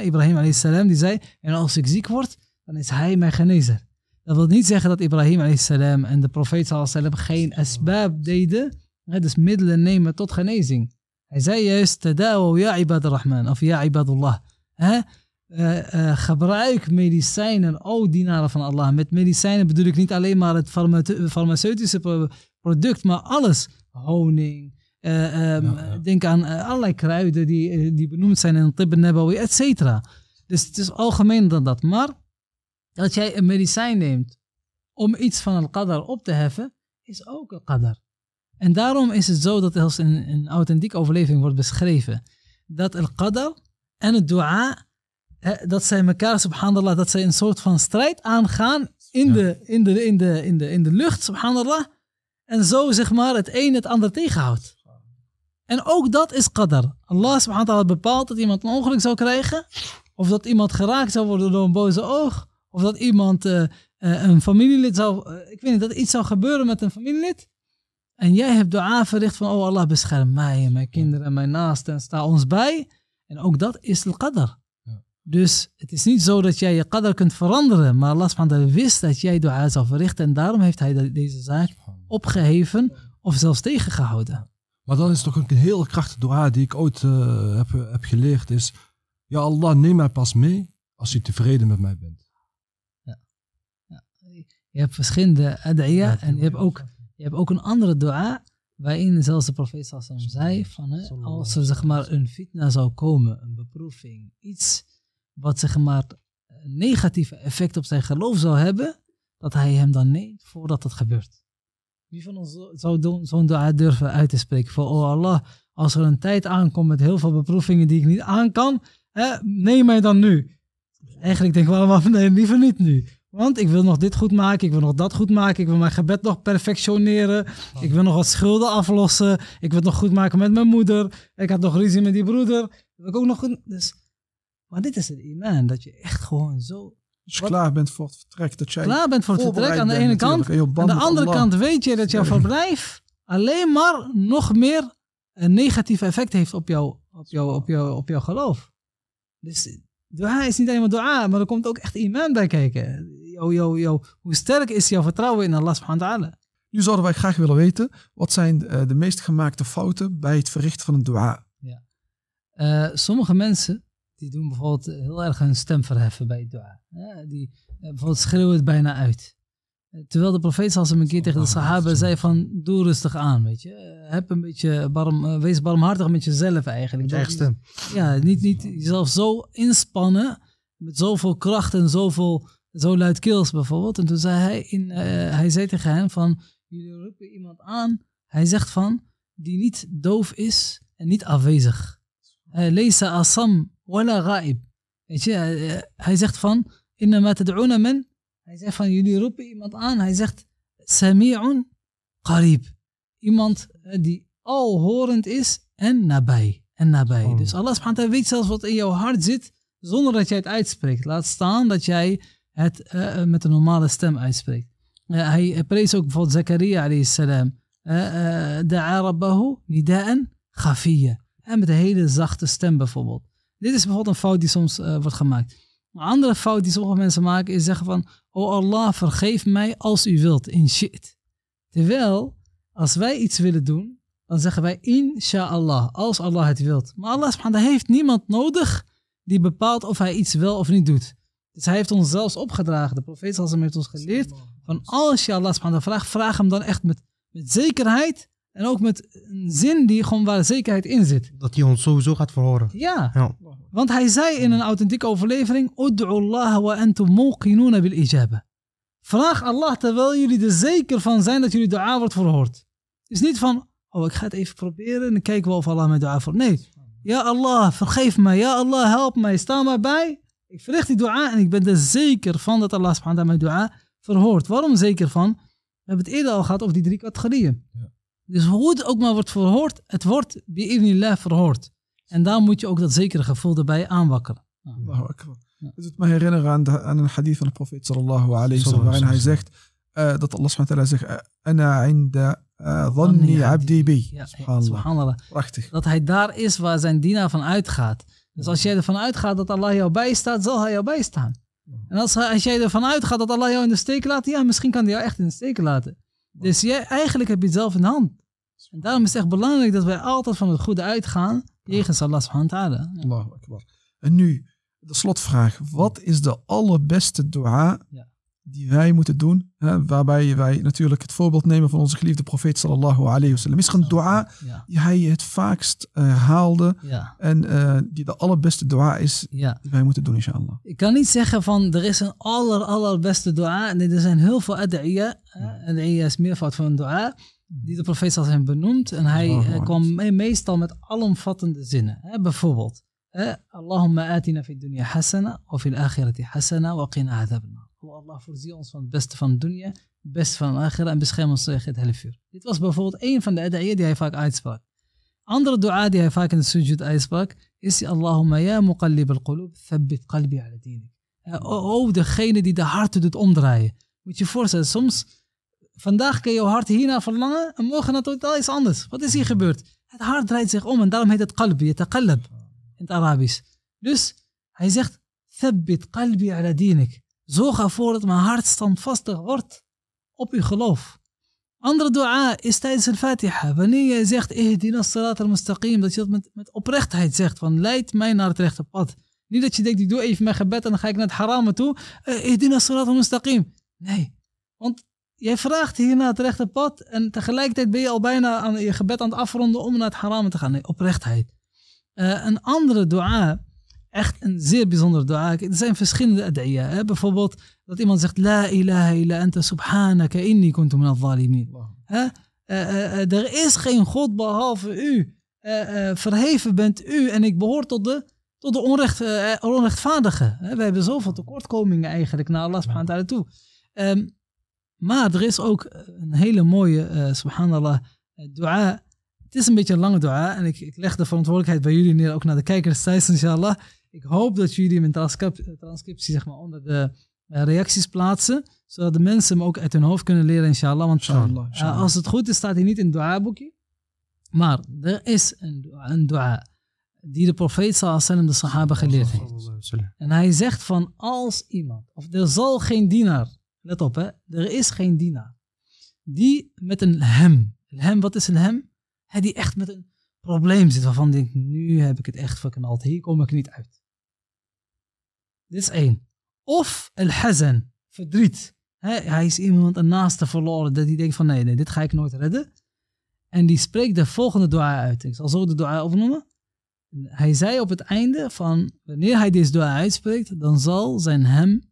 Ibrahim alayhi salam, die zei, en als ik ziek word, dan is hij mijn genezer. Dat wil niet zeggen dat Ibrahim alayhi salam en de profeet salam geen asbab deden, dus middelen nemen tot genezing. Hij zei juist, tadawaw ya ibad rahman, of ya ibadullah. Eh, eh, gebruik medicijnen, o oh, dienaren van Allah. Met medicijnen bedoel ik niet alleen maar het farmaceutische product, maar alles. Honing, eh, ehm, denk aan allerlei kruiden die, die benoemd zijn in Tibb Nabawi, et cetera. Dus het is algemeen dan dat. Maar dat jij een medicijn neemt om iets van al-qadar op te heffen, is ook al-qadar. En daarom is het zo dat als in een authentieke overleving wordt beschreven, dat al-qadar en het dua hè, dat zij elkaar, subhanallah, dat zij een soort van strijd aangaan in, de, in, de, in, de, in, de, in de lucht, subhanallah. En zo zeg maar het een het ander tegenhoudt. En ook dat is qadar. Allah subhanahu wa ta'ala dat iemand een ongeluk zou krijgen. Of dat iemand geraakt zou worden door een boze oog. Of dat iemand eh, eh, een familielid zou... Eh, ik weet niet, dat iets zou gebeuren met een familielid. En jij hebt dua verricht van... Oh Allah bescherm mij en mijn kinderen en mijn naasten. En sta ons bij. En ook dat is al qadar. Dus het is niet zo dat jij je qadr kunt veranderen, maar Allah subhanahu wist dat jij dua zou verrichten en daarom heeft hij deze zaak opgeheven of zelfs tegengehouden. Maar dan is toch een heel krachtige dua die ik ooit eh, heb, heb geleerd is, ja Allah neem mij pas mee als u tevreden met mij bent. Ja. ja. Je hebt verschillende ad'iyah en je hebt, ook, je hebt ook een andere dua waarin zelfs de profeet Sassan zei van als er zeg maar een fitna zou komen, een beproeving, iets wat zeg maar negatieve effect op zijn geloof zou hebben, dat hij hem dan neemt voordat dat gebeurt. Wie van ons zou zo'n dua durven uit te spreken? Van, oh Allah, als er een tijd aankomt met heel veel beproevingen die ik niet aan kan, hè, neem mij dan nu. Eigenlijk denk ik wel, maar nee, liever niet nu. Want ik wil nog dit goed maken, ik wil nog dat goed maken, ik wil mijn gebed nog perfectioneren, ik wil nog wat schulden aflossen, ik wil het nog goed maken met mijn moeder, ik had nog ruzie met die broeder, ik ook nog goed... Dus maar dit is het iman, dat je echt gewoon zo... je klaar bent voor het vertrek. Dat jij klaar bent voor het vertrek aan de ene kant. En aan de andere kant weet je dat jouw verblijf alleen maar nog meer een negatief effect heeft op jouw op jou, op jou, op jou geloof. Dus dua is niet alleen maar dua, maar er komt ook echt iman bij kijken. Yo, yo, yo. Hoe sterk is jouw vertrouwen in Allah subhanahu wa ta'ala? Nu zouden wij graag willen weten, wat zijn eh, de, meest gemaakte fouten bij het verrichten van een dua? Ja. Eh, sommige mensen die doen bijvoorbeeld eh, heel erg hun stem verheffen bij het dua. die eh, bijvoorbeeld schreeuwen het bijna uit. Eh, terwijl de profeet zelfs een keer tegen de sahaba zei van, doe rustig aan, weet je. Heb een beetje, barm, wees barmhartig met jezelf eigenlijk. Met Ja, niet, niet jezelf zo inspannen, met zoveel kracht en zoveel, zo luidkeels bijvoorbeeld. En toen zei hij, in, hij zei tegen hem van, jullie roepen iemand aan. Hij zegt van, die niet doof is en niet afwezig. Lees Assam. ولا غائب eh, hij zegt van hij zegt van jullie roepen iemand aan hij zegt sami'un qarib iemand eh, die alhorend is en nabij en nabij oh. dus Allah subhanahu weet zelfs wat in jouw hart zit zonder dat jij het uitspreekt laat staan dat jij het eh, met een normale stem uitspreekt hij prees ook bijvoorbeeld Zakaria alayhi salam da'a rabbahu nida'an khafiyya en met een hele zachte stem bijvoorbeeld dit is bijvoorbeeld een fout die soms eh, wordt gemaakt. Een andere fout die sommige mensen maken is zeggen van, oh Allah vergeef mij als u wilt in shit. Terwijl, als wij iets willen doen, dan zeggen wij inshallah, als Allah het wilt. Maar Allah heeft niemand nodig die bepaalt of hij iets wel of niet doet. Dus hij heeft ons zelfs opgedragen. De profeet heeft ons geleerd van als je Allah vraagt, vraag hem dan echt met, met zekerheid en ook met een zin die gewoon waar zekerheid in zit. Dat hij ons sowieso gaat verhoren. Ja. Want hij zei in een authentieke overlevering: Ud'u Allah wa antum muqinuna bil ijaba. Vraag Allah terwijl jullie er zeker van zijn dat jullie dua wordt verhoord. Is niet van, oh ik ga het even proberen en dan kijken we of Allah mijn dua verhoort. Nee. Ja Allah, vergeef mij. Ja Allah, help mij. Sta maar bij. Ik verricht die dua en ik ben er zeker van dat Allah subhanahu wa ta'ala mijn dua verhoort. Waarom zeker van? We hebben het eerder al gehad over die drie categorieën. Ja. Dus hoe het ook maar wordt verhoord, het wordt bi'idnillah verhoord. En daar moet je ook dat zekere gevoel erbij aanwakkeren. Allahu akbar. Het me herinneren aan, de, een hadith van de profeet sallallahu alayhi wa waarin hij zegt eh, dat Allah subhanahu zegt eh, Ana inda eh, dhanni abdi bi. subhanallah. Prachtig. Dat hij daar is waar zijn dienaar van uitgaat. Dus als jij ervan uitgaat dat Allah jou bijstaat, zal hij jou bijstaan. En als, jij ervan uitgaat dat Allah jou in de steek laat, ja, misschien kan hij jou echt in de steek laten. Dus jij, eigenlijk heb je het zelf in de hand. En daarom is het echt belangrijk dat wij altijd van het goede uitgaan. Jegens Allah subhanahu En nu, de slotvraag. Wat is de allerbeste dua die wij moeten doen? Hè, waarbij wij natuurlijk het voorbeeld nemen van onze geliefde profeet sallallahu alayhi wasallam. Is een dua die hij het vaakst eh, haalde En eh, die de allerbeste dua is die wij moeten doen inshallah. Ik kan niet zeggen van er is een aller allerbeste dua. Nee, er zijn heel veel ad'iyah. Ad'iyah is meervoud van een dua die de profeet zal zijn benoemd. En hij oh, eh, kwam meestal met alomvattende zinnen. Hè? Bijvoorbeeld, hè? Allahumma atina fi dunya hasana, wa fil akhirati hasana, wa qina adabna. Oh Allah, voorzie ons van het beste van dunya, het beste van de akhira en bescherm ons tegen het hele Dit was bijvoorbeeld een van de ada'iyah die hij vaak uitsprak. Andere dua die hij vaak in de sujud uitsprak, is Allahumma ya muqallib al-qulub, thabbit qalbi ala dinik. Oh, degene die de harten doet omdraaien. Moet je je voorstellen, soms Vandaag kun je hart hierna verlangen en morgen naar totaal iets anders. Wat is hier gebeurd? Het hart draait zich om en daarom heet het qalbi, het qalb in het Arabisch. Dus hij zegt, thabbit qalbi ala dinik. Zorg ervoor dat mijn hart standvastig wordt op uw geloof. Andere dua is tijdens een fatiha. Wanneer je zegt, ihdina salat al-mustaqim, dat je dat met, met oprechtheid zegt, van leid mij naar het rechte pad. Niet dat je denkt, ik doe even mijn gebed en dan ga ik naar het haram toe. Eh, ihdina salat al-mustaqim. Nee, want jij vraagt hier naar het rechte pad en tegelijkertijd ben je al bijna aan je gebed aan het afronden om naar het haram te gaan. Nee, oprechtheid. Eh, een andere dua, echt een zeer bijzonder dua. Er zijn verschillende ad'iyah. Bijvoorbeeld dat iemand zegt, La ilaha illa anta subhanaka inni kuntu min al-zalimin. Eh, eh, er is geen God behalve u. verheven bent u en ik behoor tot de, tot de onrecht, onrechtvaardigen. We hebben zoveel tekortkomingen eigenlijk naar Allah subhanahu wa ta'ala toe. Ehm, maar er is ook een hele mooie, uh, subhanallah, eh, dua. Het is een beetje een lange dua en ik, ik leg de verantwoordelijkheid bij jullie neer, ook naar de kijkers thuis, inshallah. Ik hoop dat jullie mijn transcriptie zeg maar, onder de eh, reacties plaatsen, zodat de mensen hem ook uit hun hoofd kunnen leren, inshallah. Want inshallah, als het goed is, staat hij niet in het dua-boekje. Maar er is een dua, die de profeet sallam de sahaba geleerd heeft. En hij zegt van als iemand, of er zal geen dienaar let op hè, er is geen Dina Die met een hem. Een hem, wat is een hem? Hij die echt met een probleem zit waarvan denkt, nu heb ik het echt verknald, hier kom ik niet uit. Dit is één. Of el Hazen verdriet. He, hij is iemand een naaste verloren dat hij denkt van nee, nee, dit ga ik nooit redden. En die spreekt de volgende dua uit. Ik zal zo de dua opnoemen. Hij zei op het einde van wanneer hij deze dua uitspreekt, dan zal zijn hem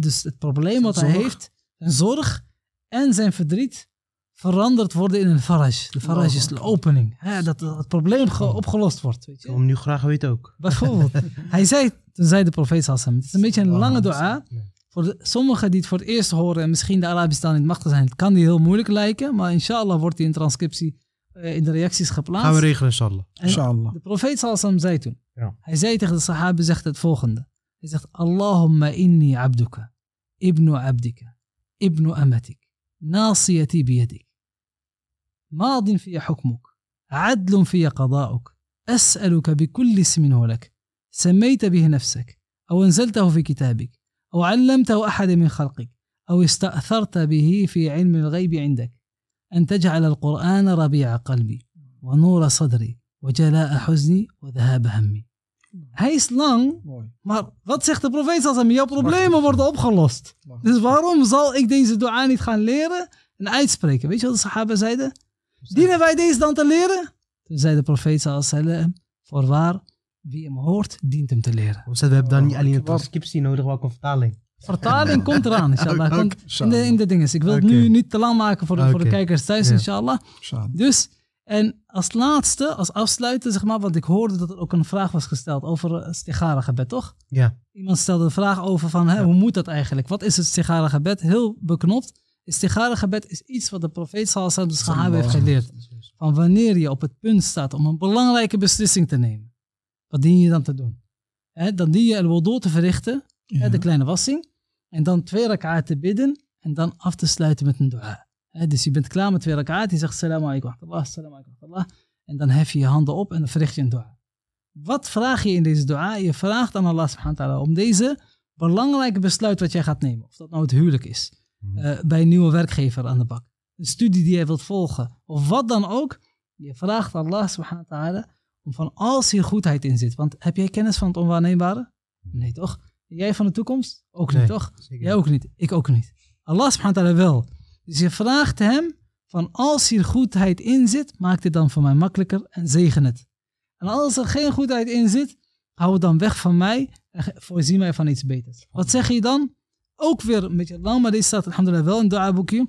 dus het probleem wat hij heeft, zijn zorg en zijn verdriet, veranderd worden in een faraj. De faraj is de oh. opening. Dat het probleem oh. opgelost wordt. Weet je? Om nu graag weet ook. Bijvoorbeeld, hij zei, toen zei de profeet Sassam, het is een beetje een lange dua. Voor sommigen die het voor het eerst horen en misschien de Arabisch taal niet machtig zijn, het kan die heel moeilijk lijken, maar inshallah wordt die in transcriptie eh, in de reacties geplaatst. Gaan we regelen, inshallah. de profeet Salsam zei toen, ja. hij zei tegen de sahaben zegt het volgende. إذا اللهم إني عبدك ابن عبدك ابن أمتك ناصيتي بيدك ماض في حكمك عدل في قضاؤك أسألك بكل اسم هو لك سميت به نفسك أو أنزلته في كتابك أو علمته أحد من خلقك أو استأثرت به في علم الغيب عندك أن تجعل القرآن ربيع قلبي ونور صدري وجلاء حزني وذهاب همي Hij is lang, maar wat zegt de profeet Sallam? Jouw problemen worden opgelost. Dus waarom zal ik deze dua niet gaan leren en uitspreken? Weet je wat de sahaba zeiden? Dienen wij deze dan te leren? Toen zei de profeet voor voorwaar, wie hem hoort, dient hem te leren. we hebben dan niet oh, alleen een transcriptie nodig, maar ook een vertaling. Vertaling komt eraan, inshallah. Komt in de, in de Ik wil het nu niet te lang maken voor de, voor de kijkers thuis, inshallah. Dus en als laatste, als afsluiten, zeg maar, want ik hoorde dat er ook een vraag was gesteld over eh, Stichara gebed, toch? Ja. Iemand stelde de vraag over van, hè, hoe moet dat eigenlijk? Wat is het Stichara gebed? Heel beknopt. het gebed is iets wat de profeet Sallallahu de dus heeft geleerd. Van wanneer je op het punt staat om een belangrijke beslissing te nemen. Wat dien je dan te doen? dan dien je wel door te verrichten, ja. de kleine wassing. En dan twee rakaat te bidden en dan af te sluiten met een dua. Dus je bent klaar met weer elkaar. je zegt salam alaikum wa salam alaikum En dan hef je je handen op en dan verricht je een dua. Wat vraag je in deze dua? Je vraagt aan Allah subhanahu wa ta'ala om deze belangrijke besluit wat jij gaat nemen. Of dat nou het huwelijk is, mhm. eh, bij een nieuwe werkgever aan de bak, een studie die jij wilt volgen, of wat dan ook. Je vraagt Allah subhanahu wa ta'ala om van als hier goedheid in zit. Want heb jij kennis van het onwaarneembare? Nee toch? Jij van de toekomst? Ook niet toch? Jij ook niet, ik ook niet. Allah subhanahu wa ta'ala wel. Dus je vraagt hem van als hier goedheid in zit, maak dit dan voor mij makkelijker en zegen het. En als er geen goedheid in zit, hou het dan weg van mij en voorzien mij van iets beters. Wat zeg je dan? Ook weer met beetje lang, maar dit staat alhamdulillah wel in het dua-boekje.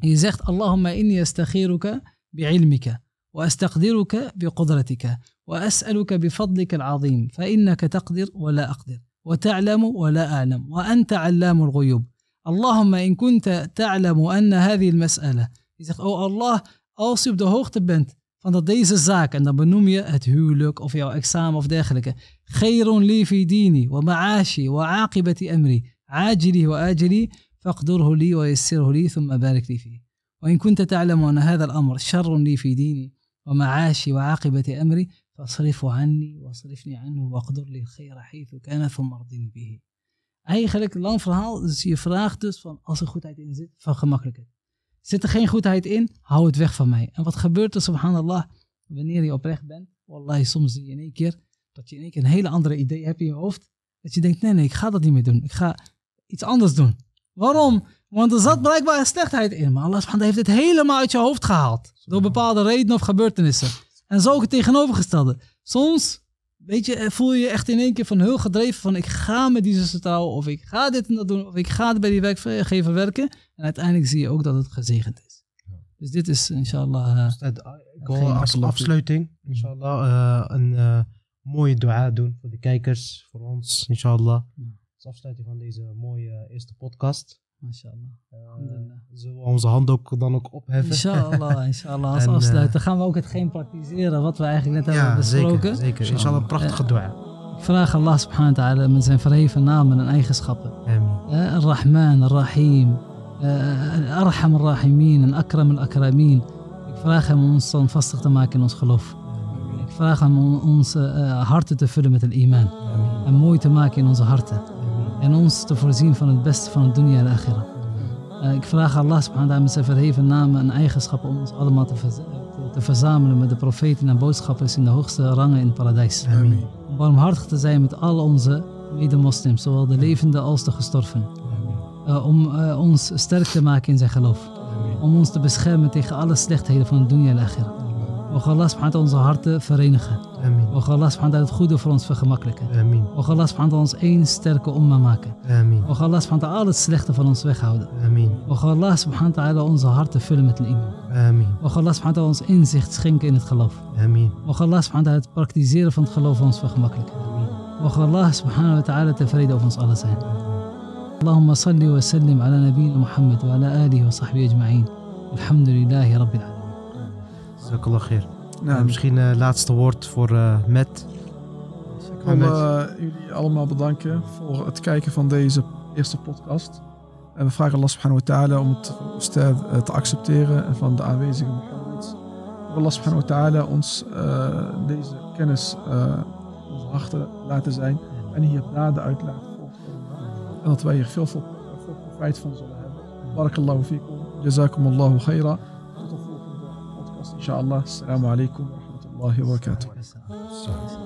Je zegt, Allahumma inni astaghiruka bi'ilmika, wa astaqdiruka biqudratika, wa as'aluka bifadlika al-azim, fa innaka taqdir wa la aqdir, wa ta'lamu wa la a'lam, wa anta allamul al-ghuyub. اللهم ان كنت تعلم ان هذه المسألة. Je او الله اوصي als هوخت بنت de hoogte زاك ان dat deze zaak, en dan اكسام je het داخلك خير لي في ديني ومعاشي وعاقبة أمري عاجلي وآجلي فاقدره لي ويسره لي ثم بارك لي فيه وإن كنت تعلم أن هذا الأمر شر لي في ديني ومعاشي وعاقبة أمري فاصرفه عني واصرفني عنه واقدر لي الخير حيث كان ثم ارضني به Eigenlijk, lang verhaal, dus je vraagt dus van als er goedheid in zit, van gemakkelijkheid. Zit er geen goedheid in, hou het weg van mij. En wat gebeurt er, subhanallah, wanneer je oprecht bent? Wallahi, soms zie je in één keer dat je in één keer een hele andere idee hebt in je hoofd. Dat je denkt, nee, nee, ik ga dat niet meer doen. Ik ga iets anders doen. Waarom? Want er zat blijkbaar een slechtheid in. Maar Allah heeft het helemaal uit je hoofd gehaald. Door bepaalde redenen of gebeurtenissen. En zo ook het tegenovergestelde. Soms Weet je, eh, voel je je echt in één keer van heel gedreven van ik ga met die taal of ik ga dit en dat doen of ik ga bij die werkgever werken. En uiteindelijk zie je ook dat het gezegend is. Dus dit is eh, inshallah. Eh, dus ik wil als afsluiting mhm. inshallah een mooie dua doen voor de kijkers, voor ons inshallah. Mhm. Als afsluiting van deze mooie eerste podcast. Inshallah. Eh, zullen we onze hand ook dan ook opheffen? Inshallah, inshallah. Als en, afsluiten eh, gaan we ook hetgeen praktiseren wat we eigenlijk net hebben besproken. Zeker, zeker. Inshallah, een eh, prachtige dua. Ik vraag Allah subhanahu wa ta'ala met zijn verheven namen en eigenschappen. Amen. Ar-Rahman, Ar-Rahim, Arham Ar-Rahimin en Akram Al-Akramin. Ik vraag hem ons dan vastig te maken in ons geloof. Ik vraag hem om onze harten te vullen met het iman. En mooi te maken in onze harten en ons te voorzien van het beste van het dunya en akhirah. Eh, ik vraag Allah subhanahu wa ta'ala met zijn verheven namen en eigenschappen om ons allemaal te, te verzamelen met de profeten en boodschappers in de hoogste rangen in het paradijs. Om barmhartig te zijn met al onze mede-moslims, zowel de levende als de gestorven. Eh, om eh, ons sterk te maken in zijn geloof. Om ons te beschermen tegen alle slechtheden van het dunya en akhirah. Mogen Allah subhanahu onze harten verenigen. Amen. Mogen Allah subhanahu het goede voor ons vergemakkelijken. Amen. Mogen Allah subhanahu ons één sterke omma maken. Amen. O Allah subhanahu al het slechte van ons weghouden. Amen. Mogen Allah subhanahu onze harten vullen met een iman. Amen. Mogen Allah subhanahu ons inzicht schenken in het geloof. Amen. Mogen Allah subhanahu het praktiseren van het geloof ons vergemakkelijken. Amen. Mogen Allah subhanahu wa ta'ala tevreden over ons allen zijn. wa sallim ala على Muhammad wa ala alihi wa sahbihi ajma'in. Alhamdulillahi rabbil العالمين Jazakallah khair. Nou, misschien het eh, laatste woord voor eh, Matt. Ik wil eh, jullie allemaal bedanken voor het kijken van deze eerste podcast. En we vragen Allah subhanahu wa ta'ala om het te accepteren van de aanwezigen Mohammed. Allah subhanahu wa ta'ala ons deze kennis uh, ons achter laten zijn. En hierna de uitlaat En dat wij hier veel veel, profijt van zullen hebben. Barakallahu fikum. Jazakum Allahu khaira. ان شاء الله السلام عليكم ورحمه الله وبركاته